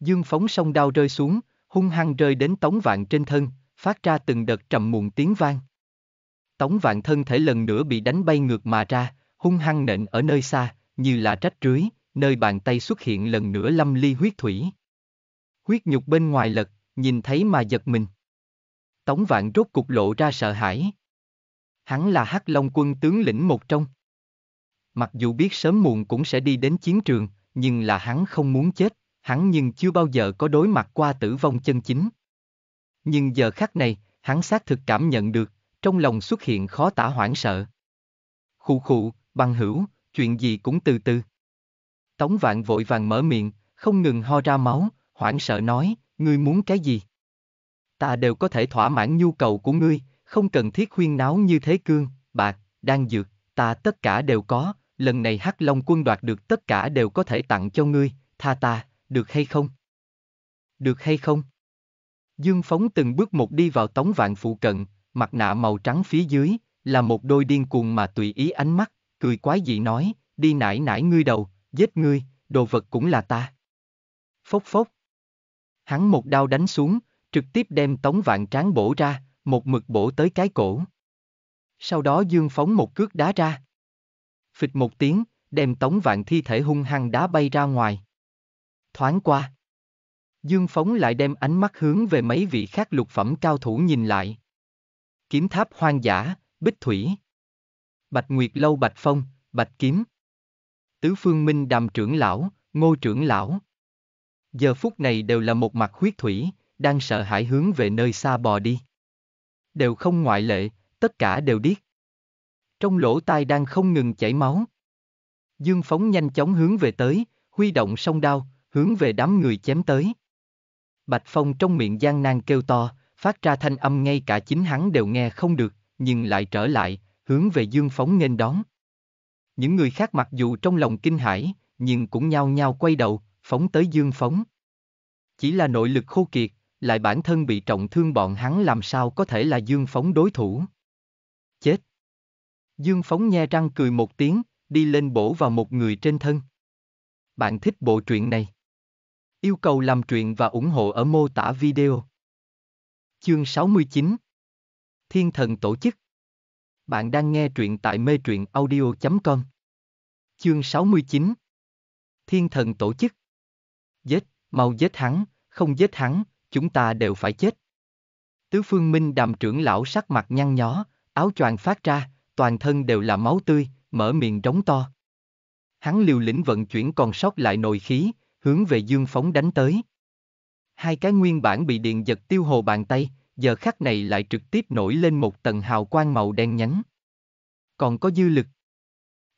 Dương phóng song đao rơi xuống, hung hăng rơi đến tống vạn trên thân, phát ra từng đợt trầm muộn tiếng vang. Tống vạn thân thể lần nữa bị đánh bay ngược mà ra, hung hăng nện ở nơi xa, như là trách rưới, nơi bàn tay xuất hiện lần nữa lâm ly huyết thủy. Huyết nhục bên ngoài lật, nhìn thấy mà giật mình. Tống vạn rốt cục lộ ra sợ hãi. Hắn là hắc long quân tướng lĩnh một trong. Mặc dù biết sớm muộn cũng sẽ đi đến chiến trường, nhưng là hắn không muốn chết, hắn nhưng chưa bao giờ có đối mặt qua tử vong chân chính. Nhưng giờ khắc này, hắn xác thực cảm nhận được, trong lòng xuất hiện khó tả hoảng sợ. Khụ khụ, bằng hữu, chuyện gì cũng từ từ. Tống vạn vội vàng mở miệng, không ngừng ho ra máu, hoảng sợ nói, ngươi muốn cái gì? Ta đều có thể thỏa mãn nhu cầu của ngươi, không cần thiết khuyên náo như thế cương, bạc, đang dược, ta tất cả đều có, lần này hắc long quân đoạt được tất cả đều có thể tặng cho ngươi, tha ta, được hay không? Được hay không? Dương Phóng từng bước một đi vào tống vạn phụ cận, mặt nạ màu trắng phía dưới, là một đôi điên cuồng mà tùy ý ánh mắt, cười quái dị nói, đi nải nải ngươi đầu, giết ngươi, đồ vật cũng là ta. Phốc phốc. Hắn một đao đánh xuống, trực tiếp đem tống vạn tráng bổ ra, một mực bổ tới cái cổ. Sau đó Dương phóng một cước đá ra. Phịch một tiếng, đem tống vạn thi thể hung hăng đá bay ra ngoài. Thoáng qua. Dương phóng lại đem ánh mắt hướng về mấy vị khác lục phẩm cao thủ nhìn lại. Kiếm tháp hoang dã, bích thủy. Bạch Nguyệt Lâu Bạch Phong, Bạch Kiếm. Tứ Phương Minh Đàm trưởng lão, Ngô trưởng lão. Giờ phút này đều là một mặt huyết thủy, đang sợ hãi hướng về nơi xa bò đi. Đều không ngoại lệ, tất cả đều điếc. Trong lỗ tai đang không ngừng chảy máu. Dương phóng nhanh chóng hướng về tới, huy động song đao, hướng về đám người chém tới. Bạch Phong trong miệng gian nan kêu to, phát ra thanh âm ngay cả chính hắn đều nghe không được, nhưng lại trở lại, hướng về Dương Phóng nghênh đón. Những người khác mặc dù trong lòng kinh hãi, nhưng cũng nhao nhao quay đầu, phóng tới Dương Phóng. Chỉ là nội lực khô kiệt, lại bản thân bị trọng thương bọn hắn làm sao có thể là Dương Phóng đối thủ. Chết! Dương Phóng nhe răng cười một tiếng, đi lên bổ vào một người trên thân. Bạn thích bộ truyện này? Yêu cầu làm truyện và ủng hộ ở mô tả video. Chương 69 Thiên thần tổ chức bạn đang nghe truyện tại mê truyện audio.com Chương 69 Thiên thần tổ chức Giết, mau giết hắn, không giết hắn, chúng ta đều phải chết. Tứ phương minh đàm trưởng lão sắc mặt nhăn nhó, áo choàng phát ra, toàn thân đều là máu tươi, mở miệng rống to. Hắn liều lĩnh vận chuyển còn sót lại nồi khí, hướng về dương phóng đánh tới. Hai cái nguyên bản bị điện giật tiêu hồ bàn tay, giờ khắc này lại trực tiếp nổi lên một tầng hào quang màu đen nhánh. Còn có dư lực.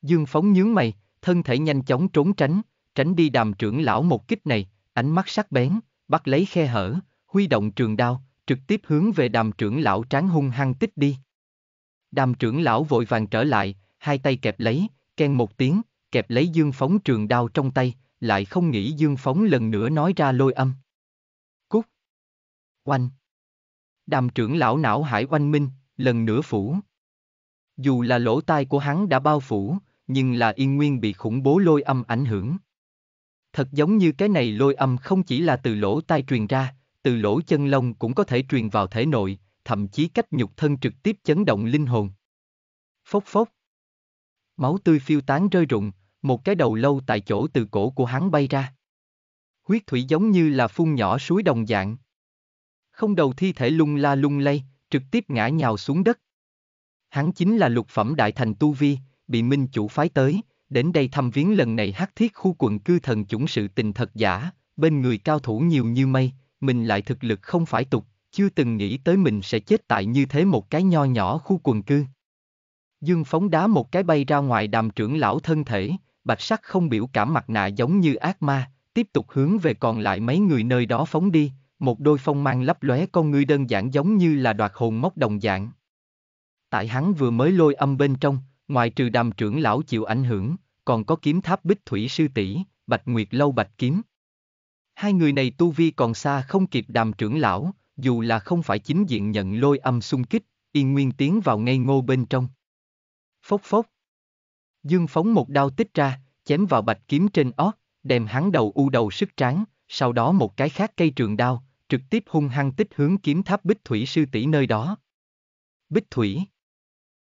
Dương phóng nhướng mày, thân thể nhanh chóng trốn tránh, tránh đi đàm trưởng lão một kích này, ánh mắt sắc bén, bắt lấy khe hở, huy động trường đao, trực tiếp hướng về đàm trưởng lão tráng hung hăng tích đi. Đàm trưởng lão vội vàng trở lại, hai tay kẹp lấy, khen một tiếng, kẹp lấy dương phóng trường đao trong tay, lại không nghĩ dương phóng lần nữa nói ra lôi âm. Cút. Oanh. Đàm trưởng lão não hải oanh minh, lần nữa phủ. Dù là lỗ tai của hắn đã bao phủ, nhưng là yên nguyên bị khủng bố lôi âm ảnh hưởng. Thật giống như cái này lôi âm không chỉ là từ lỗ tai truyền ra, từ lỗ chân lông cũng có thể truyền vào thể nội, thậm chí cách nhục thân trực tiếp chấn động linh hồn. Phốc phốc. Máu tươi phiêu tán rơi rụng, một cái đầu lâu tại chỗ từ cổ của hắn bay ra. Huyết thủy giống như là phun nhỏ suối đồng dạng, không đầu thi thể lung la lung lay, trực tiếp ngã nhào xuống đất. Hắn chính là lục phẩm đại thành Tu Vi, bị minh chủ phái tới, đến đây thăm viếng lần này hắc thiết khu quận cư thần chủng sự tình thật giả, bên người cao thủ nhiều như mây, mình lại thực lực không phải tục, chưa từng nghĩ tới mình sẽ chết tại như thế một cái nho nhỏ khu quần cư. Dương phóng đá một cái bay ra ngoài đàm trưởng lão thân thể, bạch sắc không biểu cảm mặt nạ giống như ác ma, tiếp tục hướng về còn lại mấy người nơi đó phóng đi, một đôi phong mang lấp lóe con ngươi đơn giản giống như là đoạt hồn móc đồng dạng. Tại hắn vừa mới lôi âm bên trong, ngoài trừ đàm trưởng lão chịu ảnh hưởng, còn có kiếm tháp bích thủy sư tỷ, bạch nguyệt lâu bạch kiếm. Hai người này tu vi còn xa không kịp đàm trưởng lão, dù là không phải chính diện nhận lôi âm xung kích, yên nguyên tiến vào ngay ngô bên trong. Phốc phốc. Dương phóng một đao tích ra, chém vào bạch kiếm trên ót, đem hắn đầu u đầu sức tráng, sau đó một cái khác cây trường đao, trực tiếp hung hăng tích hướng kiếm tháp Bích Thủy sư tỷ nơi đó. Bích Thủy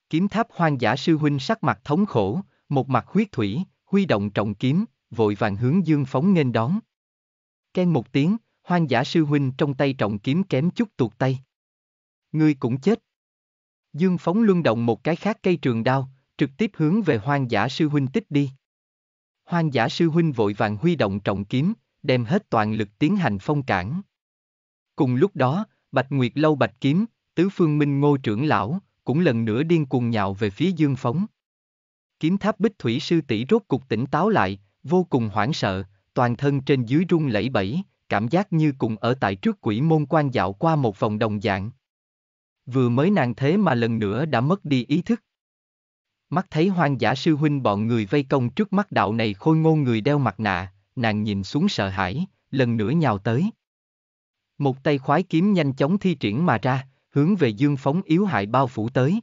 Kiếm tháp hoang giả sư huynh sắc mặt thống khổ, một mặt huyết thủy, huy động trọng kiếm, vội vàng hướng dương phóng nghênh đón. Ken một tiếng, hoang giả sư huynh trong tay trọng kiếm kém chút tuột tay. Ngươi cũng chết. Dương phóng luân động một cái khác cây trường đao, trực tiếp hướng về hoang giả sư huynh tích đi. Hoang giả sư huynh vội vàng huy động trọng kiếm, đem hết toàn lực tiến hành phong cản. Cùng lúc đó, Bạch Nguyệt Lâu Bạch Kiếm, Tứ Phương Minh Ngô trưởng lão, cũng lần nữa điên cuồng nhạo về phía Dương Phóng. Kiếm tháp bích thủy sư tỷ rốt cục tỉnh táo lại, vô cùng hoảng sợ, toàn thân trên dưới rung lẫy bẫy, cảm giác như cùng ở tại trước quỷ môn quan dạo qua một vòng đồng dạng. Vừa mới nàng thế mà lần nữa đã mất đi ý thức. Mắt thấy hoang giả sư huynh bọn người vây công trước mắt đạo này khôi ngô người đeo mặt nạ, nàng nhìn xuống sợ hãi, lần nữa nhào tới. Một tay khoái kiếm nhanh chóng thi triển mà ra, hướng về Dương Phóng yếu hại bao phủ tới.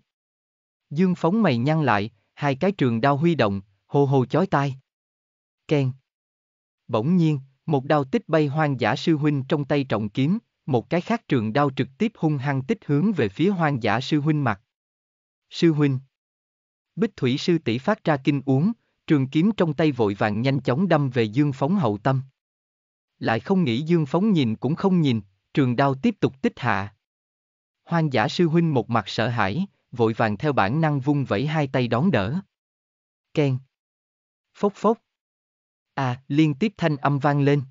Dương Phóng mày nhăn lại, hai cái trường đao huy động, hô hô chói tai. Ken. Bỗng nhiên, một đao tích bay hoang dã sư huynh trong tay trọng kiếm, một cái khác trường đao trực tiếp hung hăng tích hướng về phía hoang dã sư huynh mặt. Sư huynh. Bích thủy sư tỷ phát ra kinh uống, trường kiếm trong tay vội vàng nhanh chóng đâm về Dương Phóng hậu tâm. Lại không nghĩ Dương Phóng nhìn cũng không nhìn, trường đao tiếp tục tích hạ. Hoang giả sư huynh một mặt sợ hãi, vội vàng theo bản năng vung vẫy hai tay đón đỡ. Ken. Phốc phốc. À, liên tiếp thanh âm vang lên.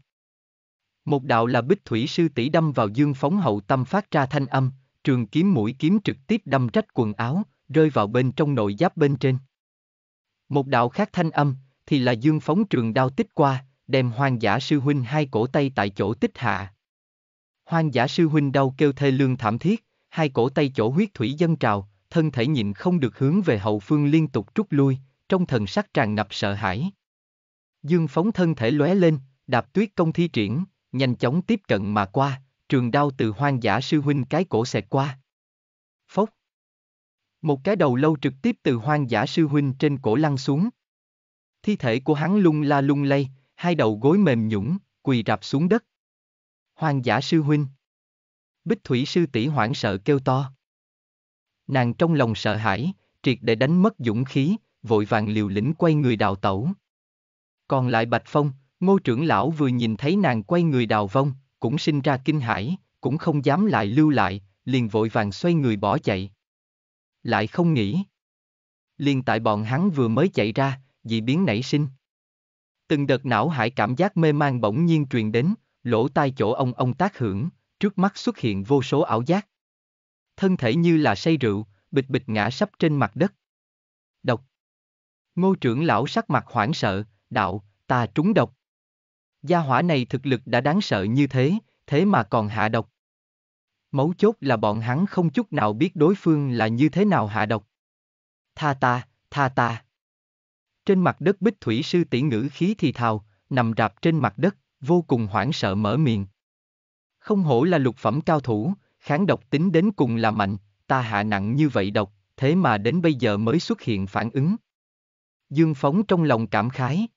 Một đạo là bích thủy sư tỷ đâm vào dương phóng hậu tâm phát ra thanh âm, trường kiếm mũi kiếm trực tiếp đâm rách quần áo, rơi vào bên trong nội giáp bên trên. Một đạo khác thanh âm, thì là dương phóng trường đao tích qua, đem hoang giả sư huynh hai cổ tay tại chỗ tích hạ. Hoang giả sư huynh đau kêu thê lương thảm thiết, hai cổ tay chỗ huyết thủy dân trào, thân thể nhịn không được hướng về hậu phương liên tục trút lui, trong thần sắc tràn ngập sợ hãi. Dương phóng thân thể lóe lên, đạp tuyết công thi triển, nhanh chóng tiếp cận mà qua, trường đao từ hoang giả sư huynh cái cổ xẹt qua. Một cái đầu lâu trực tiếp từ hoang giả sư huynh trên cổ lăn xuống. Thi thể của hắn lung la lung lay, hai đầu gối mềm nhũng, quỳ rạp xuống đất. Hoang giả sư huynh. Bích thủy sư tỷ hoảng sợ kêu to. Nàng trong lòng sợ hãi, triệt để đánh mất dũng khí, vội vàng liều lĩnh quay người đào tẩu. Còn lại Bạch Phong, ngô trưởng lão vừa nhìn thấy nàng quay người đào vong, cũng sinh ra kinh hãi, cũng không dám lại lưu lại, liền vội vàng xoay người bỏ chạy lại không nghĩ. Liên tại bọn hắn vừa mới chạy ra, dị biến nảy sinh. Từng đợt não hải cảm giác mê man bỗng nhiên truyền đến, lỗ tai chỗ ông ông tác hưởng, trước mắt xuất hiện vô số ảo giác. Thân thể như là say rượu, bịch bịch ngã sắp trên mặt đất. Độc. Ngô trưởng lão sắc mặt hoảng sợ, đạo, ta trúng độc. Gia hỏa này thực lực đã đáng sợ như thế, thế mà còn hạ độc. Mấu chốt là bọn hắn không chút nào biết đối phương là như thế nào hạ độc. Tha ta, tha ta. Trên mặt đất bích thủy sư tỷ ngữ khí thì thào, nằm rạp trên mặt đất, vô cùng hoảng sợ mở miệng. Không hổ là lục phẩm cao thủ, kháng độc tính đến cùng là mạnh, ta hạ nặng như vậy độc, thế mà đến bây giờ mới xuất hiện phản ứng. Dương Phóng trong lòng cảm khái.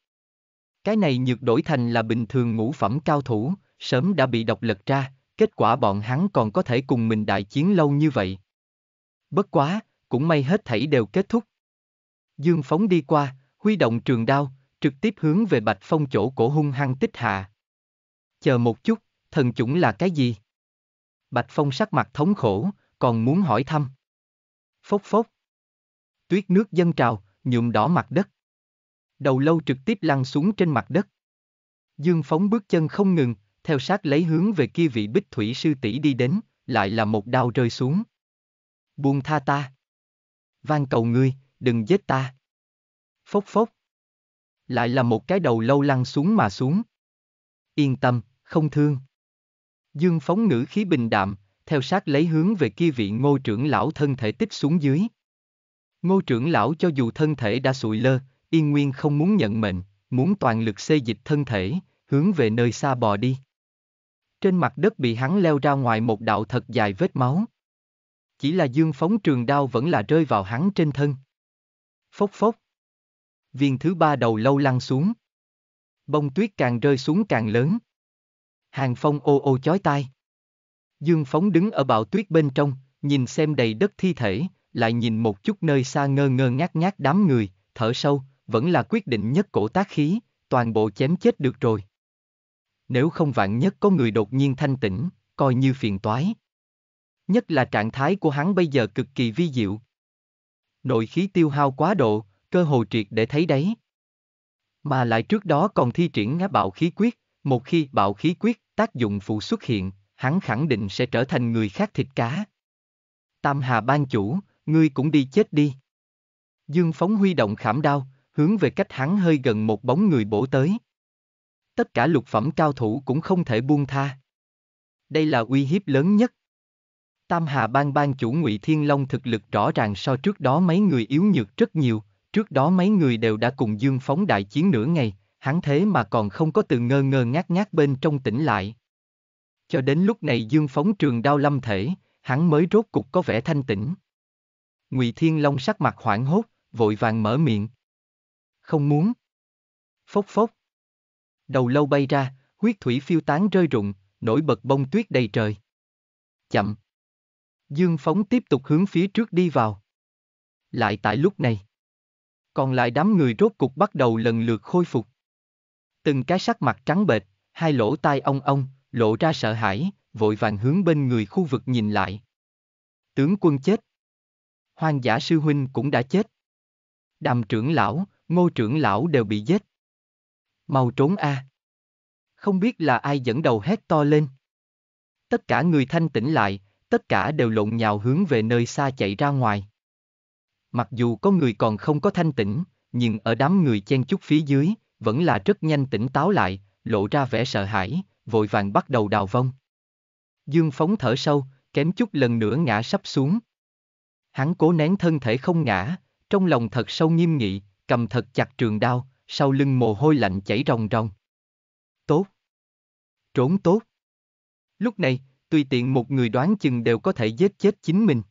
Cái này nhược đổi thành là bình thường ngũ phẩm cao thủ, sớm đã bị độc lật ra, kết quả bọn hắn còn có thể cùng mình đại chiến lâu như vậy. Bất quá, cũng may hết thảy đều kết thúc. Dương phóng đi qua, huy động trường đao, trực tiếp hướng về bạch phong chỗ cổ hung hăng tích hạ. Chờ một chút, thần chủng là cái gì? Bạch phong sắc mặt thống khổ, còn muốn hỏi thăm. Phốc phốc. Tuyết nước dâng trào, nhuộm đỏ mặt đất. Đầu lâu trực tiếp lăn xuống trên mặt đất. Dương phóng bước chân không ngừng, theo sát lấy hướng về kia vị bích thủy sư tỷ đi đến, lại là một đao rơi xuống. Buông tha ta. van cầu ngươi, đừng giết ta. Phốc phốc. Lại là một cái đầu lâu lăn xuống mà xuống. Yên tâm, không thương. Dương phóng ngữ khí bình đạm, theo sát lấy hướng về kia vị ngô trưởng lão thân thể tích xuống dưới. Ngô trưởng lão cho dù thân thể đã sụi lơ, yên nguyên không muốn nhận mệnh, muốn toàn lực xê dịch thân thể, hướng về nơi xa bò đi. Trên mặt đất bị hắn leo ra ngoài một đạo thật dài vết máu. Chỉ là dương phóng trường đao vẫn là rơi vào hắn trên thân. Phốc phốc. Viên thứ ba đầu lâu lăn xuống. Bông tuyết càng rơi xuống càng lớn. Hàng phong ô ô chói tai. Dương phóng đứng ở bạo tuyết bên trong, nhìn xem đầy đất thi thể, lại nhìn một chút nơi xa ngơ ngơ ngác ngác đám người, thở sâu, vẫn là quyết định nhất cổ tác khí, toàn bộ chém chết được rồi nếu không vạn nhất có người đột nhiên thanh tỉnh, coi như phiền toái. Nhất là trạng thái của hắn bây giờ cực kỳ vi diệu. Nội khí tiêu hao quá độ, cơ hồ triệt để thấy đấy. Mà lại trước đó còn thi triển ngã bạo khí quyết, một khi bạo khí quyết tác dụng phụ xuất hiện, hắn khẳng định sẽ trở thành người khác thịt cá. Tam Hà ban chủ, ngươi cũng đi chết đi. Dương Phóng huy động khảm đao, hướng về cách hắn hơi gần một bóng người bổ tới tất cả lục phẩm cao thủ cũng không thể buông tha. Đây là uy hiếp lớn nhất. Tam Hà Bang Bang chủ Ngụy Thiên Long thực lực rõ ràng so trước đó mấy người yếu nhược rất nhiều, trước đó mấy người đều đã cùng Dương Phóng đại chiến nửa ngày, hắn thế mà còn không có từ ngơ ngơ ngác ngác bên trong tỉnh lại. Cho đến lúc này Dương Phóng trường đao lâm thể, hắn mới rốt cục có vẻ thanh tĩnh. Ngụy Thiên Long sắc mặt hoảng hốt, vội vàng mở miệng. Không muốn. Phốc phốc đầu lâu bay ra, huyết thủy phiêu tán rơi rụng, nổi bật bông tuyết đầy trời. Chậm. Dương Phóng tiếp tục hướng phía trước đi vào. Lại tại lúc này, còn lại đám người rốt cục bắt đầu lần lượt khôi phục. Từng cái sắc mặt trắng bệch, hai lỗ tai ong ong, lộ ra sợ hãi, vội vàng hướng bên người khu vực nhìn lại. Tướng quân chết. Hoang giả sư huynh cũng đã chết. Đàm trưởng lão, ngô trưởng lão đều bị giết. Mau trốn a. À. Không biết là ai dẫn đầu hét to lên. Tất cả người thanh tỉnh lại, tất cả đều lộn nhào hướng về nơi xa chạy ra ngoài. Mặc dù có người còn không có thanh tỉnh, nhưng ở đám người chen chúc phía dưới, vẫn là rất nhanh tỉnh táo lại, lộ ra vẻ sợ hãi, vội vàng bắt đầu đào vong. Dương phóng thở sâu, kém chút lần nữa ngã sắp xuống. Hắn cố nén thân thể không ngã, trong lòng thật sâu nghiêm nghị, cầm thật chặt trường đao, sau lưng mồ hôi lạnh chảy ròng ròng. Tốt. Trốn tốt. Lúc này, tùy tiện một người đoán chừng đều có thể giết chết chính mình.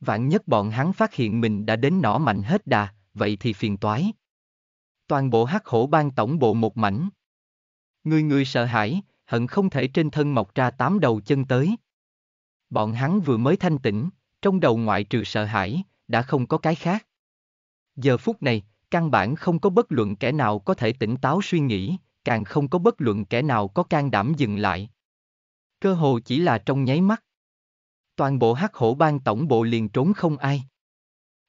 Vạn nhất bọn hắn phát hiện mình đã đến nỏ mạnh hết đà, vậy thì phiền toái. Toàn bộ hắc hổ ban tổng bộ một mảnh. Người người sợ hãi, hận không thể trên thân mọc ra tám đầu chân tới. Bọn hắn vừa mới thanh tĩnh, trong đầu ngoại trừ sợ hãi, đã không có cái khác. Giờ phút này, căn bản không có bất luận kẻ nào có thể tỉnh táo suy nghĩ, càng không có bất luận kẻ nào có can đảm dừng lại. Cơ hồ chỉ là trong nháy mắt. Toàn bộ hắc hổ bang tổng bộ liền trốn không ai.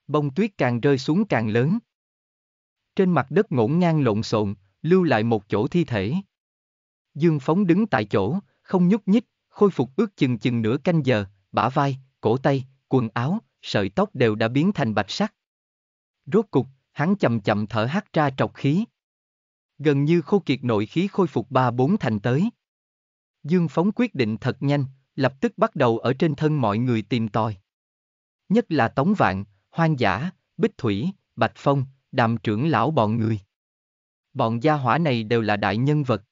Bông tuyết càng rơi xuống càng lớn. Trên mặt đất ngổn ngang lộn xộn, lưu lại một chỗ thi thể. Dương Phóng đứng tại chỗ, không nhúc nhích, khôi phục ước chừng chừng nửa canh giờ, bả vai, cổ tay, quần áo, sợi tóc đều đã biến thành bạch sắc. Rốt cục, hắn chậm chậm thở hắt ra trọc khí. Gần như khô kiệt nội khí khôi phục ba bốn thành tới. Dương Phóng quyết định thật nhanh, lập tức bắt đầu ở trên thân mọi người tìm tòi. Nhất là Tống Vạn, Hoang Giả, Bích Thủy, Bạch Phong, Đàm trưởng lão bọn người. Bọn gia hỏa này đều là đại nhân vật.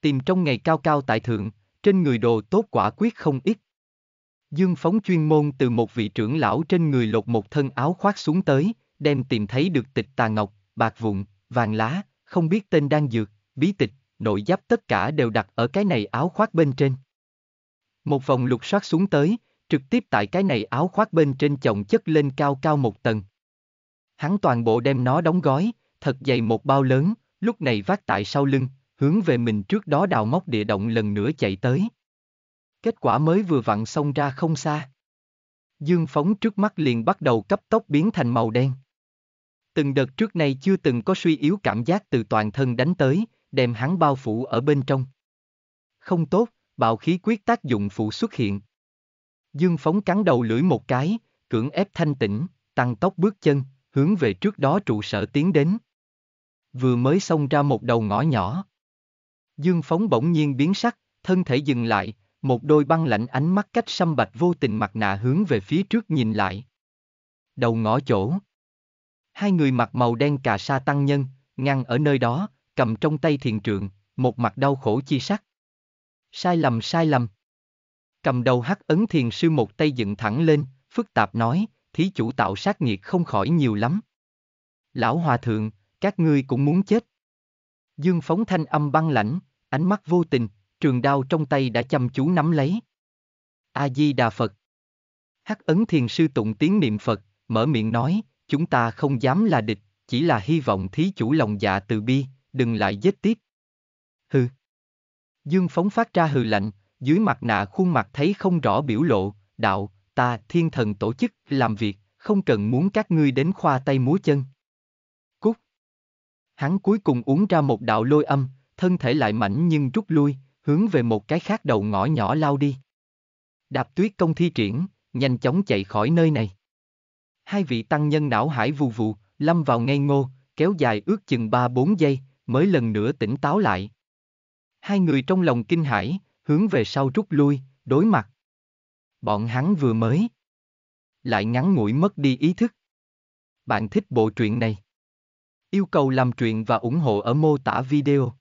Tìm trong ngày cao cao tại thượng, trên người đồ tốt quả quyết không ít. Dương Phóng chuyên môn từ một vị trưởng lão trên người lột một thân áo khoác xuống tới, đem tìm thấy được tịch tà ngọc, bạc vụn, vàng lá, không biết tên đang dược, bí tịch, nội giáp tất cả đều đặt ở cái này áo khoác bên trên. Một vòng lục soát xuống tới, trực tiếp tại cái này áo khoác bên trên chồng chất lên cao cao một tầng. Hắn toàn bộ đem nó đóng gói, thật dày một bao lớn, lúc này vác tại sau lưng, hướng về mình trước đó đào móc địa động lần nữa chạy tới. Kết quả mới vừa vặn xong ra không xa. Dương phóng trước mắt liền bắt đầu cấp tốc biến thành màu đen. Từng đợt trước nay chưa từng có suy yếu cảm giác từ toàn thân đánh tới, đem hắn bao phủ ở bên trong. Không tốt, bạo khí quyết tác dụng phụ xuất hiện. Dương phóng cắn đầu lưỡi một cái, cưỡng ép thanh tĩnh, tăng tốc bước chân, hướng về trước đó trụ sở tiến đến. Vừa mới xông ra một đầu ngõ nhỏ. Dương phóng bỗng nhiên biến sắc, thân thể dừng lại, một đôi băng lạnh ánh mắt cách xâm bạch vô tình mặt nạ hướng về phía trước nhìn lại. Đầu ngõ chỗ hai người mặc màu đen cà sa tăng nhân, ngăn ở nơi đó, cầm trong tay thiền trượng, một mặt đau khổ chi sắc. Sai lầm sai lầm. Cầm đầu hắc ấn thiền sư một tay dựng thẳng lên, phức tạp nói, thí chủ tạo sát nghiệt không khỏi nhiều lắm. Lão hòa thượng, các ngươi cũng muốn chết. Dương phóng thanh âm băng lãnh, ánh mắt vô tình, trường đao trong tay đã chăm chú nắm lấy. A-di-đà Phật. Hắc ấn thiền sư tụng tiếng niệm Phật, mở miệng nói, chúng ta không dám là địch, chỉ là hy vọng thí chủ lòng dạ từ bi, đừng lại giết tiếp. Hừ. Dương phóng phát ra hừ lạnh, dưới mặt nạ khuôn mặt thấy không rõ biểu lộ, đạo, ta, thiên thần tổ chức, làm việc, không cần muốn các ngươi đến khoa tay múa chân. Cút. Hắn cuối cùng uống ra một đạo lôi âm, thân thể lại mảnh nhưng rút lui, hướng về một cái khác đầu ngõ nhỏ lao đi. Đạp tuyết công thi triển, nhanh chóng chạy khỏi nơi này. Hai vị tăng nhân não hải vù vù, lâm vào ngây ngô, kéo dài ước chừng 3-4 giây, mới lần nữa tỉnh táo lại. Hai người trong lòng kinh hãi, hướng về sau rút lui, đối mặt. Bọn hắn vừa mới. Lại ngắn ngủi mất đi ý thức. Bạn thích bộ truyện này? Yêu cầu làm truyện và ủng hộ ở mô tả video.